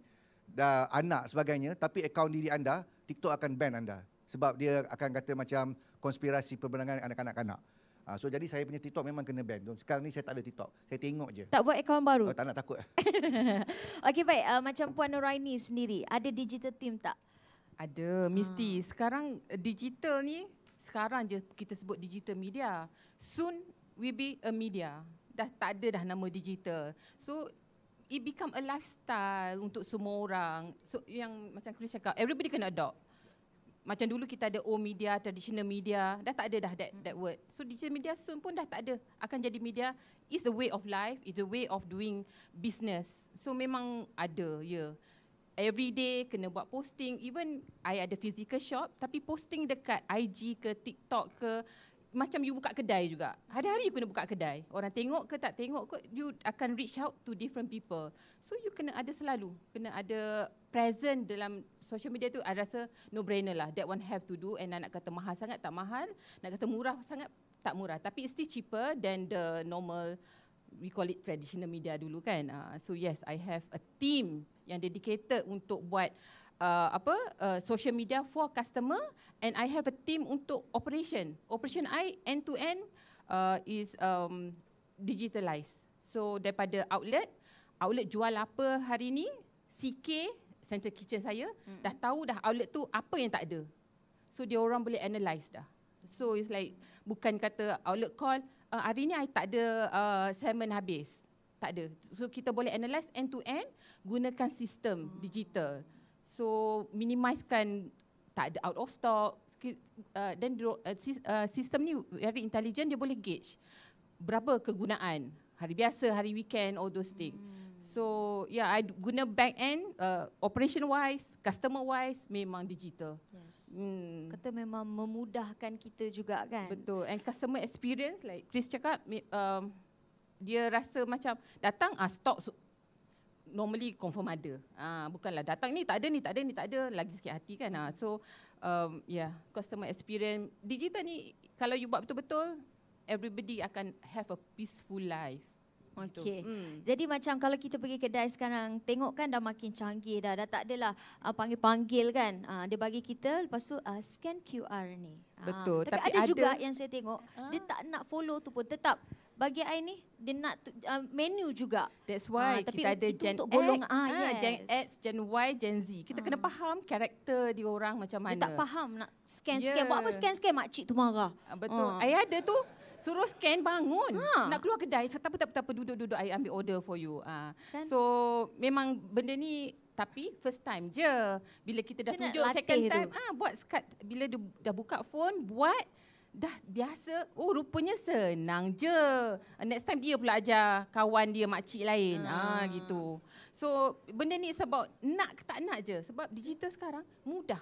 dan anak sebagainya tapi akaun diri anda TikTok akan ban anda sebab dia akan kata macam konspirasi perbenangan anak-anak-anak. Ah, so jadi saya punya TikTok memang kena ban. Sekarang ni saya tak ada TikTok. Saya tengok je. Tak buat akaun baru. Oh, tak nak takut. Okay baik, uh, macam Puan Nuraini sendiri ada digital team tak? Ada, mesti. Ha. Sekarang eh, digital ni, sekarang je kita sebut digital media. Soon we be a media. Dah tak ada dah nama digital. So it become a lifestyle untuk semua orang. So yang macam Chris cakap, everybody kena adopt. Macam dulu kita ada old media, traditional media, dah tak ada dah that, that hmm. word. So digital media soon pun dah tak ada. Akan jadi media, it's a way of life, it's a way of doing business. So memang ada, ya. Yeah every day kena buat posting even i ada physical shop tapi posting dekat IG ke TikTok ke macam you buka kedai juga hari-hari you kena buka kedai orang tengok ke tak tengok ke you akan reach out to different people so you kena ada selalu kena ada present dalam social media tu i rasa no brainer lah that one have to do and nak kata mahal sangat tak mahal nak kata murah sangat tak murah tapi it's still cheaper than the normal we call it traditional media dulu kan. Uh, so yes, I have a team yang dedicated untuk buat uh, apa uh, social media for customer and I have a team untuk operation. Operation I end to end uh, is um, digitalized. So daripada outlet, outlet jual apa hari ni, CK, central kitchen saya, hmm. dah tahu dah outlet tu apa yang tak ada. So dia orang boleh analyze dah. So it's like bukan kata outlet call, uh, hari ni I tak ada uh, salmon habis. Tak ada. So kita boleh analyse end to end gunakan sistem hmm. digital. So minimiskan tak ada out of stock. Dan uh, uh, uh, sistem ni very intelligent, dia boleh gauge berapa kegunaan. Hari biasa, hari weekend, all those things. Hmm. So yeah, I guna back end uh, operation wise, customer wise memang digital. Yes. Hmm. Kata memang memudahkan kita juga kan. Betul. And customer experience like Chris cakap um, dia rasa macam datang ah uh, stock so, normally confirm ada. Ah uh, bukanlah datang ni tak ada ni tak ada ni tak ada lagi sikit hati kan. uh. so um, yeah, customer experience digital ni kalau you buat betul-betul everybody akan have a peaceful life. Okey. Hmm. Jadi macam kalau kita pergi kedai sekarang, tengok kan dah makin canggih dah. Dah tak adalah uh, panggil-panggil kan. Uh, dia bagi kita lepas tu uh, scan QR ni. Betul. Uh, tapi, tapi ada, ada juga ada... yang saya tengok, uh. dia tak nak follow tu pun tetap bagi saya ni dia nak t- uh, menu juga. That's why uh, tapi kita ada Gen untuk golong, X, ah, yes. Gen X, Gen Y, Gen Z. Kita uh. kena faham karakter dia orang macam mana. Dia tak faham nak scan-scan. Yeah. Buat apa scan-scan makcik tu marah. Uh, betul. Uh. Ayah ada tu Suruh scan bangun. Ha. Nak keluar kedai, tak apa tak apa, tak apa duduk duduk I ambil order for you. Ah. Kan? So memang benda ni tapi first time je. Bila kita dah Cina tunjuk second time, ah ha, buat skat bila dia dah buka phone buat dah biasa. Oh rupanya senang je. Next time dia pula ajar kawan dia makcik lain. Ah ha. ha, gitu. So benda ni sebab nak ke tak nak je sebab digital sekarang mudah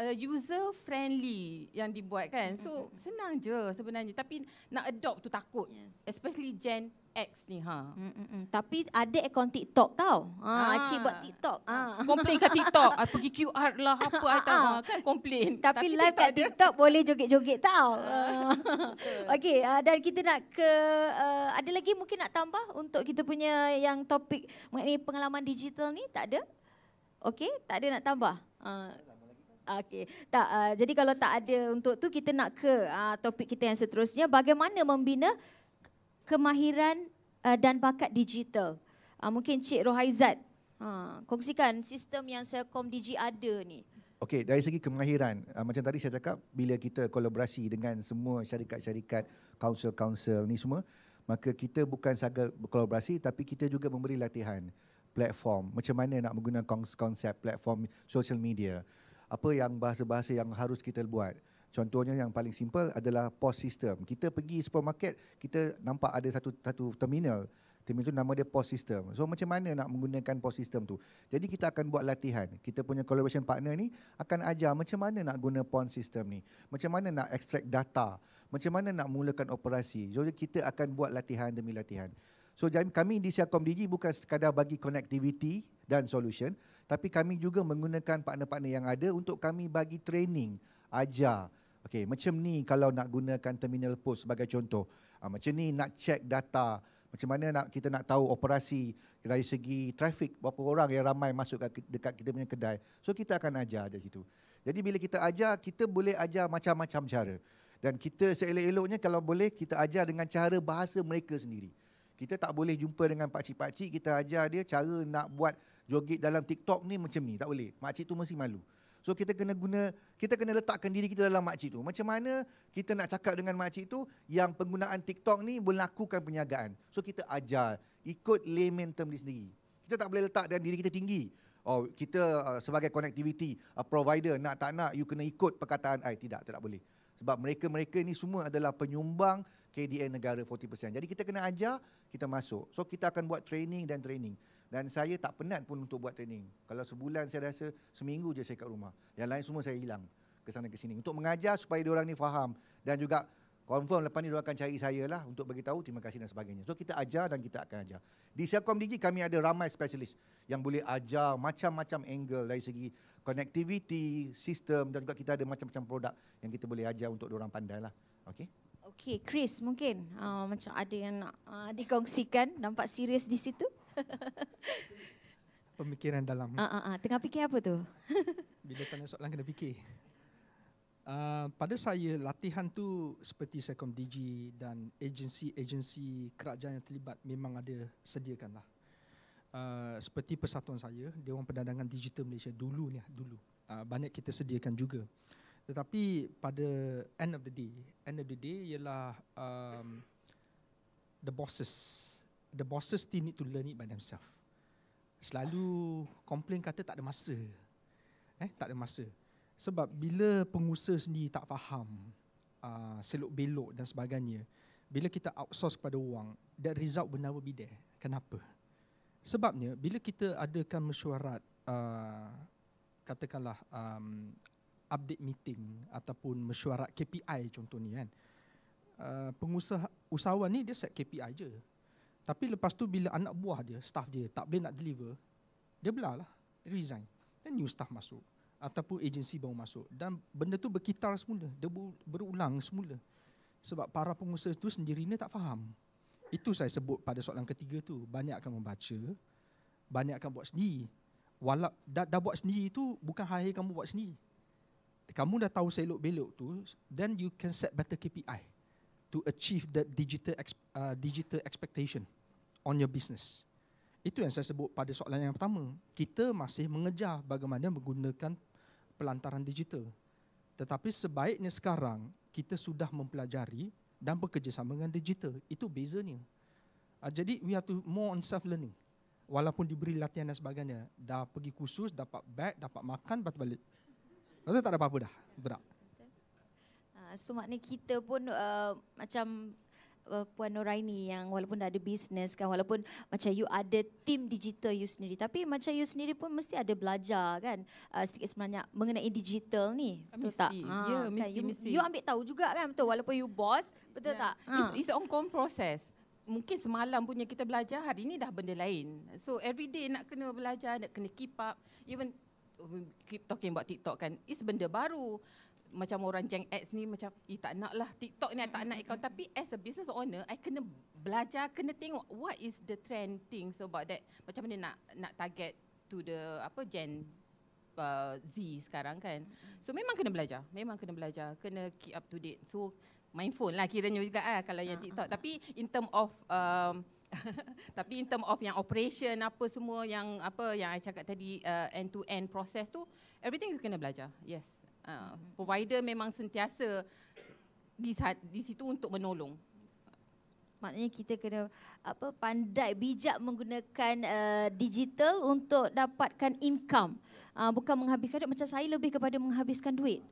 uh, user friendly yang dibuat kan. So mm-hmm. senang je sebenarnya tapi nak adopt tu takut. Yes. Especially Gen X ni ha. Mm, mm, Tapi ada akaun TikTok tau. Ha, ah. Acik buat TikTok. Ha. Komplain kat TikTok. Ah, lah, I pergi QR lah apa ah, tahu. Ah. Ha, kan komplain. Tapi, Tapi live kat ada. TikTok boleh joget-joget tau. Ah. Ah. Okey, uh, dan kita nak ke uh, ada lagi mungkin nak tambah untuk kita punya yang topik mengenai pengalaman digital ni tak ada? Okey, tak ada nak tambah. Uh, Okey. Tak uh, jadi kalau tak ada untuk tu kita nak ke uh, topik kita yang seterusnya bagaimana membina kemahiran uh, dan bakat digital. Uh, mungkin Cik Rohaizat uh, kongsikan sistem yang Selcom Digi ada ni. Okey, dari segi kemahiran, uh, macam tadi saya cakap bila kita kolaborasi dengan semua syarikat-syarikat, kaunsel-kaunsel ni semua, maka kita bukan sahaja berkolaborasi tapi kita juga memberi latihan platform, macam mana nak menggunakan konsep platform social media apa yang bahasa-bahasa yang harus kita buat. Contohnya yang paling simple adalah POS system. Kita pergi supermarket, kita nampak ada satu satu terminal. Terminal tu nama dia POS system. So macam mana nak menggunakan POS system tu? Jadi kita akan buat latihan. Kita punya collaboration partner ni akan ajar macam mana nak guna POS system ni. Macam mana nak extract data. Macam mana nak mulakan operasi. So kita akan buat latihan demi latihan. So kami di Siakom Digi bukan sekadar bagi connectivity dan solution tapi kami juga menggunakan partner-partner yang ada untuk kami bagi training, ajar. Okey, macam ni kalau nak gunakan terminal post sebagai contoh. Uh, macam ni nak check data, macam mana nak kita nak tahu operasi dari segi trafik berapa orang yang ramai masuk dekat kita punya kedai. So kita akan ajar dari situ. Jadi bila kita ajar, kita boleh ajar macam-macam cara. Dan kita seelok-eloknya kalau boleh kita ajar dengan cara bahasa mereka sendiri. Kita tak boleh jumpa dengan pakcik-pakcik, kita ajar dia cara nak buat joget dalam TikTok ni macam ni, tak boleh. Makcik tu mesti malu. So kita kena guna, kita kena letakkan diri kita dalam makcik tu. Macam mana kita nak cakap dengan makcik tu yang penggunaan TikTok ni melakukan perniagaan. So kita ajar, ikut layman term dia sendiri. Kita tak boleh letak dan diri kita tinggi. Oh, kita uh, sebagai connectivity uh, provider nak tak nak you kena ikut perkataan I. Tidak, tak boleh. Sebab mereka-mereka ni semua adalah penyumbang KDN negara 40%. Jadi kita kena ajar, kita masuk. So kita akan buat training dan training dan saya tak penat pun untuk buat training. Kalau sebulan saya rasa seminggu je saya kat rumah. Yang lain semua saya hilang ke sana ke sini untuk mengajar supaya orang ni faham dan juga confirm lepas ni diorang akan cari saya lah untuk bagi tahu terima kasih dan sebagainya. So kita ajar dan kita akan ajar. Di Siakom Digi kami ada ramai specialist yang boleh ajar macam-macam angle dari segi connectivity, sistem dan juga kita ada macam-macam produk yang kita boleh ajar untuk orang pandai lah. Okay. Okay, Chris mungkin uh, macam ada yang nak uh, dikongsikan, nampak serius di situ? Pemikiran dalam. Uh, uh, uh. Tengah fikir apa tu? Bila tanya soalan kena fikir. Uh, pada saya latihan tu seperti Sekom DG dan agensi-agensi kerajaan yang terlibat memang ada sediakan lah. Uh, seperti persatuan saya, Dewan Pendadangan Digital Malaysia dulu ni, lah, dulu. Uh, banyak kita sediakan juga. Tetapi pada end of the day, end of the day ialah um, the bosses the bosses still need to learn it by themselves. Selalu komplain kata tak ada masa. Eh, tak ada masa. Sebab bila pengusaha sendiri tak faham uh, ah, selok belok dan sebagainya, bila kita outsource kepada orang, that result will never be there. Kenapa? Sebabnya, bila kita adakan mesyuarat, uh, katakanlah um, update meeting ataupun mesyuarat KPI contohnya kan, uh, pengusaha usahawan ni dia set KPI je. Tapi lepas tu bila anak buah dia, staff dia tak boleh nak deliver, dia belah lah, resign. Then new staff masuk ataupun agensi baru masuk. Dan benda tu berkitar semula, dia berulang semula. Sebab para pengusaha itu sendirinya tak faham. Itu saya sebut pada soalan ketiga tu. Banyak akan membaca, banyak akan buat sendiri. Walau dah, dah buat sendiri itu bukan hal kamu buat sendiri. Kamu dah tahu selok belok tu, then you can set better KPI to achieve the digital uh, digital expectation on your business. Itu yang saya sebut pada soalan yang pertama. Kita masih mengejar bagaimana menggunakan pelantaran digital. Tetapi sebaiknya sekarang kita sudah mempelajari dan bekerjasama dengan digital. Itu bezanya. Ah, jadi we have to more on self learning. Walaupun diberi latihan dan sebagainya, dah pergi kursus, dapat bag, dapat makan, dapat balik. Maksudnya tak ada apa-apa dah. Berat. Ah, so maknanya kita pun uh, macam uh, Puan Noraini yang walaupun dah ada bisnes kan, walaupun macam you ada tim digital you sendiri, tapi macam you sendiri pun mesti ada belajar kan uh, sedikit sebenarnya mengenai digital ni, ah, betul mesti. tak? Ya, yeah, kan? mesti, you, mesti. You ambil tahu juga kan, betul? Walaupun you boss, betul yeah. tak? It's, ah. it's ongoing process. Mungkin semalam punya kita belajar, hari ini dah benda lain. So, every day nak kena belajar, nak kena keep up. Even oh, keep talking about TikTok kan, it's benda baru macam orang Gen X ni macam eh tak nak lah TikTok ni tak nak ikut. tapi as a business owner I kena belajar kena tengok what is the trend things about that macam mana nak nak target to the apa Gen uh, Z sekarang kan so memang kena belajar memang kena belajar kena keep up to date so main phone lah kira kiranya juga ah kalau yang ah, TikTok ah, ah. tapi in term of um, tapi in term of yang operation apa semua yang apa yang I cakap tadi uh, end to end process tu everything is kena belajar yes Ah, mhm. provider memang sentiasa di, di situ untuk menolong. Maknanya kita kena apa pandai bijak menggunakan uh, digital untuk dapatkan income. Uh, bukan menghabiskan duit. Macam saya lebih kepada menghabiskan duit.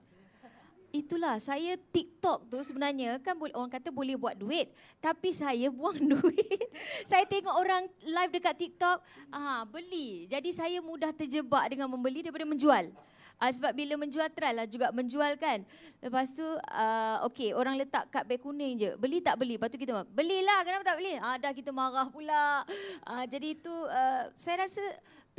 Itulah saya TikTok tu sebenarnya kan orang kata boleh buat duit tapi saya buang duit. saya tengok orang live dekat TikTok, ah beli. Jadi saya mudah terjebak dengan membeli daripada menjual. Uh, sebab bila menjual try lah juga menjual kan. Lepas tu, uh, ah, okay orang letak kad beg kuning je. Beli tak beli? Lepas tu kita, belilah kenapa tak beli? Uh, dah kita marah pula. Uh, jadi itu uh, saya rasa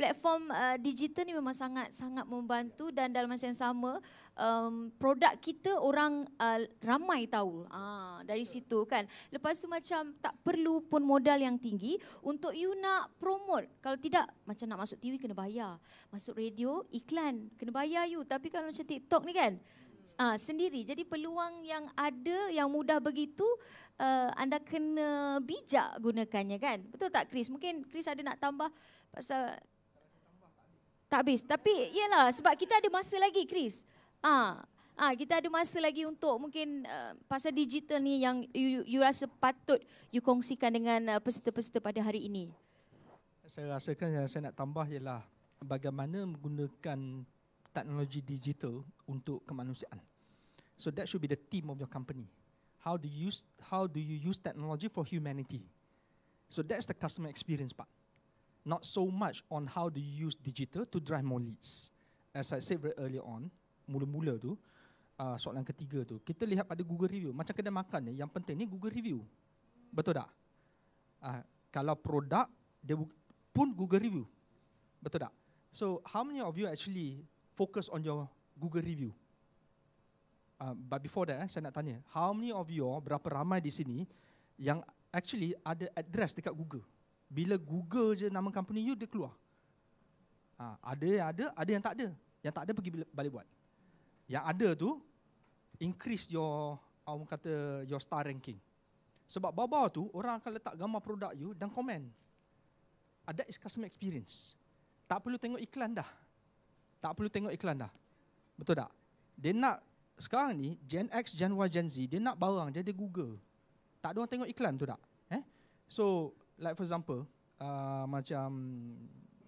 platform uh, digital ni memang sangat sangat membantu dan dalam masa yang sama um, produk kita orang uh, ramai tahu ah, dari situ kan lepas tu macam tak perlu pun modal yang tinggi untuk you nak promote kalau tidak macam nak masuk TV kena bayar masuk radio iklan kena bayar you tapi kalau macam TikTok ni kan hmm. Ah, sendiri. Jadi peluang yang ada yang mudah begitu uh, anda kena bijak gunakannya kan? Betul tak Chris? Mungkin Chris ada nak tambah pasal tak habis. Tapi iyalah sebab kita ada masa lagi Chris. Ah, ha, ha, kita ada masa lagi untuk mungkin uh, pasal digital ni yang you, you rasa patut you kongsikan dengan uh, peserta-peserta pada hari ini. Saya rasakan yang saya nak tambah ialah bagaimana menggunakan teknologi digital untuk kemanusiaan. So that should be the theme of your company. How do you use how do you use technology for humanity? So that's the customer experience part not so much on how do you use digital to drive more leads. As I said very early on, mula-mula tu, uh, soalan ketiga tu, kita lihat pada Google Review. Macam kedai makan ni, yang penting ni Google Review. Betul tak? Uh, kalau produk, dia pun Google Review. Betul tak? So, how many of you actually focus on your Google Review? Uh, but before that, eh, saya nak tanya, how many of you, berapa ramai di sini, yang actually ada address dekat Google? bila Google je nama company you, dia keluar. Ha, ada yang ada, ada yang tak ada. Yang tak ada pergi balik buat. Yang ada tu, increase your, orang kata, your star ranking. Sebab bawah tu, orang akan letak gambar produk you dan komen. Ada ah, is customer experience. Tak perlu tengok iklan dah. Tak perlu tengok iklan dah. Betul tak? Dia nak, sekarang ni, Gen X, Gen Y, Gen Z, dia nak barang, dia ada Google. Tak ada orang tengok iklan, tu tak? Eh? So, like for example uh, macam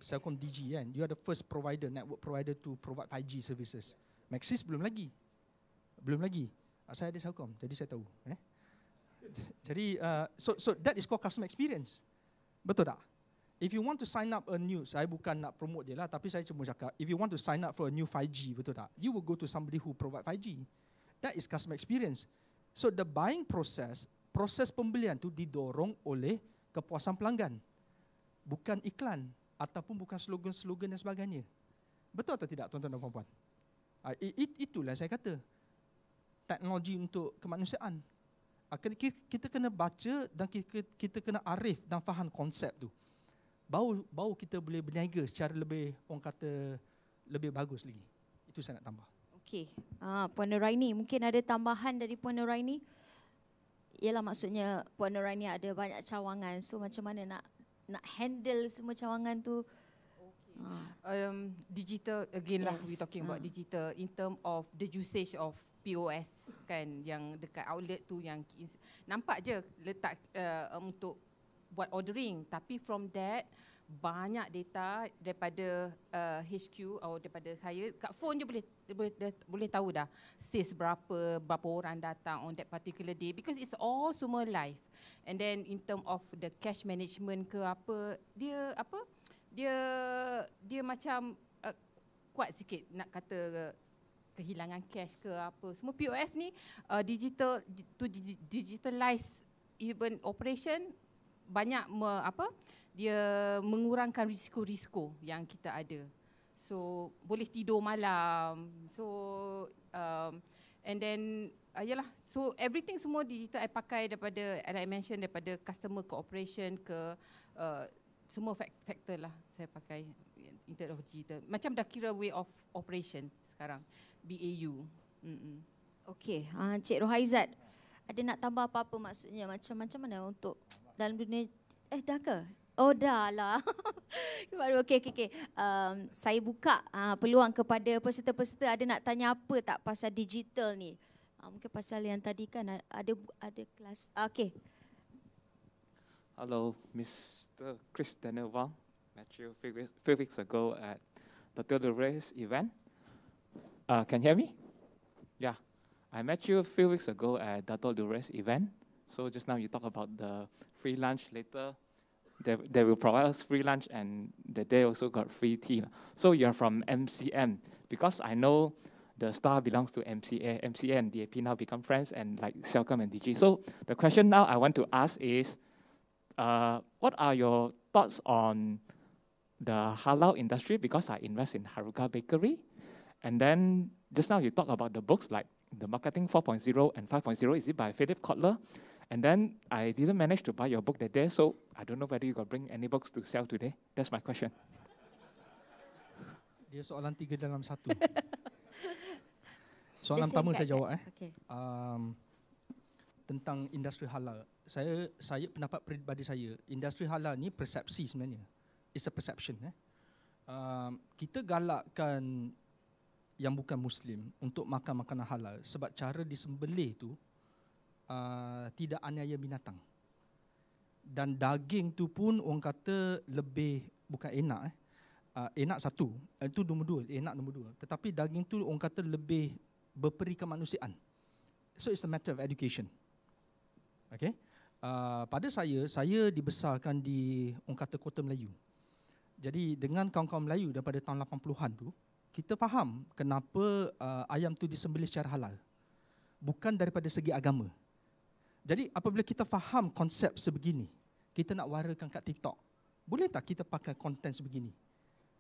Cellcom DG kan you are the first provider network provider to provide 5G services Maxis belum lagi belum lagi uh, saya ada Cellcom jadi saya tahu eh? jadi uh, so so that is called customer experience betul tak If you want to sign up a new, saya bukan nak promote dia lah, tapi saya cuma cakap, if you want to sign up for a new 5G, betul tak? You will go to somebody who provide 5G. That is customer experience. So the buying process, proses pembelian tu didorong oleh kepuasan pelanggan. Bukan iklan ataupun bukan slogan-slogan dan sebagainya. Betul atau tidak tuan-tuan dan puan-puan? Ah, itulah saya kata. Teknologi untuk kemanusiaan. Ah, kita kena baca dan kita kena arif dan faham konsep tu. bau bau kita boleh berniaga secara lebih, orang kata, lebih bagus lagi. Itu saya nak tambah. Okey. Ah, Puan Noraini mungkin ada tambahan dari Puan Noraini ialah maksudnya Puan Nurani ada banyak cawangan. So macam mana nak nak handle semua cawangan tu? Okay. Uh. Um, digital again yes. lah we talking uh. about ah. digital in term of the usage of POS kan yang dekat outlet tu yang nampak je letak uh, untuk buat ordering tapi from that banyak data daripada uh, HQ atau daripada saya kat phone je boleh boleh boleh tahu dah sis berapa berapa orang datang on that particular day because it's all semua live and then in term of the cash management ke apa dia apa dia dia macam uh, kuat sikit nak kata uh, kehilangan cash ke apa semua POS ni uh, digital to digitalize even operation banyak me, apa dia mengurangkan risiko-risiko yang kita ada. So boleh tidur malam. So um, and then ayalah. Ah, uh, so everything semua digital Saya pakai daripada and I mention daripada customer cooperation ke uh, semua faktor lah saya pakai in digital. Macam dah kira way of operation sekarang. BAU. Mm -mm. Okey, uh, Cik Rohaizat, ada nak tambah apa-apa maksudnya macam macam mana untuk dalam dunia eh dah ke Oh dah lah. Baru okey okey okey. Um, saya buka uh, peluang kepada peserta-peserta ada nak tanya apa tak pasal digital ni? Uh, mungkin pasal yang tadi kan ada ada kelas. Uh, okey. Hello Mr. Chris Denova. Met you few weeks ago at the Tilda Race event. Uh, can you hear me? Yeah. I met you a few weeks ago at Dato Dures event. So just now you talk about the free lunch later. They, they will provide us free lunch and the day also got free tea. So you're from MCM because I know the star belongs to MCA. MCA and DAP now become friends and like Selcom and DG. So the question now I want to ask is, uh, what are your thoughts on the halal industry? Because I invest in Haruka Bakery. And then just now you talk about the books like the marketing 4.0 and 5.0 is it by philip kotler and then i didn't manage to buy your book that day so i don't know whether you got bring any books to sell today that's my question Dia soalan tiga dalam satu. Soalan pertama saya jawab eh. Okay. Um, tentang industri halal. Saya saya pendapat peribadi saya, industri halal ni persepsi sebenarnya. It's a perception eh. Um, kita galakkan yang bukan muslim untuk makan makanan halal sebab cara disembelih tu uh, tidak aniaya binatang dan daging tu pun orang kata lebih bukan enak eh uh, enak satu ah, itu nombor dua enak nombor dua tetapi daging tu orang kata lebih berperi kemanusiaan so it's a matter of education okay uh, pada saya saya dibesarkan di orang kata kota Melayu jadi dengan kaum-kaum Melayu daripada tahun 80-an tu kita faham kenapa uh, ayam tu disembelih secara halal. Bukan daripada segi agama. Jadi apabila kita faham konsep sebegini, kita nak warakan kat TikTok. Boleh tak kita pakai konten sebegini?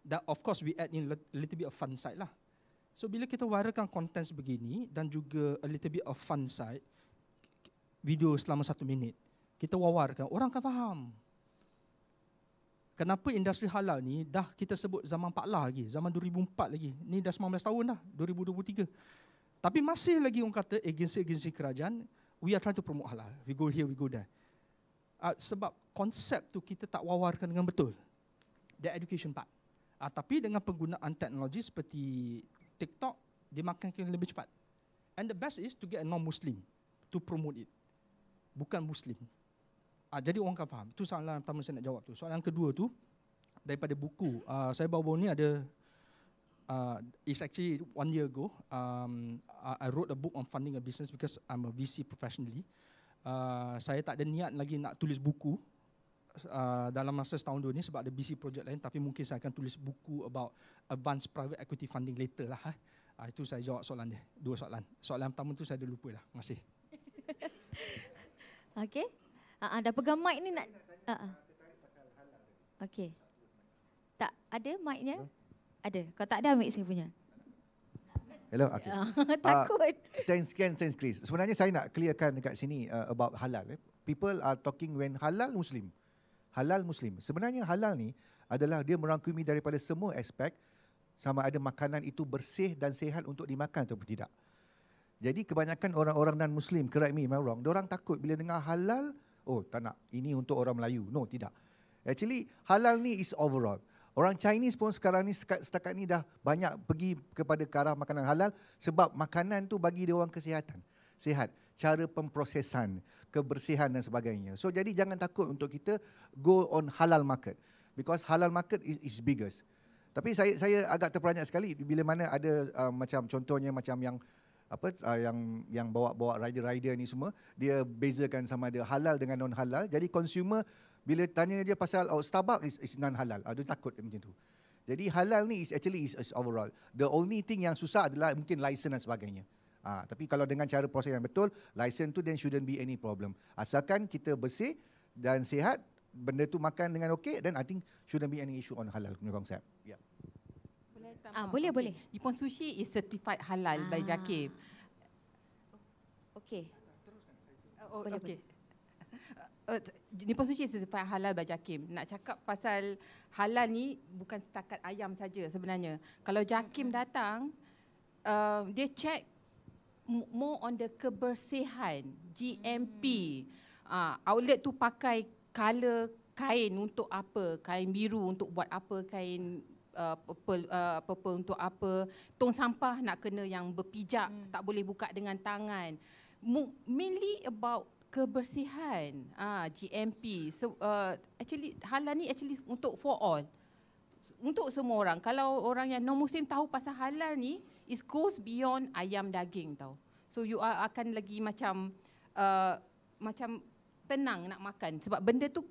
That of course we add in little bit of fun side lah. So bila kita warakan konten sebegini dan juga a little bit of fun side, video selama satu minit, kita wawarkan, orang akan faham. Kenapa industri halal ni dah kita sebut zaman 4 lah lagi, zaman 2004 lagi. Ni dah 19 tahun dah, 2023. Tapi masih lagi orang kata agensi-agensi kerajaan, we are trying to promote halal. We go here, we go there. Uh, sebab konsep tu kita tak wawarkan dengan betul. The education part. Uh, tapi dengan penggunaan teknologi seperti TikTok, dia makan lebih cepat. And the best is to get a non-Muslim to promote it. Bukan Muslim. Ha, jadi orang akan faham. Itu soalan pertama saya nak jawab tu. Soalan kedua tu daripada buku uh, saya bawa-bawa ni ada uh, it's actually one year ago. Um, I wrote a book on funding a business because I'm a VC professionally. Uh, saya tak ada niat lagi nak tulis buku uh, dalam masa setahun dua ni sebab ada VC project lain tapi mungkin saya akan tulis buku about advanced private equity funding later lah. Eh. Uh, itu saya jawab soalan dia. Dua soalan. Soalan pertama tu saya dah lupa lah. Terima kasih. okay. Ah, uh, dah pegang mic ni nak. Ah, uh, ah. okay. Tak ada micnya? Huh? Ada. Kau tak ada mic saya punya. Hello, okay. Uh, ah, takut. Uh, thanks, Ken, thanks, Chris. Sebenarnya saya nak clearkan dekat sini uh, about halal. Eh. People are talking when halal Muslim. Halal Muslim. Sebenarnya halal ni adalah dia merangkumi daripada semua aspek sama ada makanan itu bersih dan sehat untuk dimakan atau tidak. Jadi kebanyakan orang-orang non-Muslim, correct me if orang takut bila dengar halal, Oh tak nak, ini untuk orang Melayu. No, tidak. Actually, halal ni is overall. Orang Chinese pun sekarang ni setakat ni dah banyak pergi kepada ke arah makanan halal sebab makanan tu bagi dia orang kesihatan. Sihat, cara pemprosesan, kebersihan dan sebagainya. So jadi jangan takut untuk kita go on halal market because halal market is, is biggest. Tapi saya saya agak terperanjat sekali bila mana ada uh, macam contohnya macam yang apa uh, yang yang bawa-bawa rider-rider ni semua dia bezakan sama ada halal dengan non halal jadi consumer bila tanya dia pasal oh, Starbucks is, is non halal ada ah, uh, takut macam tu jadi halal ni is actually is, is overall the only thing yang susah adalah mungkin license dan sebagainya uh, tapi kalau dengan cara proses yang betul license tu then shouldn't be any problem asalkan kita bersih dan sihat benda tu makan dengan okey then i think shouldn't be any issue on halal punya konsep yeah tambah. Ah, boleh, okay. boleh. Nippon Sushi is certified halal ah. by JAKIM. Okay. Teruskan. Oh, boleh, Uh, Nippon Sushi is certified halal by JAKIM. Nak cakap pasal halal ni bukan setakat ayam saja sebenarnya. Kalau JAKIM datang, uh, dia check more on the kebersihan, GMP. Uh, mm. ah, outlet tu pakai color kain untuk apa, kain biru untuk buat apa, kain purple, uh, purple uh, untuk apa tong sampah nak kena yang berpijak hmm. tak boleh buka dengan tangan mainly about kebersihan ah uh, GMP so uh, actually halal ni actually untuk for all untuk semua orang kalau orang yang non muslim tahu pasal halal ni it goes beyond ayam daging tau so you are, akan lagi macam uh, macam tenang nak makan sebab benda tu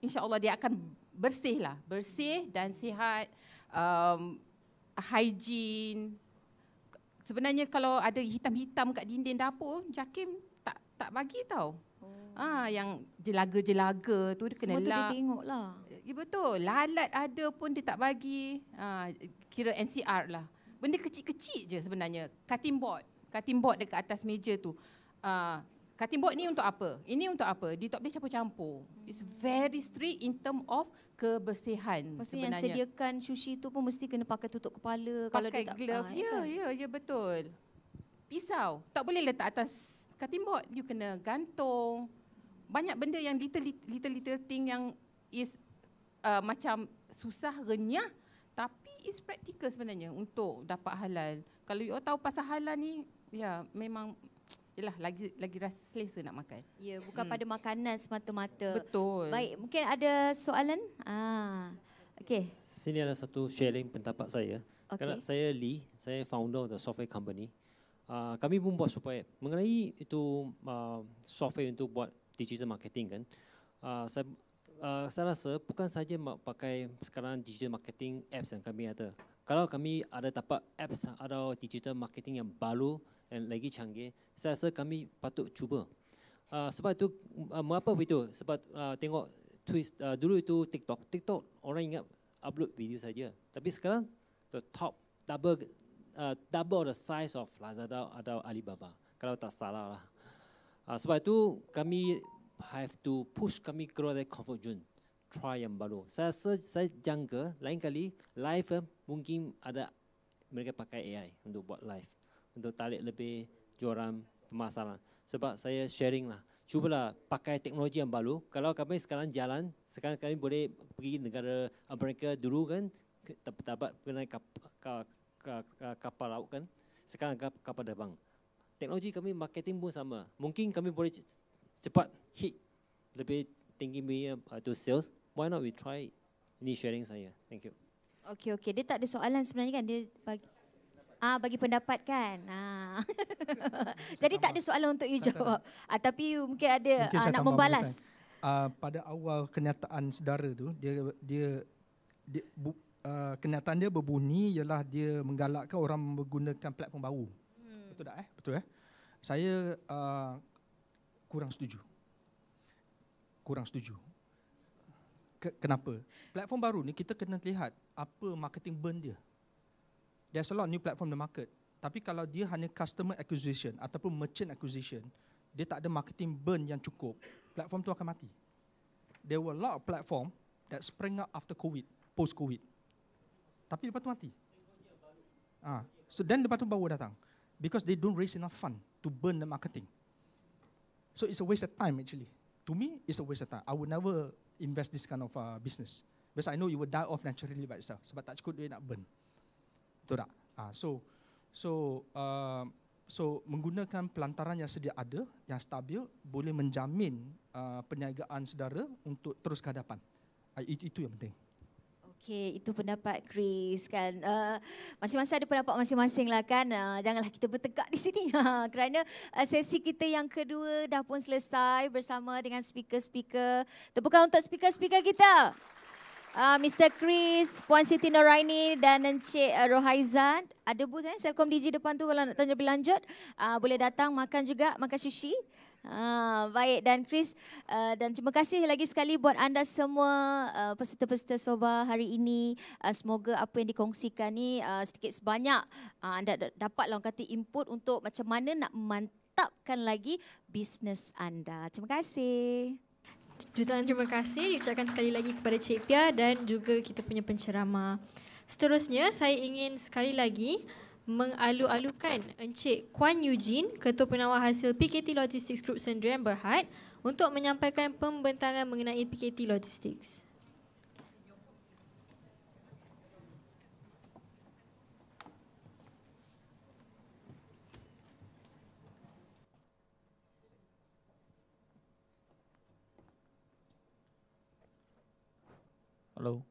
insyaallah dia akan bersih lah, bersih dan sihat, um, hygiene. Sebenarnya kalau ada hitam-hitam kat dinding dapur, Jakim tak tak bagi tau. Oh. Ah, yang jelaga-jelaga tu dia kena Semua tu dia tengok lah. Ya betul. Lalat ada pun dia tak bagi. Ah, kira NCR lah. Benda kecil-kecil je sebenarnya. Cutting board. Cutting board dekat atas meja tu. Ah, Cutting board ni untuk apa? Ini untuk apa? Di top dia campur-campur. Hmm. It's very strict in term of kebersihan Maksudnya yang sediakan sushi tu pun mesti kena pakai tutup kepala pakai kalau dia tak glove. Ah, ya, kan? ya, ya, yeah betul. Pisau tak boleh letak atas cutting board. You kena gantung. Banyak benda yang little little, little thing yang is uh, macam susah renyah tapi is practical sebenarnya untuk dapat halal. Kalau you all tahu pasal halal ni, ya memang yalah lagi lagi rasa selesa nak makan. Ya, bukan hmm. pada makanan semata-mata. Betul. Baik, mungkin ada soalan? Ah. Okey. Sini ada satu sharing pendapat saya. Okay. Kalau saya Lee, saya founder the software company. Uh, kami pun buat supaya mengenai itu uh, software untuk buat digital marketing kan. Uh, saya uh, saya rasa bukan saja nak pakai sekarang digital marketing apps yang kami ada. Kalau kami ada tapak apps atau digital marketing yang baru, dan lagi canggih, saya rasa kami patut cuba. Uh, sebab itu, uh, mengapa begitu? Sebab uh, tengok twist, uh, dulu itu TikTok. TikTok orang ingat upload video saja. Tapi sekarang, the top double uh, double the size of Lazada atau Alibaba. Kalau tak salah lah. Uh, sebab itu, kami have to push kami keluar dari comfort zone. Try yang baru. Saya rasa, saya jangka lain kali, live eh, mungkin ada mereka pakai AI untuk buat live untuk tarik lebih joran pemasaran. Sebab saya sharing lah. Cuba lah pakai teknologi yang baru. Kalau kami sekarang jalan, sekarang kami boleh pergi negara Amerika dulu kan, dapat kena kapal, kapal laut kan. Sekarang kapal terbang. Teknologi kami marketing pun sama. Mungkin kami boleh cepat hit lebih tinggi punya atau uh, sales. Why not we try ini sharing saya. Thank you. Okay, okay. Dia tak ada soalan sebenarnya kan? Dia bagi... Ah uh, bagi pendapat kan. Uh. Jadi tak ada soalan untuk you jawab. Uh, tapi you mungkin ada mungkin uh, nak membalas. Uh, pada awal kenyataan saudara tu dia dia, dia bu, uh, kenyataan dia berbunyi ialah dia menggalakkan orang menggunakan platform baru. Hmm. Betul tak eh? Betul eh? Saya uh, kurang setuju. Kurang setuju. Kenapa? Platform baru ni kita kena lihat apa marketing burn dia. Uh, there's a lot of new platform in the market. Tapi kalau dia hanya customer acquisition ataupun merchant acquisition, dia tak ada marketing burn yang cukup, platform tu akan mati. There were a lot of platform that sprang up after COVID, post COVID. Tapi lepas tu mati. Ah, so then lepas tu baru datang. Because they don't raise enough fund to burn the marketing. So it's a waste of time actually. To me, it's a waste of time. I would never invest this kind of uh, business. Because I know it will die off naturally by itself. Sebab tak cukup duit nak burn. Betul tak? Uh, so, so, uh, so menggunakan pelantaran yang sedia ada, yang stabil, boleh menjamin uh, perniagaan sedara untuk terus ke hadapan. Ah, itu, itu yang penting. Okey, itu pendapat Chris kan. Uh, masing-masing ada pendapat masing-masing lah kan. Uh, janganlah kita bertegak di sini. Ha, kerana uh, sesi kita yang kedua dah pun selesai bersama dengan speaker-speaker. Tepukan untuk speaker-speaker kita uh, Mr. Chris, Puan Siti Noraini dan Encik uh, Rohaizan. Ada booth kan, eh? Selcom DG depan tu kalau nak tanya lebih lanjut. Uh, boleh datang makan juga, makan sushi. Ah, baik dan Chris uh, dan terima kasih lagi sekali buat anda semua uh, peserta-peserta soba hari ini. Uh, semoga apa yang dikongsikan ni uh, sedikit sebanyak uh, anda dapat lah kata input untuk macam mana nak mantapkan lagi bisnes anda. Terima kasih jutaan terima kasih diucapkan sekali lagi kepada Cik Pia dan juga kita punya pencerama. Seterusnya, saya ingin sekali lagi mengalu-alukan Encik Kwan Eugene, Ketua Penawar Hasil PKT Logistics Group Sendirian Berhad untuk menyampaikan pembentangan mengenai PKT Logistics. Hello.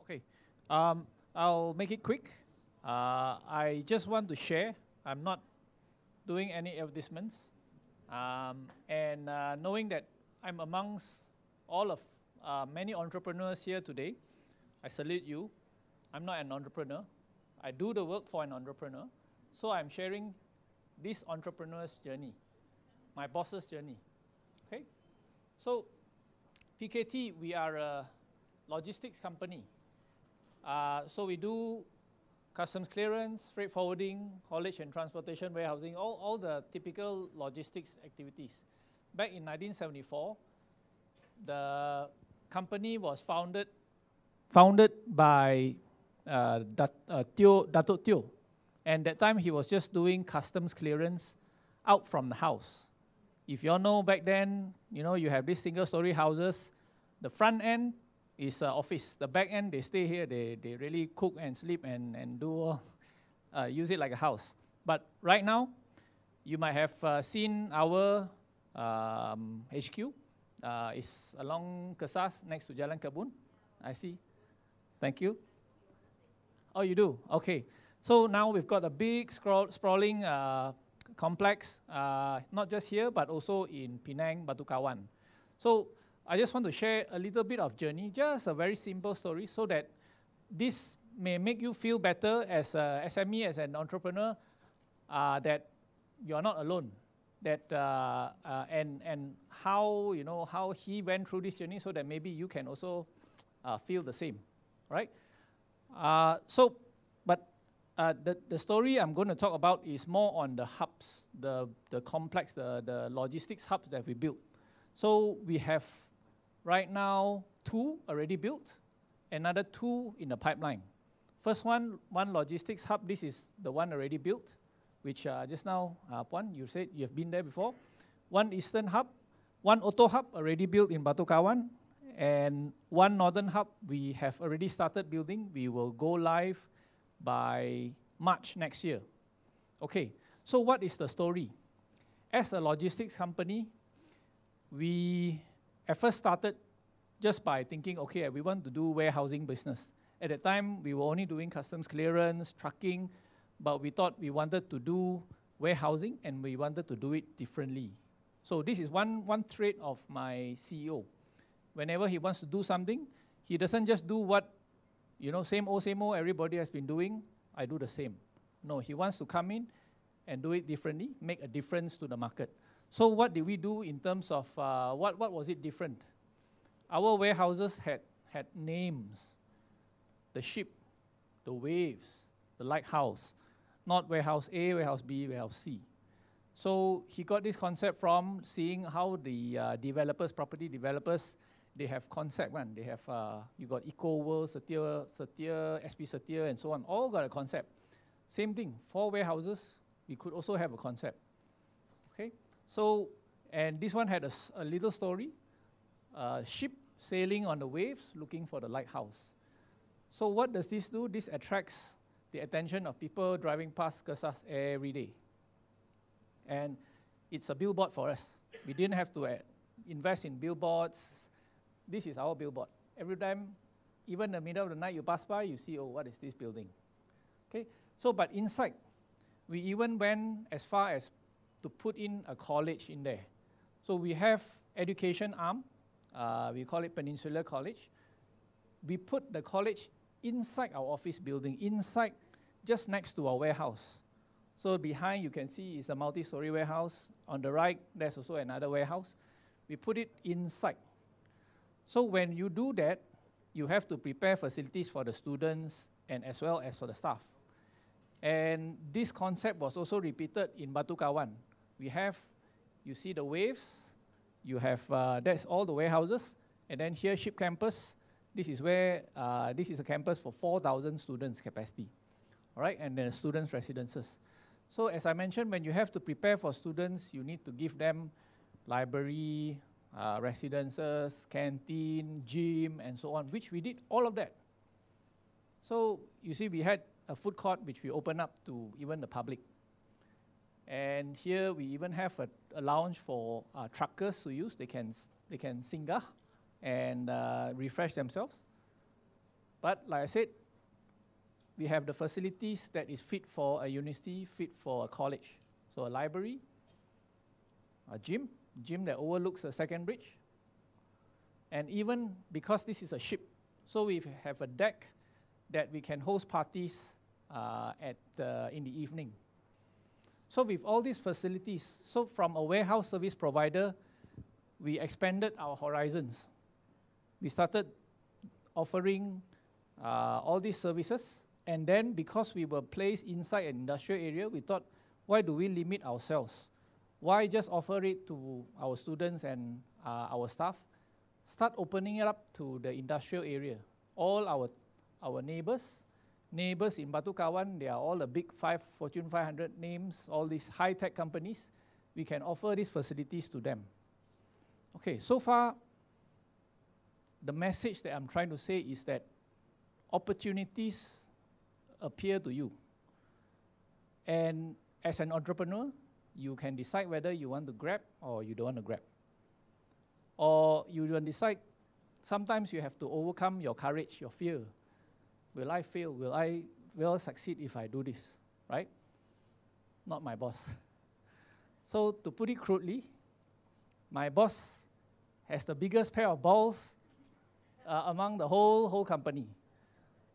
Okay, um, I'll make it quick. Uh, I just want to share. I'm not doing any advertisements. Um, and uh, knowing that I'm amongst all of uh, many entrepreneurs here today, I salute you. I'm not an entrepreneur. I do the work for an entrepreneur. So I'm sharing this entrepreneur's journey, my boss's journey. Okay? So, PKT, we are a logistics company. Uh, so, we do customs clearance, freight forwarding, haulage and transportation, warehousing, all, all the typical logistics activities. Back in 1974, the company was founded founded by uh, Dat, uh, Teo, Teo, and that time he was just doing customs clearance out from the house. If you all know back then, you know, you have these single story houses. The front end is uh, office. The back end, they stay here. They, they really cook and sleep and, and do, uh, use it like a house. But right now, you might have uh, seen our um, HQ. Uh, it's along Kesas next to Jalan Kabun. I see. Thank you. Oh, you do? Okay. So now we've got a big sprawling uh, complex, uh, not just here, but also in Penang, Batu Kawan. So I just want to share a little bit of journey, just a very simple story, so that this may make you feel better as a SME, as an entrepreneur, uh, that you are not alone. That uh, uh, and and how you know how he went through this journey, so that maybe you can also uh, feel the same, right? Uh, so uh, the, the story I'm going to talk about is more on the hubs, the, the complex, the, the logistics hubs that we built. So we have right now two already built, another two in the pipeline. First one, one logistics hub, this is the one already built, which uh, just now, uh, Puan, you said you've been there before. One eastern hub, one auto hub already built in Batu Kawan, and one northern hub we have already started building. We will go live by March next year. Okay, so what is the story? As a logistics company, we at first started just by thinking, okay, we want to do warehousing business. At that time, we were only doing customs clearance, trucking, but we thought we wanted to do warehousing and we wanted to do it differently. So this is one, one trait of my CEO. Whenever he wants to do something, he doesn't just do what you know, same old, same old, everybody has been doing, I do the same. No, he wants to come in and do it differently, make a difference to the market. So what did we do in terms of, uh, what, what was it different? Our warehouses had, had names, the ship, the waves, the lighthouse, not warehouse A, warehouse B, warehouse C. So he got this concept from seeing how the uh, developers, property developers, they have concept one. They have uh, you got Eco World, Satir, Satir, SP Satir, and so on. All got a concept. Same thing. Four warehouses. We could also have a concept. Okay. So and this one had a, a little story. A ship sailing on the waves, looking for the lighthouse. So what does this do? This attracts the attention of people driving past Kersas every day. And it's a billboard for us. We didn't have to uh, invest in billboards, this is our billboard. Every time, even the middle of the night you pass by, you see, oh, what is this building? Okay, so but inside, we even went as far as to put in a college in there. So we have education arm, uh, we call it Peninsula College. We put the college inside our office building, inside, just next to our warehouse. So behind you can see is a multi-story warehouse. On the right, there's also another warehouse. We put it inside. So when you do that, you have to prepare facilities for the students and as well as for the staff. And this concept was also repeated in Batu Kawan. We have, you see the waves, you have, uh, that's all the warehouses, and then here ship campus, this is where, uh, this is a campus for 4,000 students capacity, all right, and then students' residences. So as I mentioned, when you have to prepare for students, you need to give them library, uh, residences, canteen, gym, and so on, which we did all of that. So you see, we had a food court which we opened up to even the public. And here we even have a, a lounge for uh, truckers to use. They can, they can singa and uh, refresh themselves. But like I said, we have the facilities that is fit for a university, fit for a college. So a library, a gym, gym that overlooks the second bridge. And even because this is a ship, so we have a deck that we can host parties uh, at in the evening. So with all these facilities, so from a warehouse service provider, we expanded our horizons. We started offering uh, all these services, and then because we were placed inside an industrial area, we thought, why do we limit ourselves? Why just offer it to our students and uh, our staff? Start opening it up to the industrial area. All our, our neighbors, neighbors in Batu Kawan, they are all the big five Fortune 500 names, all these high-tech companies. We can offer these facilities to them. Okay, so far, the message that I'm trying to say is that opportunities appear to you. And as an entrepreneur, you can decide whether you want to grab or you don't want to grab. Or you don't decide, sometimes you have to overcome your courage, your fear. Will I fail? Will I, will I succeed if I do this? Right? Not my boss. So, to put it crudely, my boss has the biggest pair of balls uh, among the whole whole company.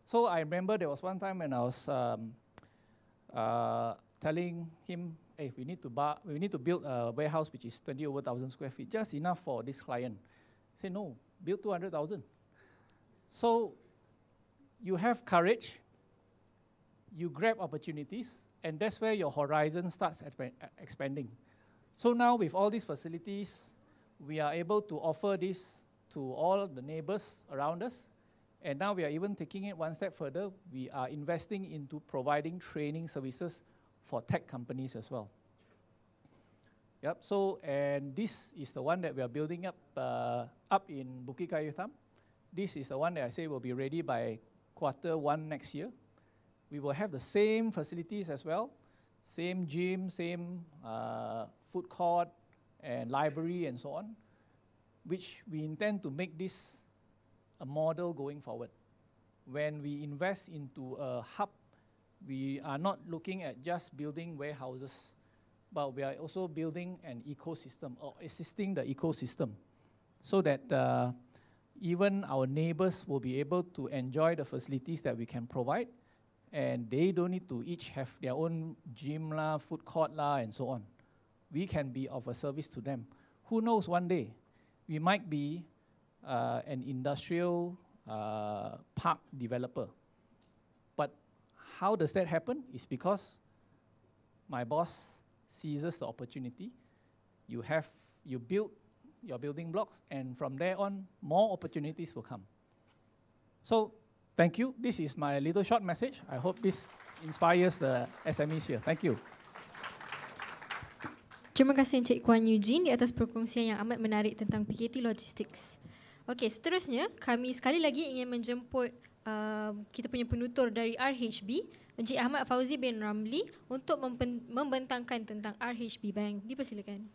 So I remember there was one time when I was um, uh, telling him hey, eh, we need to buy, we need to build a warehouse which is 20 over thousand square feet, just enough for this client. Say no, build 200,000. So you have courage, you grab opportunities, and that's where your horizon starts expanding. So now with all these facilities, we are able to offer this to all the neighbors around us. And now we are even taking it one step further. We are investing into providing training services for tech companies as well. Yep. So, and this is the one that we are building up uh, up in Bukit Kayu Thumb. This is the one that I say will be ready by quarter one next year. We will have the same facilities as well, same gym, same uh, food court, and library and so on, which we intend to make this a model going forward. When we invest into a hub we are not looking at just building warehouses, but we are also building an ecosystem or assisting the ecosystem so that uh, even our neighbors will be able to enjoy the facilities that we can provide and they don't need to each have their own gym la, food court la, and so on. We can be of a service to them. Who knows one day, we might be uh, an industrial uh, park developer. How does that happen? It's because my boss seizes the opportunity. You have you build your building blocks, and from there on, more opportunities will come. So, thank you. This is my little short message. I hope this inspires the SMEs here. Thank you. Terima kasih Encik Kuan Eugene di atas perkongsian yang amat menarik tentang PKT Logistics. Okey, seterusnya kami sekali lagi ingin menjemput Uh, kita punya penutur dari RHB Encik Ahmad Fauzi bin Ramli untuk membentangkan tentang RHB Bank. Dipersilakan.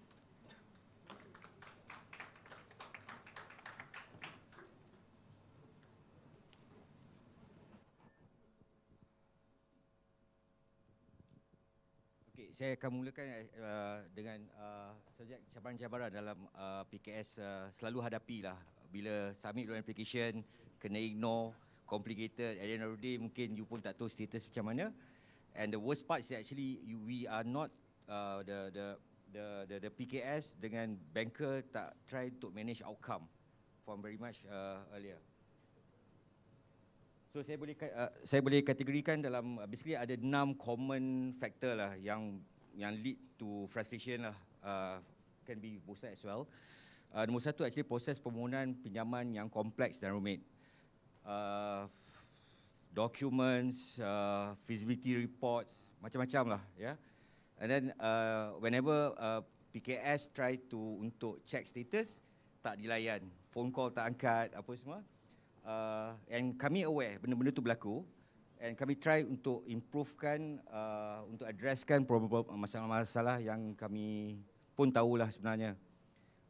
Okay, saya akan mulakan uh, dengan uh, subjek cabaran-cabaran dalam uh, PKS uh, selalu lah bila submit loan application kena ignore complicated at the end of the day mungkin you pun tak tahu status macam mana and the worst part is actually you, we are not uh, the, the the the the PKS dengan banker tak try to manage outcome from very much uh, earlier So saya boleh uh, saya boleh kategorikan dalam uh, basically ada enam common factor lah yang yang lead to frustration lah uh, can be bosan as well. Uh, nombor satu actually proses permohonan pinjaman yang kompleks dan rumit. Uh, documents, uh, feasibility reports, macam-macam lah, yeah. And then uh, whenever uh, PKS try to untuk check status, tak dilayan, phone call tak angkat, apa semua. Uh, and kami aware benda-benda tu berlaku, and kami try untuk improvekan, uh, untuk addresskan masalah-masalah yang kami pun tahu lah sebenarnya.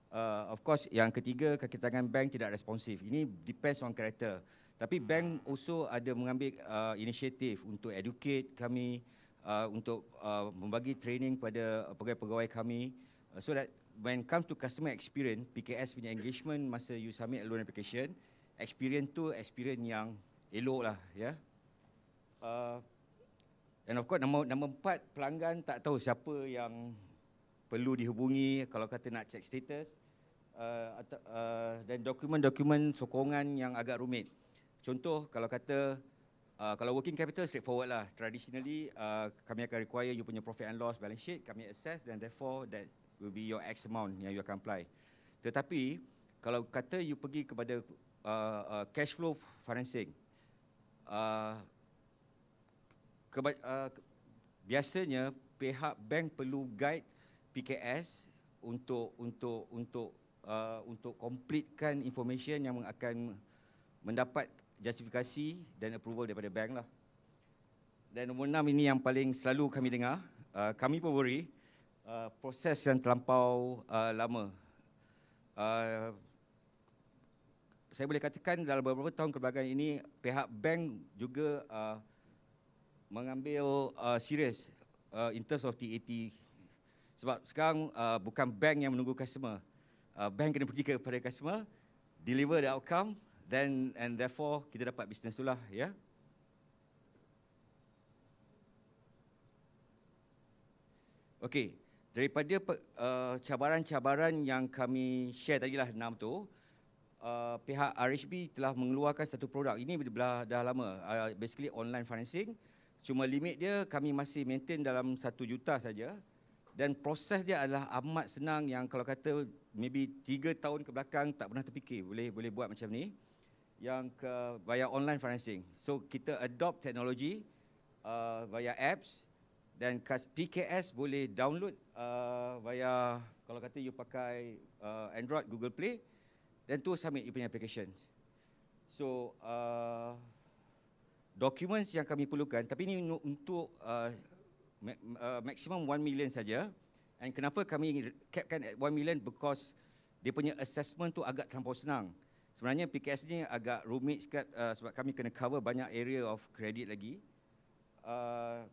Uh, of course, yang ketiga, kaki tangan bank tidak responsif. Ini depends on character. Tapi bank also ada mengambil uh, inisiatif untuk educate kami uh, untuk uh, membagi training kepada pegawai-pegawai kami uh, so that when come to customer experience PKS punya engagement masa you submit loan application experience tu experience yang elok lah ya. Yeah. Uh, and of course nombor nombor empat pelanggan tak tahu siapa yang perlu dihubungi kalau kata nak check status uh, atau, uh, dan dokumen-dokumen sokongan yang agak rumit. Contoh kalau kata uh, kalau working capital straightforward lah. Traditionally uh, kami akan require you punya profit and loss balance sheet kami assess dan therefore that will be your X amount yang you akan apply. Tetapi kalau kata you pergi kepada uh, uh, cash flow financing, uh, keba- uh, biasanya pihak bank perlu guide PKS untuk untuk untuk uh, untuk completekan information yang akan mendapat justifikasi dan approval daripada bank lah. Dan nombor enam ini yang paling selalu kami dengar. Uh, kami pun worry uh, proses yang terlampau uh, lama. Uh, saya boleh katakan dalam beberapa tahun kebelakangan ini pihak bank juga uh, mengambil uh, serius uh, in terms of TAT sebab sekarang uh, bukan bank yang menunggu customer. Uh, bank kena pergi kepada customer, deliver the outcome then and therefore kita dapat bisnes tu lah, ya. Yeah? Okey, daripada uh, cabaran-cabaran yang kami share tadi lah enam tu, uh, pihak RHB telah mengeluarkan satu produk. Ini dah, dah lama, uh, basically online financing. Cuma limit dia kami masih maintain dalam satu juta saja. Dan proses dia adalah amat senang yang kalau kata maybe tiga tahun kebelakang tak pernah terfikir boleh boleh buat macam ni yang ke via online financing. So kita adopt teknologi uh, via apps dan kas PKS boleh download uh, via kalau kata you pakai uh, Android Google Play dan tu submit you punya applications. So uh, documents yang kami perlukan tapi ini untuk uh, maksimum uh, 1 million saja and kenapa kami capkan at 1 million because dia punya assessment tu agak terlalu senang. Sebenarnya PKS ni agak rumit sikit uh, sebab kami kena cover banyak area of credit lagi. Uh,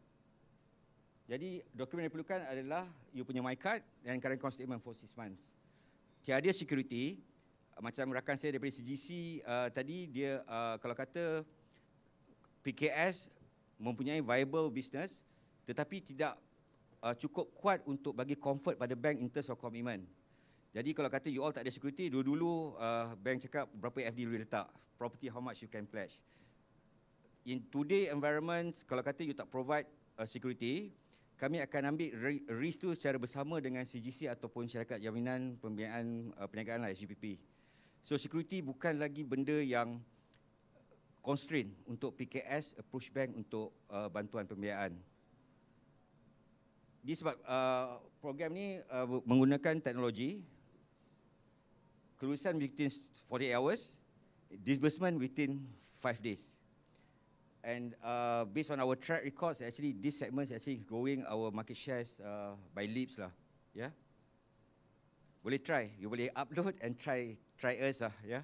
jadi dokumen yang diperlukan adalah you punya my card dan current account statement for 6 months. Tiada security macam rakan saya daripada CGC uh, eh, tadi dia uh, kalau kata PKS mempunyai viable business tetapi tidak uh, cukup kuat untuk bagi comfort pada bank in terms of commitment. Jadi kalau kata you all tak ada security, dulu-dulu uh, bank cakap berapa FD boleh letak, property how much you can pledge. In today environment, kalau kata you tak provide uh, security, kami akan ambil risk tu secara bersama dengan CGC ataupun Syarikat Jaminan Pembiayaan uh, Perniagaan lah, SGPP. So security bukan lagi benda yang constraint untuk PKS approach bank untuk uh, bantuan pembiayaan. Disebab uh, program ni uh, menggunakan teknologi, kelulusan within 48 hours, disbursement within 5 days. And uh, based on our track records, actually this segment is actually growing our market shares uh, by leaps lah. Yeah. Boleh try, you boleh upload and try try us lah. Yeah.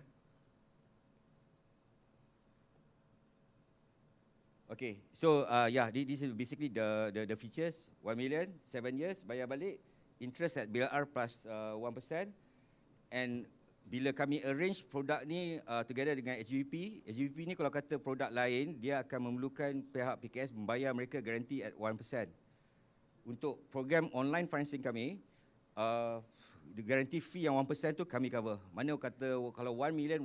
Okay, so uh, yeah, this is basically the, the the features. 1 million, 7 years, bayar balik, interest at BLR plus uh, 1%. And bila kami arrange produk ni uh, together dengan HGBP, HGBP ni kalau kata produk lain, dia akan memerlukan pihak PKS membayar mereka garanti at 1%. Untuk program online financing kami, uh, garanti fee yang 1% tu kami cover. Mana kata oh, kalau 1 million 1%,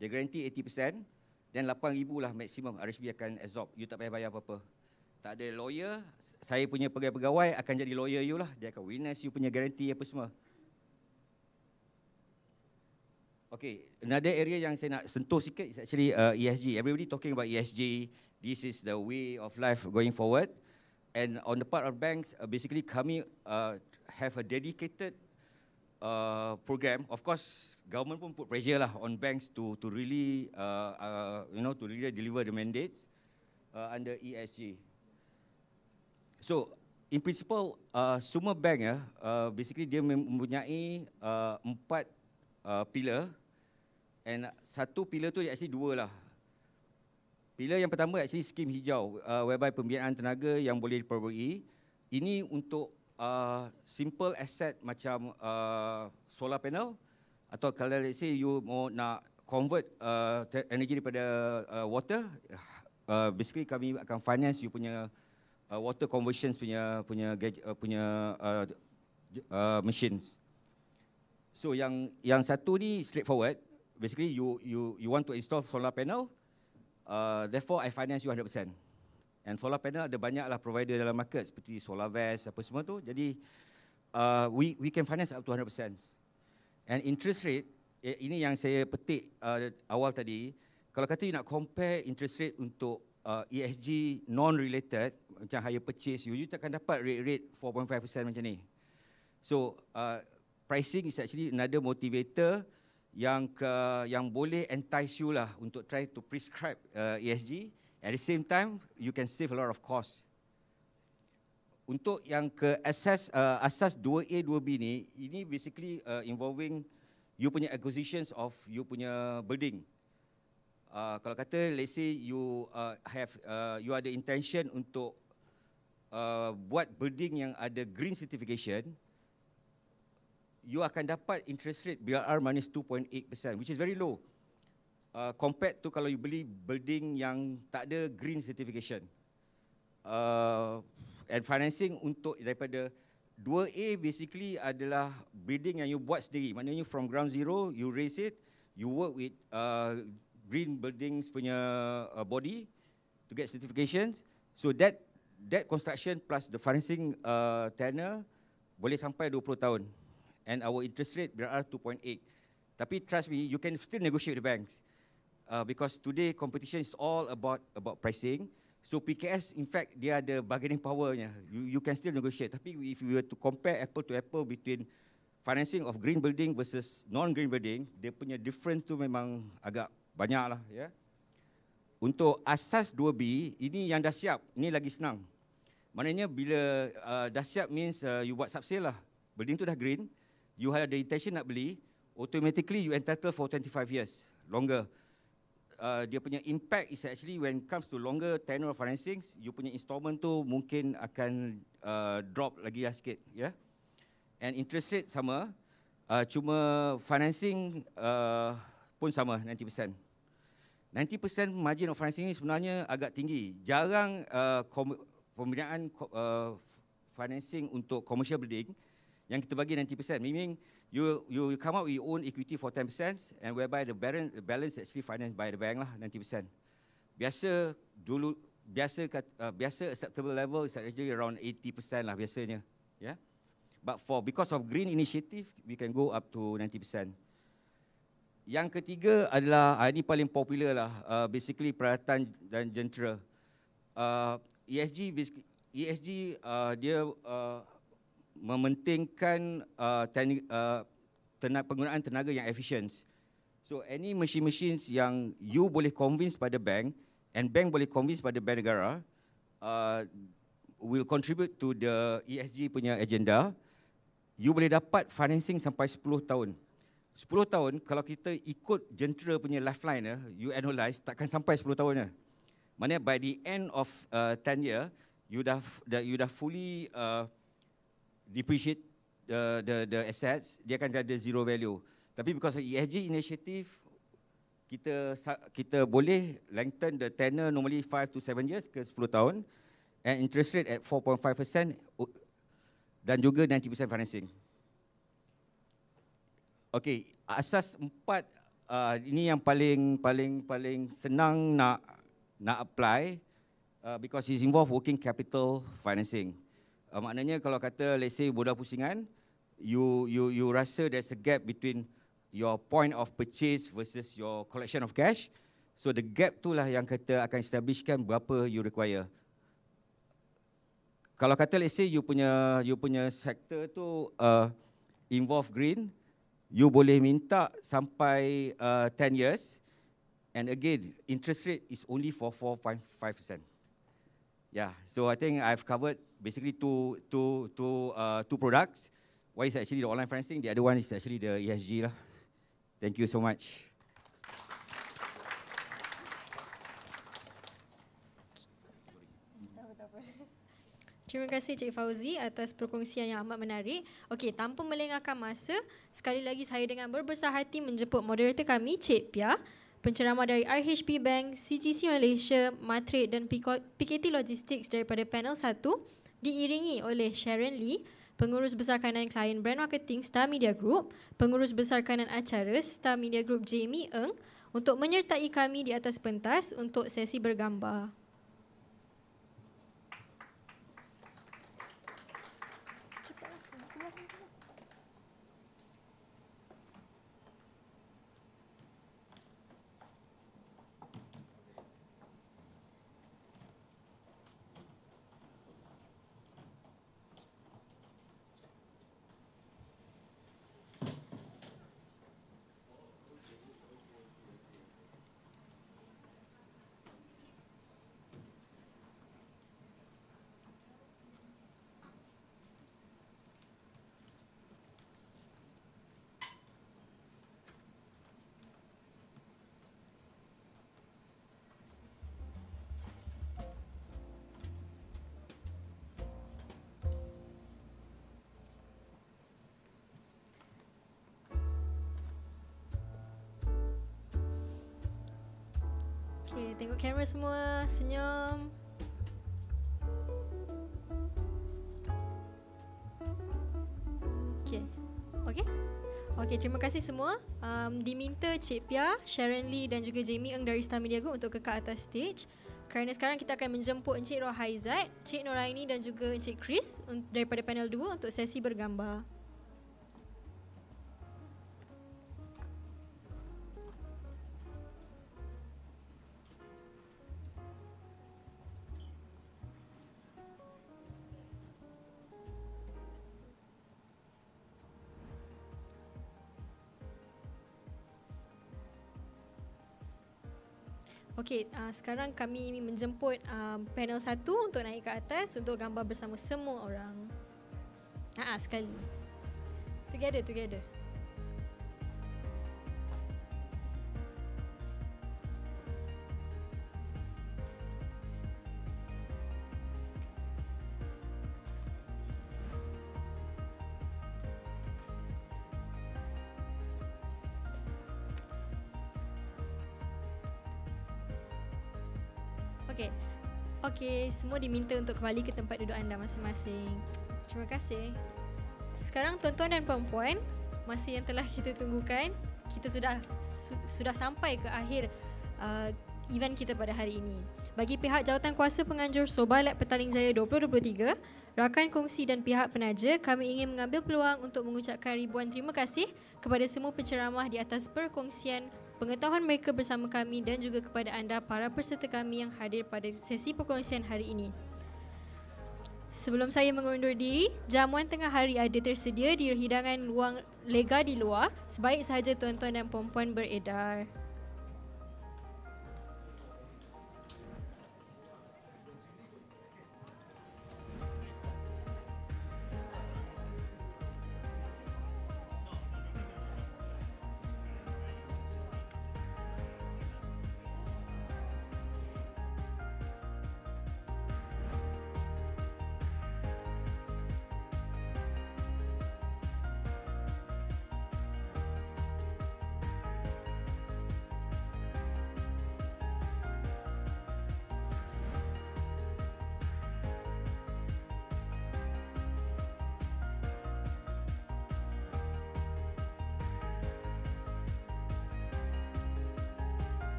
dia garanti 80%, dan 8,000 lah maksimum RSB akan absorb. You tak payah bayar apa-apa. Tak ada lawyer, saya punya pegawai-pegawai akan jadi lawyer you lah. Dia akan witness you punya garanti apa semua. Okay, another area yang saya nak sentuh sikit is actually uh, ESG. Everybody talking about ESG. This is the way of life going forward. And on the part of banks, uh, basically kami uh, have a dedicated uh, program. Of course, government pun put pressure lah on banks to to really uh, uh, you know to really deliver the mandates uh, under ESG. So, in principle, uh, semua bank ya, uh, basically dia mempunyai uh, empat uh, pillar And satu pilar tu actually dua lah. Pilar yang pertama actually skim hijau, uh, whereby pembiayaan tenaga yang boleh diperolehi. Ini untuk uh, simple asset macam uh, solar panel atau kalau let's say you mau nak convert uh, energy daripada uh, water, uh, uh, basically kami akan finance you punya uh, water conversions punya punya uh, punya uh, uh, machines. So yang yang satu ni straightforward, basically you you you want to install solar panel, uh, therefore I finance you 100%. And solar panel ada banyaklah provider dalam market seperti SolarVest apa semua tu. Jadi uh, we we can finance up to 100%. And interest rate eh, ini yang saya petik uh, awal tadi. Kalau kata you nak compare interest rate untuk uh, ESG non related macam hire purchase you, you akan dapat rate rate 4.5% macam ni. So uh, pricing is actually another motivator yang ke, yang boleh entice you lah untuk try to prescribe uh, ESG. At the same time, you can save a lot of cost. Untuk yang ke assess, uh, asas 2A, 2B ni, ini basically uh, involving you punya acquisitions of you punya building. Uh, kalau kata, let's say you uh, have, uh, you ada intention untuk uh, buat building yang ada green certification, you akan dapat interest rate BRR minus 2.8% which is very low uh, compared to kalau you beli building yang tak ada green certification. Uh, and financing untuk daripada 2A basically adalah building yang you buat sendiri. Maknanya from ground zero, you raise it, you work with uh, green buildings punya uh, body to get certifications. So that that construction plus the financing uh, tenor boleh sampai 20 tahun and our interest rate BRR 2.8. Tapi trust me, you can still negotiate the banks uh, because today competition is all about about pricing. So PKS, in fact, they are the bargaining powernya. You you can still negotiate. Tapi if you were to compare apple to apple between financing of green building versus non-green building, dia punya difference tu memang agak banyak lah. Yeah. Untuk asas 2B, ini yang dah siap. Ini lagi senang. Maknanya bila uh, dah siap means uh, you buat subsale lah. Building tu dah green you had the intention nak beli, automatically you entitled for 25 years longer. Uh, dia punya impact is actually when comes to longer tenor of financing, you punya installment tu mungkin akan uh, drop lagi lah sikit. Yeah? And interest rate sama, uh, cuma financing uh, pun sama 90%. 90% margin of financing ni sebenarnya agak tinggi. Jarang uh, pembinaan uh, financing untuk commercial building, yang kita bagi 90%. Meaning you you come up with your own equity for 10% and whereby the balance balance actually financed by the bank lah 90%. Biasa dulu biasa uh, biasa acceptable level is actually around 80% lah biasanya. Yeah. But for because of green initiative we can go up to 90%. Yang ketiga adalah ah, ini paling popular lah uh, basically peralatan dan jentera. Uh, ESG ESG uh, dia uh, mementingkan uh, teknik, uh, tenaga, penggunaan tenaga yang efisien. So any machine-machines yang you boleh convince pada bank and bank boleh convince pada bank negara uh, will contribute to the ESG punya agenda, you boleh dapat financing sampai 10 tahun. 10 tahun kalau kita ikut jentera punya lifeline, eh, you analyse, takkan sampai 10 tahun. Eh. Maksudnya by the end of uh, 10 year, you dah, you dah fully uh, depreciate the the the assets dia akan ada zero value tapi because of ESG initiative kita kita boleh lengthen the tenor normally 5 to 7 years ke 10 tahun and interest rate at 4.5% dan juga 90% financing Okay, asas empat uh, ini yang paling paling paling senang nak nak apply uh, because it involve working capital financing uh, maknanya kalau kata let's say bodoh pusingan you you you rasa there's a gap between your point of purchase versus your collection of cash so the gap tu lah yang kata akan establishkan berapa you require kalau kata let's say you punya you punya sector tu uh, involve green you boleh minta sampai uh, 10 years and again interest rate is only for 4.5% yeah so i think i've covered basically two two two uh, two products. One is actually the online financing. The other one is actually the ESG lah. Thank you so much. Terima kasih Cik Fauzi atas perkongsian yang amat menarik. Okey, tanpa melengahkan masa, sekali lagi saya dengan berbesar hati menjemput moderator kami Cik Pia, penceramah dari RHP Bank, CGC Malaysia, Matrade dan PKT Logistics daripada panel 1 diiringi oleh Sharon Lee, Pengurus Besar Kanan Klien Brand Marketing Star Media Group, Pengurus Besar Kanan Acara Star Media Group Jamie Eng untuk menyertai kami di atas pentas untuk sesi bergambar. kamera semua senyum Okay Okay Okay terima kasih semua um, Diminta Cik Pia Sharon Lee Dan juga Jamie eng Dari Star Media Group Untuk ke ke atas stage Kerana sekarang kita akan menjemput Encik Rohaizat Cik Noraini Dan juga Encik Chris Daripada panel 2 Untuk sesi bergambar Okay, uh, ah, sekarang kami menjemput uh, panel satu untuk naik ke atas untuk gambar bersama semua orang. Ah, uh-uh, sekali. Together, together. semua diminta untuk kembali ke tempat duduk anda masing-masing. Terima kasih. Sekarang tuan-tuan dan puan-puan, masa yang telah kita tunggukan, kita sudah su- sudah sampai ke akhir uh, event kita pada hari ini. Bagi pihak jawatan kuasa penganjur Sobalat Petaling Jaya 2023, rakan kongsi dan pihak penaja, kami ingin mengambil peluang untuk mengucapkan ribuan terima kasih kepada semua penceramah di atas perkongsian pengetahuan mereka bersama kami dan juga kepada anda para peserta kami yang hadir pada sesi perkongsian hari ini. Sebelum saya mengundur diri, jamuan tengah hari ada tersedia di hidangan ruang lega di luar. Sebaik sahaja tuan-tuan dan puan-puan beredar.